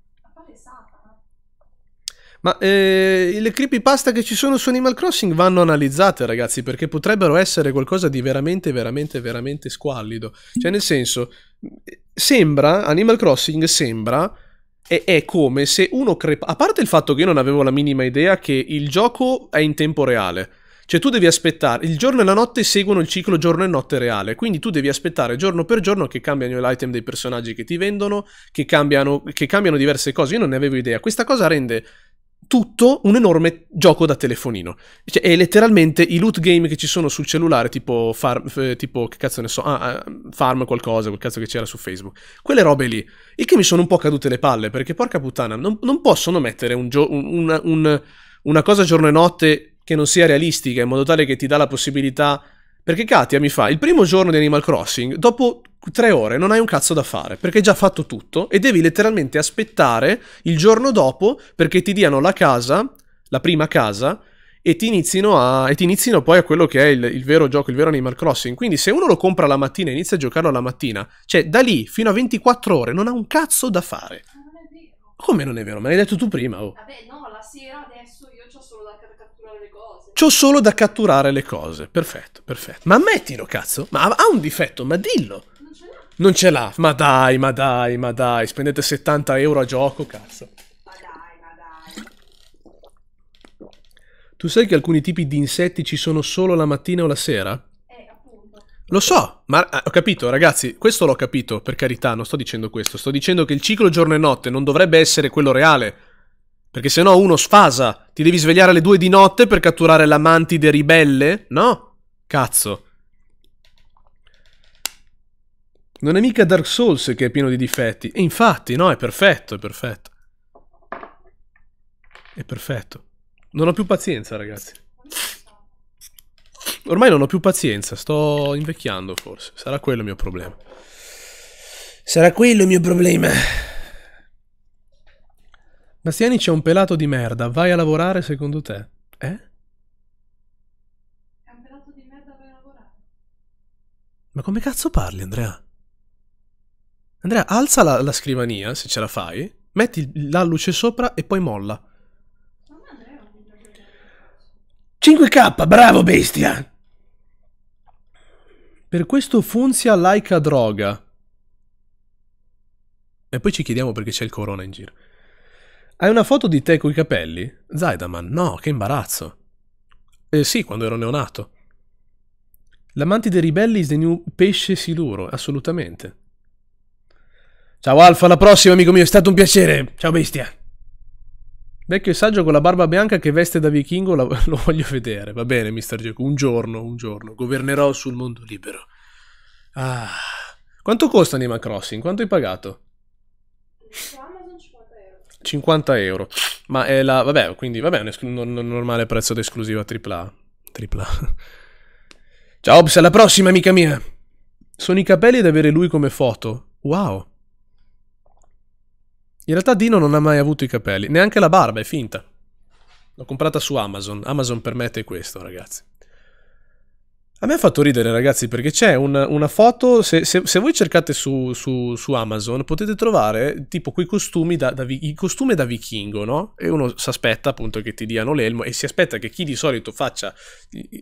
Ma eh, le creepypasta che ci sono su Animal Crossing vanno analizzate, ragazzi, perché potrebbero essere qualcosa di veramente, veramente, veramente squallido. Cioè, nel senso, eh, sembra, Animal Crossing sembra è, è come se uno crepa... A parte il fatto che io non avevo la minima idea che il gioco è in tempo reale. Cioè tu devi aspettare, il giorno e la notte seguono il ciclo giorno e notte reale, quindi tu devi aspettare giorno per giorno che cambiano l'item dei personaggi che ti vendono, che cambiano, che cambiano diverse cose, io non ne avevo idea. Questa cosa rende tutto un enorme gioco da telefonino. Cioè, è letteralmente i loot game che ci sono sul cellulare, tipo farm, eh, tipo, che cazzo ne so, ah, ah, farm qualcosa, quel cazzo che c'era su Facebook. Quelle robe lì. E che mi sono un po' cadute le palle, perché porca puttana, non, non possono mettere un gio- una, un, una cosa giorno e notte che non sia realistica, in modo tale che ti dà la possibilità perché Katia mi fa, il primo giorno di Animal Crossing, dopo tre ore non hai un cazzo da fare, perché hai già fatto tutto e devi letteralmente aspettare il giorno dopo perché ti diano la casa, la prima casa, e ti inizino, a, e ti inizino poi a quello che è il, il, vero gioco, il vero Animal Crossing. Quindi se uno lo compra la mattina e inizia a giocarlo la mattina, cioè da lì fino a 24 ore non ha un cazzo da fare. Ma ah, non è vero. Come non è vero? Me l'hai detto tu prima. Oh. Vabbè, no, la sera adesso C'ho solo da catturare le cose. Perfetto, perfetto. Ma ammettilo, cazzo. Ma ha un difetto, ma dillo. Non ce l'ha. Ma dai, ma dai, ma dai. Spendete 70 euro a gioco, cazzo. Ma dai, ma dai. Tu sai che alcuni tipi di insetti ci sono solo la mattina o la sera? Eh, Lo so, ma ah, ho capito, ragazzi, questo l'ho capito, per carità, non sto dicendo questo, sto dicendo che il ciclo giorno e notte non dovrebbe essere quello reale, perché se no uno sfasa. Ti devi svegliare alle due di notte per catturare la mantide ribelle? No? Cazzo. Non è mica Dark Souls che è pieno di difetti. E infatti, no, è perfetto, è perfetto. È perfetto. Non ho più pazienza, ragazzi. Ormai non ho più pazienza, sto invecchiando forse. Sarà quello il mio problema. Sarà quello il mio problema. Bastiani c'è un pelato di merda, vai a lavorare secondo te? Eh? È un pelato di merda, vai a lavorare. Ma come cazzo parli, Andrea? Andrea, alza la, la scrivania, se ce la fai, metti la luce sopra e poi molla. Ma Andrea, 5K, bravo bestia! Per questo funzia laica droga. E poi ci chiediamo perché c'è il corona in giro. Hai una foto di te coi capelli? Zaidaman, no, che imbarazzo. Eh sì, quando ero neonato. L'amante dei ribelli is the new pesce siluro, assolutamente. Ciao Alfa, alla prossima amico mio, è stato un piacere. Ciao bestia. Vecchio e saggio con la barba bianca che veste da vichingo la, lo voglio vedere. Va bene, mister Geco, un giorno, un giorno. Governerò sul mondo libero. Ah. Quanto costa Anima Crossing? Quanto hai pagato? 50 euro. Ma è la... Vabbè, quindi vabbè, un, un, un normale prezzo d'esclusiva AAA. AAA. Ciao, Ops, alla prossima, amica mia. Sono i capelli ad avere lui come foto. Wow. In realtà Dino non ha mai avuto i capelli, neanche la barba, è finta. L'ho comprata su Amazon. Amazon permette questo, ragazzi. A me ha fatto ridere, ragazzi, perché c'è un, una foto. Se, se, se voi cercate su, su, su, Amazon, potete trovare tipo quei costumi da, da, il costume da vichingo, no? E uno si aspetta appunto che ti diano l'elmo e si aspetta che chi di solito faccia,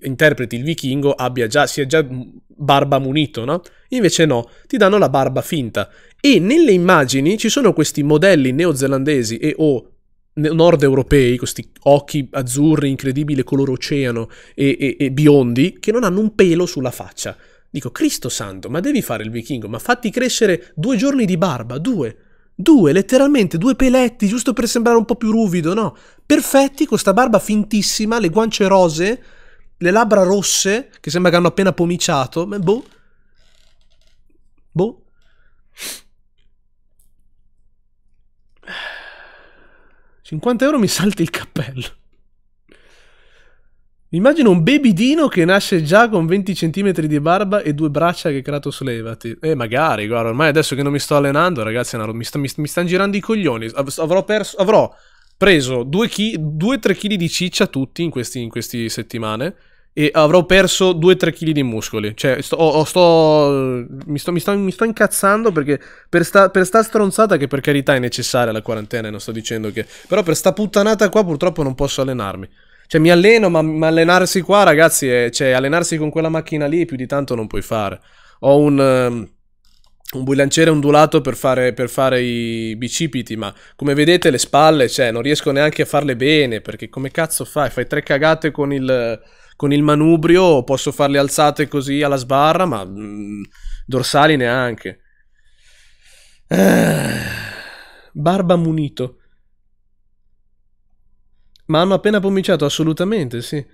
interpreti il vichingo, abbia già, sia già mm, barba munito, no? Invece no, ti danno la barba finta. E nelle immagini ci sono questi modelli neozelandesi e o nord europei, questi occhi azzurri, incredibile color oceano e, e, e, biondi, che non hanno un pelo sulla faccia. Dico, Cristo santo, ma devi fare il vichingo, ma fatti crescere due giorni di barba, due, due, letteralmente, due peletti, giusto per sembrare un po' più ruvido, no? Perfetti, con questa barba fintissima, le guance rose, le labbra rosse, che sembra che hanno appena pomiciato, ma boh. Boh. 50 euro mi salti il cappello. Immagino un bebidino che nasce già con 20 cm di barba e due braccia che Kratos levati. E eh, magari, guarda, ormai adesso che non mi sto allenando, ragazzi, mi, sta, mi, mi stanno girando i coglioni. Avrò, perso, avrò preso 2-3 kg di ciccia tutti in queste settimane e avrò perso 2-3 kg di muscoli. Cioè, sto, oh, sto, mi, sto, mi, sto, mi, sto, incazzando perché per sta, per sta, stronzata che per carità è necessaria la quarantena, non sto dicendo che... Però per sta puttanata qua purtroppo non posso allenarmi. Cioè, mi alleno, ma, ma allenarsi qua, ragazzi, è, cioè, allenarsi con quella macchina lì più di tanto non puoi fare. Ho un... Um, un bilanciere ondulato per fare, per fare, i bicipiti, ma come vedete le spalle, cioè, non riesco neanche a farle bene, perché come cazzo fai? Fai tre cagate con il con il manubrio posso farle alzate così alla sbarra, ma mh, mm, dorsali neanche. Ah, barba munito. Ma hanno appena cominciato, assolutamente, sì.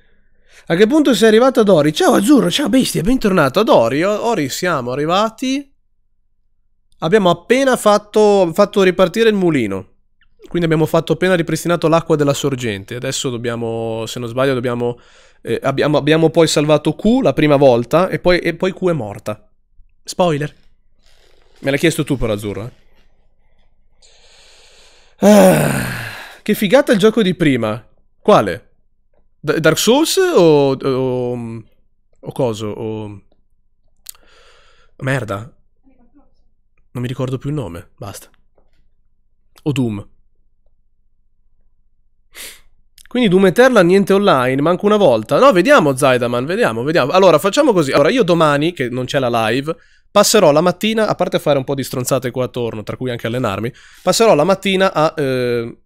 A che punto sei arrivato ad Ori? Ciao Azzurro, ciao bestia, bentornato ad Ori. Ori siamo arrivati. Abbiamo appena fatto, fatto ripartire il mulino. Quindi abbiamo fatto appena ripristinato l'acqua della sorgente. Adesso dobbiamo, se non sbaglio, dobbiamo eh, abbiamo, abbiamo, poi salvato Q la prima volta e poi, e poi, Q è morta. Spoiler. Me l'hai chiesto tu per Azzurro. Eh? Ah, che figata il gioco di prima. Quale? D Dark Souls o... o... o coso? O... Merda. Non mi ricordo più il nome, basta. O Doom. Quindi Doom Dumeterla niente online, manco una volta. No, vediamo Zaidaman, vediamo, vediamo. Allora, facciamo così. Allora, io domani, che non c'è la live, passerò la mattina, a parte fare un po' di stronzate qua attorno, tra cui anche allenarmi, passerò la mattina a... Eh,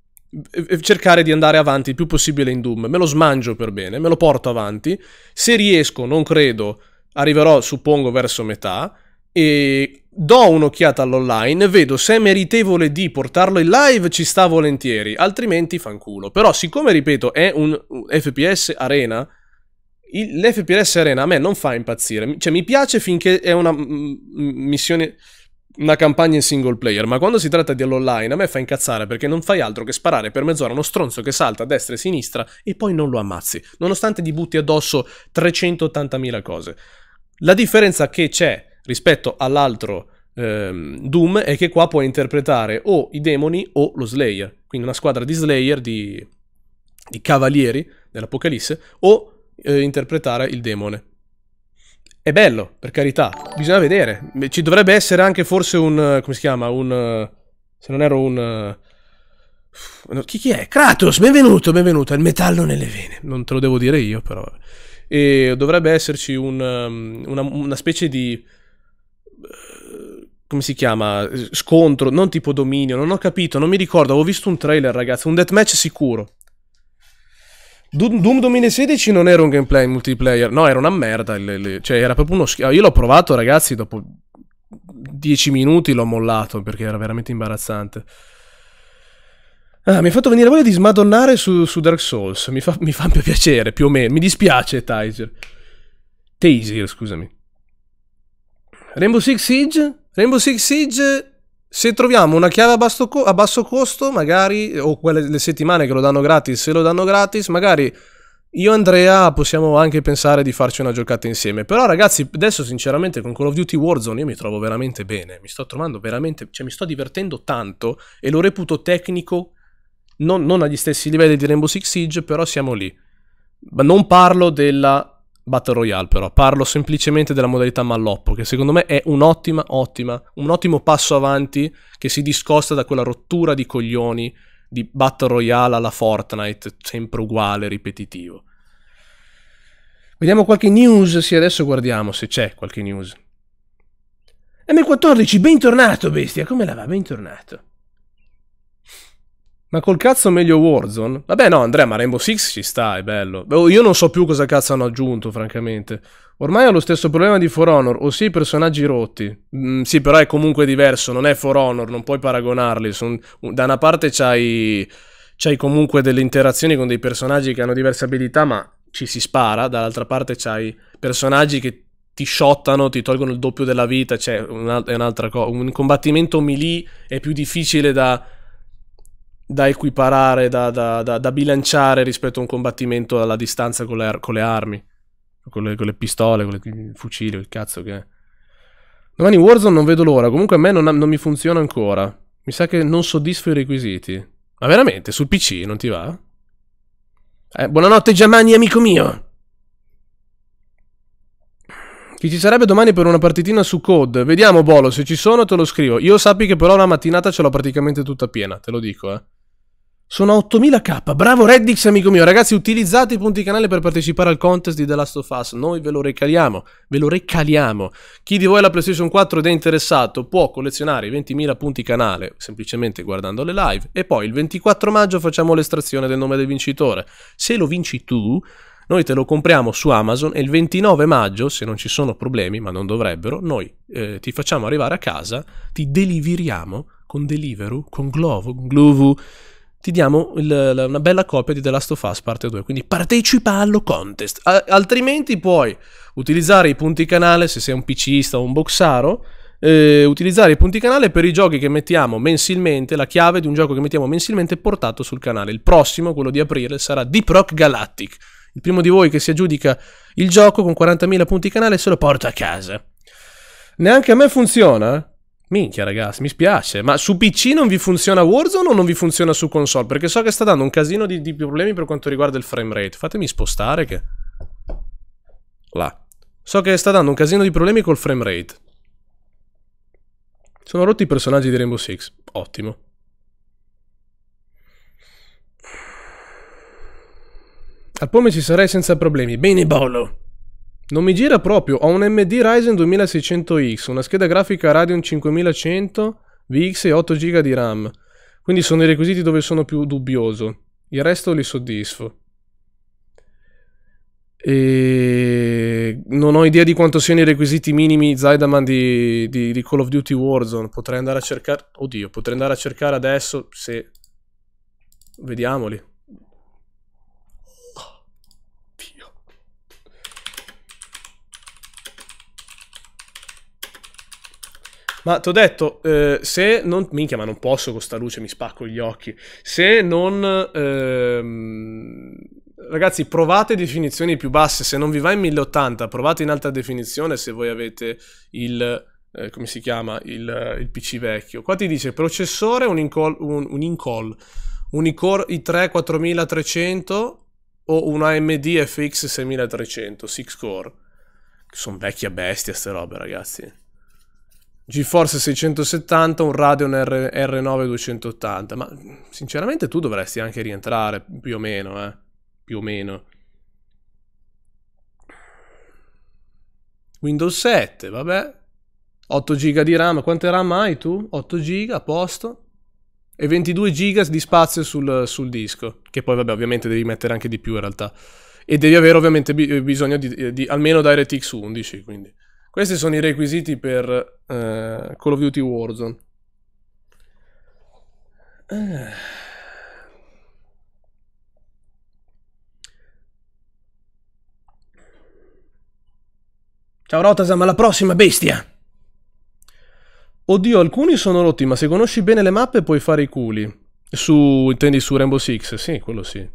cercare di andare avanti il più possibile in Doom, me lo smangio per bene, me lo porto avanti, se riesco, non credo, arriverò suppongo verso metà, e do un'occhiata all'online, vedo se è meritevole di portarlo in live, ci sta volentieri, altrimenti fanculo. Però siccome, ripeto, è un FPS Arena, l'FPS Arena a me non fa impazzire. Cioè, mi piace finché è una missione, una campagna in single player, ma quando si tratta di all'online a me fa incazzare perché non fai altro che sparare per mezz'ora uno stronzo che salta a destra e a sinistra e poi non lo ammazzi, nonostante gli butti addosso 380.000 cose. La differenza che c'è rispetto all'altro ehm, Doom è che qua puoi interpretare o i demoni o lo Slayer, quindi una squadra di Slayer, di, di cavalieri dell'Apocalisse, o eh, interpretare il demone. È bello, per carità, bisogna vedere. Ci dovrebbe essere anche forse un... come si chiama? Un... se non ero un... Chi, chi, è? Kratos, benvenuto, benvenuto. Il metallo nelle vene. Non te lo devo dire io, però. E dovrebbe esserci un, ehm, una, una, specie di come si chiama? Scontro, non tipo dominio, non ho capito, non mi ricordo, avevo visto un trailer ragazzi, un deathmatch sicuro. Doom, 2016 non era un gameplay multiplayer, no, era una merda, le, le, cioè era proprio uno schifo. Ah, io l'ho provato ragazzi, dopo 10 minuti l'ho mollato perché era veramente imbarazzante. Ah, mi ha fatto venire voglia di smadonnare su, su Dark Souls, mi fa, mi fa piacere, più o meno, mi dispiace Tizer. Taser, scusami. Rainbow Six Siege? Rainbow Six Siege, se troviamo una chiave a basso, a basso costo, magari, o quelle le settimane che lo danno gratis, se lo danno gratis, magari io e Andrea possiamo anche pensare di farci una giocata insieme. Però ragazzi, adesso sinceramente con Call of Duty Warzone io mi trovo veramente bene, mi sto trovando veramente, cioè mi sto divertendo tanto e lo reputo tecnico, non, non agli stessi livelli di Rainbow Six Siege, però siamo lì. Ma non parlo della Battle Royale però, parlo semplicemente della modalità malloppo, che secondo me è un'ottima, ottima, un ottimo passo avanti che si discosta da quella rottura di coglioni di Battle Royale alla Fortnite, sempre uguale, ripetitivo. Vediamo qualche news, sì adesso guardiamo se c'è qualche news. M14, bentornato bestia, come la va? Bentornato. Ma col cazzo meglio Warzone? Vabbè no Andrea, ma Rainbow Six ci sta, è bello. Io non so più cosa cazzo hanno aggiunto, francamente. Ormai ho lo stesso problema di For Honor, ossia i personaggi rotti. Mm, sì, però è comunque diverso, non è For Honor, non puoi paragonarli. Son... Da una parte c'hai... c'hai comunque delle interazioni con dei personaggi che hanno diverse abilità, ma ci si spara. Dall'altra parte c'hai personaggi che ti shottano, ti tolgono il doppio della vita, cioè è un'altra cosa. Un combattimento melee è più difficile da da equiparare, da, da, da, da, bilanciare rispetto a un combattimento alla distanza con le, con le armi, con le, con le, pistole, con il fucile, il cazzo che è. Domani Warzone non vedo l'ora, comunque a me non, non, mi funziona ancora. Mi sa che non soddisfo i requisiti. Ma veramente, sul PC non ti va? Eh, buonanotte Giamani, amico mio! Chi ci sarebbe domani per una partitina su Code? Vediamo Bolo, se ci sono te lo scrivo. Io sappi che però la mattinata ce l'ho praticamente tutta piena, te lo dico, eh. Sono 8000k, bravo Reddix amico mio, ragazzi utilizzate i punti canale per partecipare al contest di The Last of Us, noi ve lo recaliamo, ve lo recaliamo. Chi di voi ha la PlayStation 4 ed è interessato può collezionare i 20.000 punti canale semplicemente guardando le live e poi il 24 maggio facciamo l'estrazione del nome del vincitore. Se lo vinci tu, noi te lo compriamo su Amazon e il 29 maggio, se non ci sono problemi, ma non dovrebbero, noi eh, ti facciamo arrivare a casa, ti deliveriamo con Deliveroo, con Glovo, con Glovo ti diamo il, la, una bella copia di The Last of Us parte 2. Quindi partecipa allo contest. A, altrimenti puoi utilizzare i punti canale se sei un PCista o un boxaro. Eh, utilizzare i punti canale per i giochi che mettiamo mensilmente, la chiave di un gioco che mettiamo mensilmente portato sul canale. Il prossimo, quello di aprile, sarà Deep Rock Galactic. Il primo di voi che si aggiudica il gioco con 40.000 punti canale se lo porta a casa. Neanche a me funziona, Minchia ragazzi, mi spiace, ma su PC non vi funziona Warzone o non vi funziona su console? Perché so che sta dando un casino di, di problemi per quanto riguarda il framerate. Fatemi spostare che... Là. So che sta dando un casino di problemi col framerate. Sono rotti i personaggi di Rainbow Six. Ottimo. Al pome ci sarei senza problemi. Bene, Bolo. Non mi gira proprio, ho un MD Ryzen 2600X, una scheda grafica Radeon 5100 VX e 8 GB di RAM. Quindi sono i requisiti dove sono più dubbioso. Il resto li soddisfo. E non ho idea di quanto siano i requisiti minimi Zaidaman di, di, di, Call of Duty Warzone. Potrei andare a cercare. Oddio, potrei andare a cercare adesso se. Vediamoli. Ma ti ho detto, eh, se non... Minchia, ma non posso con sta luce, mi spacco gli occhi. Se non... Ehm, ragazzi, provate definizioni più basse. Se non vi va in 1080, provate in alta definizione se voi avete il... Eh, come si chiama? Il, il, PC vecchio. Qua ti dice processore, un incall... Un, un incall Unicore i3 4300 o un AMD FX 6300 6 core. Sono vecchia bestia ste robe, ragazzi. GeForce 670, un Radeon R- R9 280, ma sinceramente tu dovresti anche rientrare più o meno, eh? Più o meno. Windows 7, vabbè. 8 GB di RAM, quante RAM hai tu? 8 GB a posto. E 22 GB di spazio sul, sul, disco, che poi vabbè ovviamente devi mettere anche di più in realtà. E devi avere ovviamente bisogno di, di almeno DirectX 11, quindi... Questi sono i requisiti per eh, Call of Duty Warzone. Eh. Ciao Rotasam, alla prossima bestia! Oddio, alcuni sono rotti, ma se conosci bene le mappe puoi fare i culi. Su, intendi su Rainbow Six? Sì, quello sì.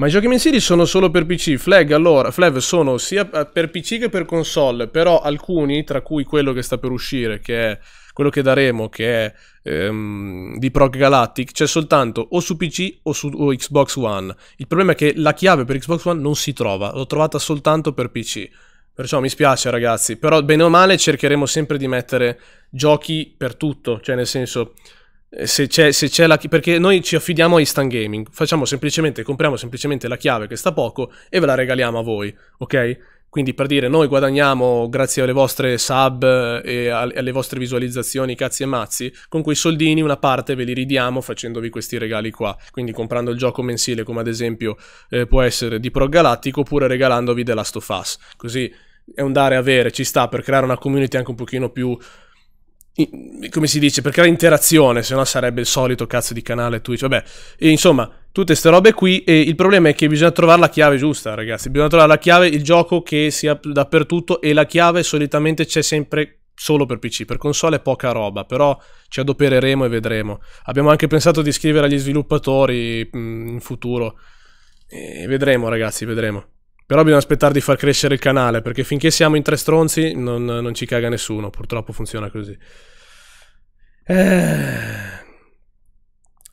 Ma i giochi mensili sono solo per PC. Flag, allora, Flav sono sia per PC che per console, però alcuni, tra cui quello che sta per uscire, che è quello che daremo, che è ehm, di Proc Galactic, c'è soltanto o su PC o su o Xbox One. Il problema è che la chiave per Xbox One non si trova, l'ho trovata soltanto per PC. Perciò mi spiace ragazzi, però bene o male cercheremo sempre di mettere giochi per tutto, cioè nel senso eh, se c'è, se c'è la perché noi ci affidiamo a Instant Gaming, facciamo semplicemente, compriamo semplicemente la chiave che sta poco e ve la regaliamo a voi, ok? Quindi per dire, noi guadagniamo grazie alle vostre sub e alle vostre visualizzazioni, cazzi e mazzi, con quei soldini una parte ve li ridiamo facendovi questi regali qua. Quindi comprando il gioco mensile, come ad esempio eh, può essere di Pro Galattico, oppure regalandovi The Last of Us. Così è un dare avere, ci sta per creare una community anche un pochino più come si dice, perché creare interazione, se no sarebbe il solito cazzo di canale Twitch. Vabbè, e insomma, tutte ste robe qui. E il problema è che bisogna trovare la chiave giusta, ragazzi. Bisogna trovare la chiave, il gioco che sia dappertutto. E la chiave solitamente c'è sempre solo per PC. Per console è poca roba, però ci adopereremo e vedremo. Abbiamo anche pensato di scrivere agli sviluppatori mm, in futuro. E vedremo, ragazzi, vedremo. Però bisogna aspettare di far crescere il canale, perché finché siamo in tre stronzi non, non ci caga nessuno, purtroppo funziona così. Eh...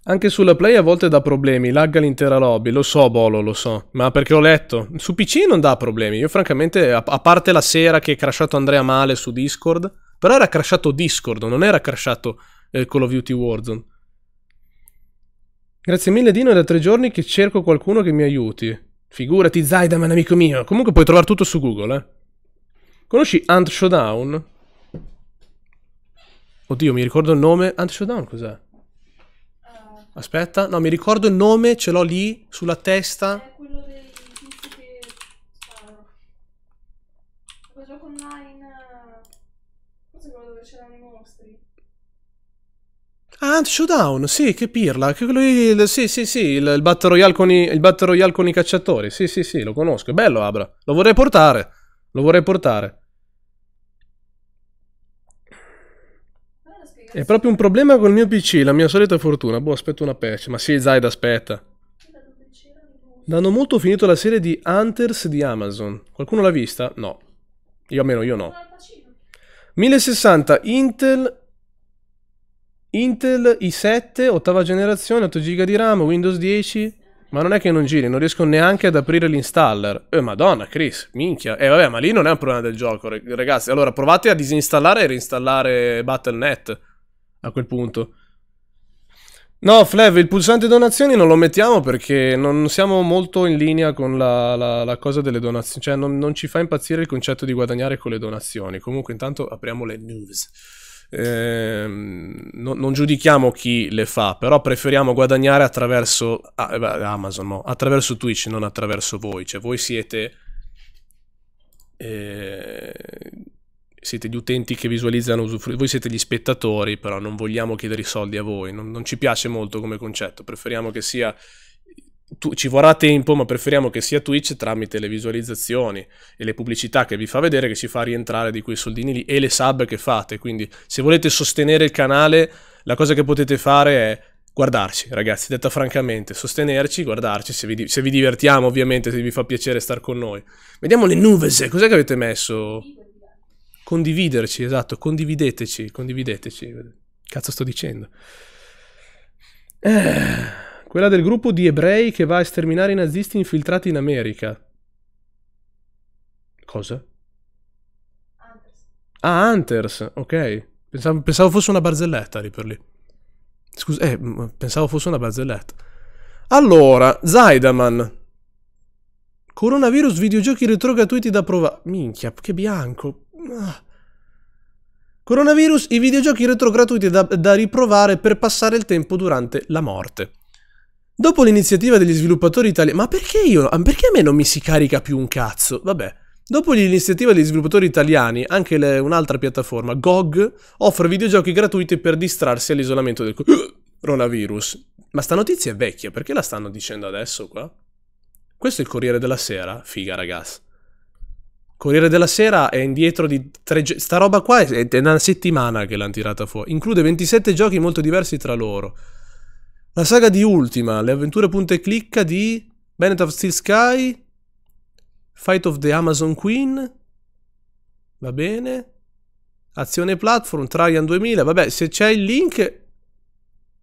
Anche sulla Play a volte dà problemi, lagga l'intera lobby, lo so Bolo, lo so, ma perché ho letto. Su PC non dà problemi, io francamente, a, a parte la sera che è crashato Andrea male su Discord, però era crashato Discord, non era crashato eh, Call of Duty Warzone. Grazie mille Dino, è da tre giorni che cerco qualcuno che mi aiuti. Figurati Zaidaman, amico mio. Comunque puoi trovare tutto su Google, eh. Conosci Ant Showdown? Oddio, mi ricordo il nome. Ant Showdown cos'è? Ah. Aspetta, no, mi ricordo il nome, ce l'ho lì, sulla testa. È quello dei tizi che... Lo gioco online... Eh, forse quello dove c'era l'animo Ah, Showdown, sì, che pirla. Che quello il, sì, sì, sì, il, il, Battle Royale con i, il Battle Royale con i cacciatori. Sì, sì, sì, lo conosco. È bello, Abra. Lo vorrei portare. Lo vorrei portare. È proprio un problema col mio PC, la mia solita fortuna. Boh, aspetto una patch. Ma sì, Zaid, aspetta. Danno molto ho finito la serie di Hunters di Amazon. Qualcuno l'ha vista? No. Io almeno, io no. 1060 Intel Intel i7, ottava generazione, 8 GB di RAM, Windows 10. Ma non è che non giri, non riesco neanche ad aprire l'installer. Eh, madonna, Chris, minchia. Eh, vabbè, ma lì non è un problema del gioco, ragazzi. Allora, provate a disinstallare e reinstallare Battle.net a quel punto. No, Flev, il pulsante donazioni non lo mettiamo perché non siamo molto in linea con la, la, la cosa delle donazioni. Cioè, non, non ci fa impazzire il concetto di guadagnare con le donazioni. Comunque, intanto apriamo le news eh, non giudichiamo chi le fa, però preferiamo guadagnare attraverso ah, Amazon, no, attraverso Twitch, non attraverso voi. Cioè voi siete, eh, siete gli utenti che visualizzano, voi siete gli spettatori, però non vogliamo chiedere i soldi a voi, non, non ci piace molto come concetto, preferiamo che sia tu, ci vorrà tempo, ma preferiamo che sia Twitch tramite le visualizzazioni e le pubblicità che vi fa vedere che ci fa rientrare di quei soldini lì e le sub che fate. Quindi, se volete sostenere il canale, la cosa che potete fare è guardarci, ragazzi, detta francamente, sostenerci, guardarci, se vi, se vi divertiamo ovviamente, se vi fa piacere stare con noi. Vediamo le nuves, cos'è che avete messo? Condividerci, esatto, condivideteci, condivideteci. Cazzo sto dicendo? Eh... Quella del gruppo di ebrei che va a sterminare i nazisti infiltrati in America. Cosa? Ah, Hunters. Ah, Hunters, ok. Pensavo, pensavo, fosse una barzelletta lì per lì. Scusa, eh, pensavo fosse una barzelletta. Allora, Zaidaman. Coronavirus, videogiochi retro gratuiti da provare. Minchia, che bianco. Ah. Coronavirus, i videogiochi retro gratuiti da, da riprovare per passare il tempo durante la morte. Dopo l'iniziativa degli sviluppatori italiani... Ma perché io... Ah, perché a me non mi si carica più un cazzo? Vabbè. Dopo l'iniziativa degli sviluppatori italiani, anche le... un'altra piattaforma, GOG, offre videogiochi gratuiti per distrarsi all'isolamento del coronavirus. Ma sta notizia è vecchia, perché la stanno dicendo adesso qua? Questo è il Corriere della Sera? Figa, ragazzi. Corriere della Sera è indietro di tre... Sta roba qua è, è una settimana che l'hanno tirata fuori. Include 27 giochi molto diversi tra loro. La saga di Ultima, le avventure punte e clicca di Bennett of Steel Sky, Fight of the Amazon Queen, va bene, Azione Platform, Traian 2000, vabbè, se c'è il link,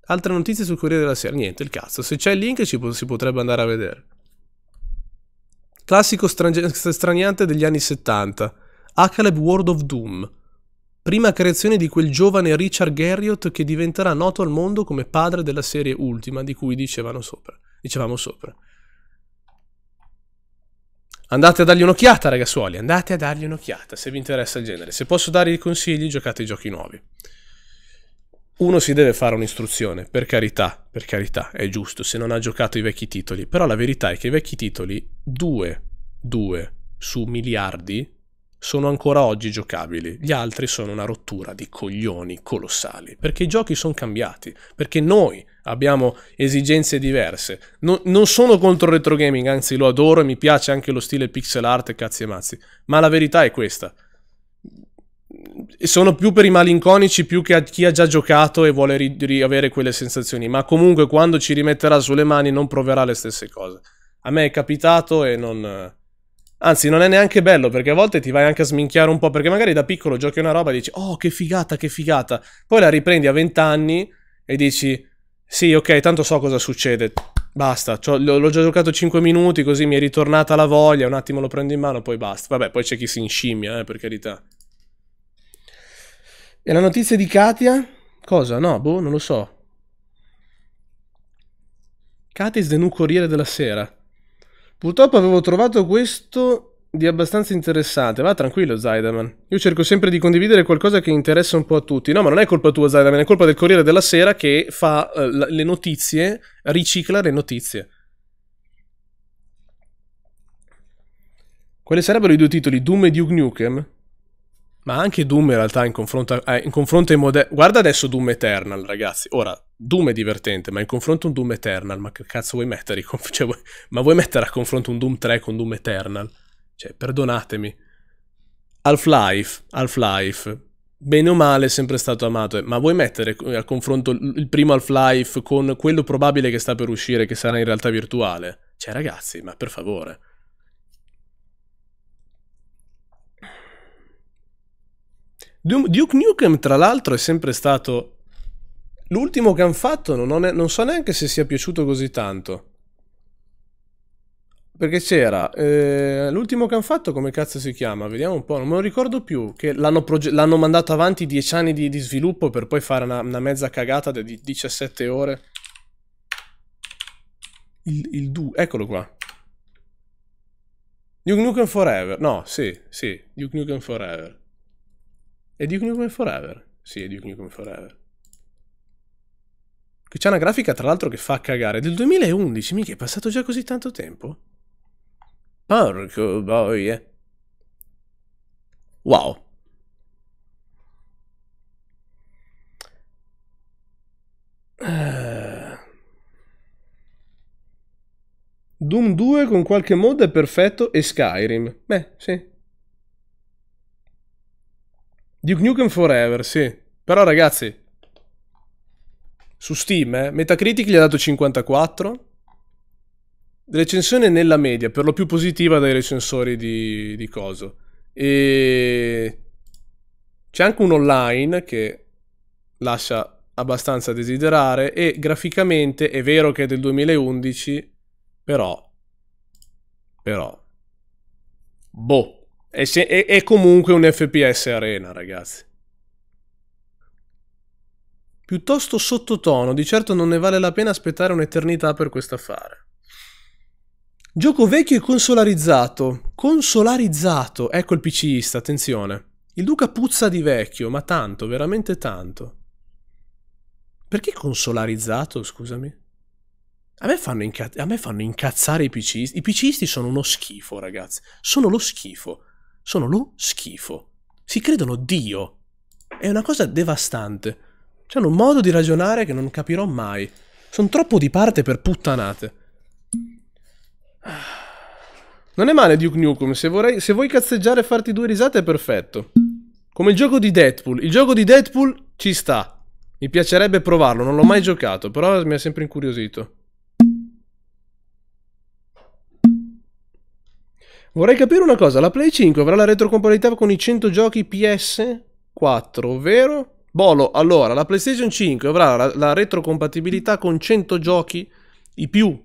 altre notizie sul Corriere della Sera, niente, il cazzo, se c'è il link ci po si potrebbe andare a vedere. Classico straniante degli anni 70, Acaleb World of Doom prima creazione di quel giovane Richard Garriott che diventerà noto al mondo come padre della serie Ultima di cui sopra, dicevamo sopra. Andate a dargli un'occhiata, ragazzuoli, andate a dargli un'occhiata se vi interessa il genere. Se posso darvi consigli, giocate i giochi nuovi. Uno si deve fare un'istruzione, per carità, per carità, è giusto, se non ha giocato i vecchi titoli, però la verità è che i vecchi titoli, due, due su miliardi, sono ancora oggi giocabili, gli altri sono una rottura di coglioni colossali, perché i giochi sono cambiati, perché noi abbiamo esigenze diverse. No, non sono contro il retro gaming, anzi lo adoro e mi piace anche lo stile pixel art e cazzi e mazzi, ma la verità è questa. Sono più per i malinconici più che a chi ha già giocato e vuole riavere quelle sensazioni, ma comunque quando ci rimetterà sulle mani non proverà le stesse cose. A me è capitato e non Anzi, non è neanche bello perché a volte ti vai anche a sminchiare un po', perché magari da piccolo giochi una roba e dici, oh che figata, che figata. Poi la riprendi a 20 anni e dici, sì, ok, tanto so cosa succede. Basta, l'ho già giocato 5 minuti, così mi è ritornata la voglia, un attimo lo prendo in mano, poi basta. Vabbè, poi c'è chi si inscimmia, eh, per carità. E la notizia di Katia? Cosa? No, boh, non lo so. Katia è il new Corriere della Sera. Purtroppo avevo trovato questo di abbastanza interessante. Va tranquillo, Zaidaman. Io cerco sempre di condividere qualcosa che interessa un po' a tutti. No, ma non è colpa tua, Zaidaman, è colpa del Corriere della Sera che fa eh, le notizie, ricicla le notizie. Quali sarebbero i due titoli? Doom e Duke Nukem? Ma anche Doom in realtà in confronto, a, eh, in confronto ai modelli... Guarda adesso Doom Eternal, ragazzi. Ora, Doom è divertente, ma in confronto a un Doom Eternal, ma che cazzo vuoi mettere? Cioè, vuoi... ma vuoi mettere a confronto un Doom 3 con Doom Eternal? Cioè, perdonatemi. Half-Life, Half-Life, bene o male è sempre stato amato, eh, ma vuoi mettere eh, a confronto il primo Half-Life con quello probabile che sta per uscire, che sarà in realtà virtuale? Cioè, ragazzi, ma per favore. Duke Nukem, tra l'altro, è sempre stato l'ultimo che hanno fatto. Non, ne- non, so neanche se sia piaciuto così tanto. Perché c'era eh, l'ultimo che hanno fatto, come cazzo si chiama? Vediamo un po', non me lo ricordo più. Che l'hanno, proge- l'hanno mandato avanti 10 anni di, di, sviluppo per poi fare una, una mezza cagata di 17 ore. Il, il du- eccolo qua. Duke Nukem Forever. No, sì, sì, Duke Nukem Forever. È Duke Nukem Forever? Sì, è Duke Nukem Forever. Che c'è una grafica, tra l'altro, che fa cagare. Del 2011, mica è passato già così tanto tempo? Porco boia. Wow. Eh. Doom 2 con qualche mod è perfetto e Skyrim. Beh, sì. Duke Nukem Forever, sì. Però ragazzi, su Steam, eh, Metacritic gli ha dato 54. Recensione nella media, per lo più positiva dai recensori di, di Coso. E c'è anche un online che lascia abbastanza a desiderare e graficamente è vero che è del 2011, però... Però... Boh. È, se- è-, è comunque un FPS arena, ragazzi. Piuttosto sottotono, di certo non ne vale la pena aspettare un'eternità per questo affare. Gioco vecchio e consolarizzato. Consolarizzato, ecco il PCista, attenzione. Il Duca puzza di vecchio, ma tanto, veramente tanto. Perché consolarizzato, scusami? A me, fanno, incaz- a me fanno incazzare i PCisti. I PCisti sono uno schifo, ragazzi. Sono lo schifo sono lo schifo. Si credono Dio. È una cosa devastante. C'è un modo di ragionare che non capirò mai. Sono troppo di parte per puttanate. Non è male Duke Nukem, se, vorrei, se vuoi cazzeggiare e farti due risate è perfetto. Come il gioco di Deadpool. Il gioco di Deadpool ci sta. Mi piacerebbe provarlo, non l'ho mai giocato, però mi ha sempre incuriosito. Vorrei capire una cosa, la Play 5 avrà la retrocompatibilità con i 100 giochi PS4, vero? Bolo, allora, la PlayStation 5 avrà la, la retrocompatibilità con 100 giochi i più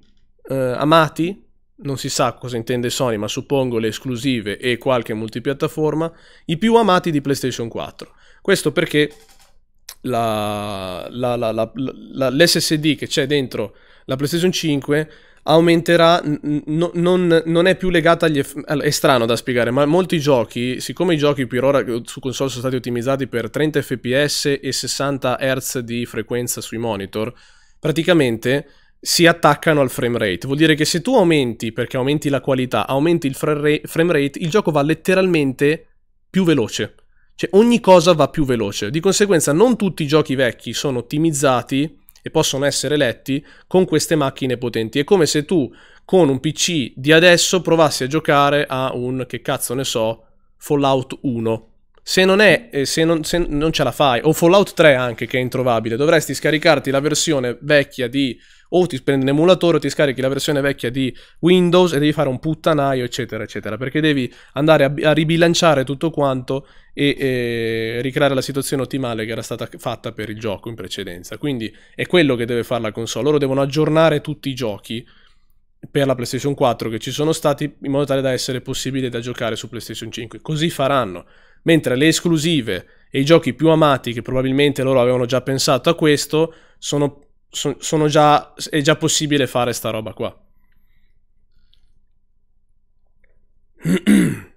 eh, amati, non si sa cosa intende Sony, ma suppongo le esclusive e qualche multipiattaforma, i più amati di PlayStation 4. Questo perché la, la, l'SSD che c'è dentro la PlayStation 5 aumenterà, n- n- non, non, è più legata agli... Eff- è strano da spiegare, ma molti giochi, siccome i giochi per ora su console sono stati ottimizzati per 30 fps e 60 Hz di frequenza sui monitor, praticamente si attaccano al frame rate. Vuol dire che se tu aumenti, perché aumenti la qualità, aumenti il frame rate, il gioco va letteralmente più veloce. Cioè ogni cosa va più veloce. Di conseguenza non tutti i giochi vecchi sono ottimizzati e possono essere letti con queste macchine potenti. È come se tu con un PC di adesso provassi a giocare a un, che cazzo ne so, Fallout 1 se non è, eh, se non, se non ce la fai, o Fallout 3 anche che è introvabile, dovresti scaricarti la versione vecchia di o ti prendi un emulatore o ti scarichi la versione vecchia di Windows e devi fare un puttanaio, eccetera, eccetera, perché devi andare a, a ribilanciare tutto quanto e, e, ricreare la situazione ottimale che era stata fatta per il gioco in precedenza. Quindi è quello che deve fare la console. Loro devono aggiornare tutti i giochi per la PlayStation 4 che ci sono stati in modo tale da essere possibile da giocare su PlayStation 5. Così faranno mentre le esclusive e i giochi più amati, che probabilmente loro avevano già pensato a questo, sono, sono, già, è già possibile fare sta roba qua.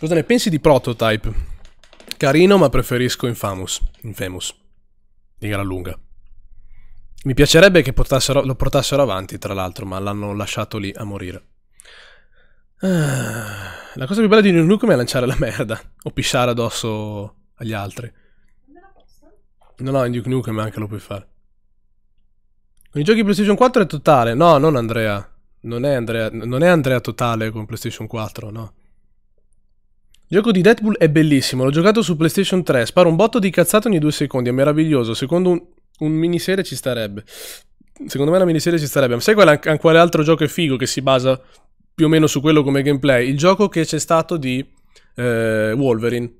Cosa ne pensi di Prototype? Carino, ma preferisco Infamous. Infamous. Di gran lunga. Mi piacerebbe che portassero, lo portassero avanti, tra l'altro, ma l'hanno lasciato lì a morire. Ah, la cosa più bella di New Nukem è lanciare la merda o pisciare addosso agli altri. No, no, in Duke Nukem anche lo puoi fare. Con i giochi PlayStation 4 è totale. No, non Andrea. Non è Andrea, non è Andrea totale con PlayStation 4, no. Il gioco di Deadpool è bellissimo, l'ho giocato su PlayStation 3, sparo un botto di cazzate ogni due secondi, è meraviglioso, secondo un, un miniserie ci starebbe. Secondo me una miniserie ci starebbe. Ma sai qual, an quale altro gioco è figo che si basa più o meno su quello come gameplay, il gioco che c'è stato di eh, Wolverine.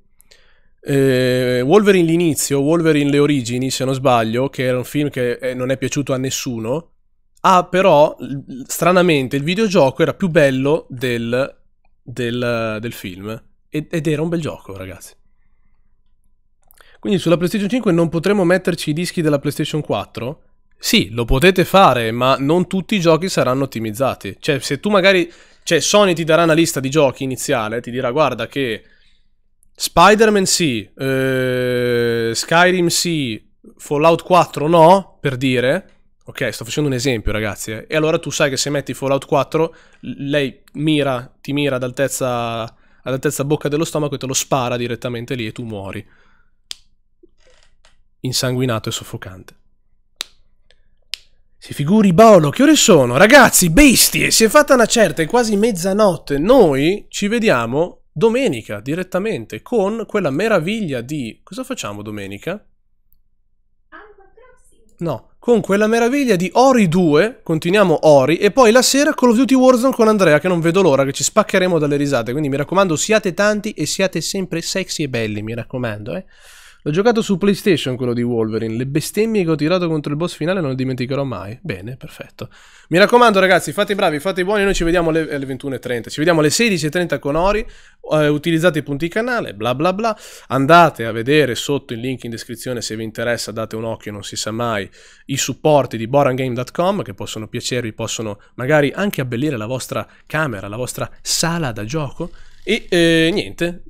Eh, Wolverine l'inizio, Wolverine le origini, se non sbaglio, che era un film che eh, non è piaciuto a nessuno, ha però, stranamente, il videogioco era più bello del, del, del film. Ed, ed era un bel gioco, ragazzi. Quindi sulla PlayStation 5 non potremo metterci i dischi della PlayStation 4? Sì, lo potete fare, ma non tutti i giochi saranno ottimizzati. Cioè, se tu magari... Cioè, Sony ti darà una lista di giochi iniziale, ti dirà, guarda che... Spider-Man sì, eh, Skyrim sì, Fallout 4 no, per dire... Ok, sto facendo un esempio, ragazzi. Eh. E allora tu sai che se metti Fallout 4, lei mira, ti mira ad altezza, ad altezza bocca dello stomaco e te lo spara direttamente lì e tu muori. Insanguinato e soffocante. Si figuri Bolo, che ore sono? Ragazzi, bestie, si è fatta una certa, è quasi mezzanotte. Noi ci vediamo domenica direttamente con quella meraviglia di... Cosa facciamo domenica? No, con quella meraviglia di Ori 2, continuiamo Ori, e poi la sera Call of Duty Warzone con Andrea, che non vedo l'ora, che ci spaccheremo dalle risate. Quindi mi raccomando, siate tanti e siate sempre sexy e belli, mi raccomando, eh. L'ho giocato su PlayStation quello di Wolverine. Le bestemmie che ho tirato contro il boss finale non le dimenticherò mai. Bene, perfetto. Mi raccomando, ragazzi, fate i bravi, fate i buoni. Noi ci vediamo alle, alle 21.30. Ci vediamo alle 16.30 con Ori. Eh, utilizzate i punti canale, bla bla bla. Andate a vedere sotto il link in descrizione se vi interessa. Date un occhio, non si sa mai. I supporti di borangame.com che possono piacervi, possono magari anche abbellire la vostra camera, la vostra sala da gioco. E eh, niente,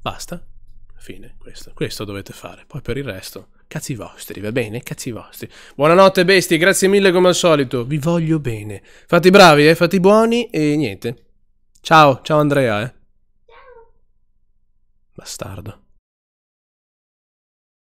basta. Fine, questo. Questo dovete fare. Poi per il resto, cazzi vostri, va bene? Cazzi vostri. Buonanotte bestie, grazie mille come al solito. Vi voglio bene. Fate i bravi, eh, fate i buoni e niente. Ciao, ciao Andrea, eh. Bastardo.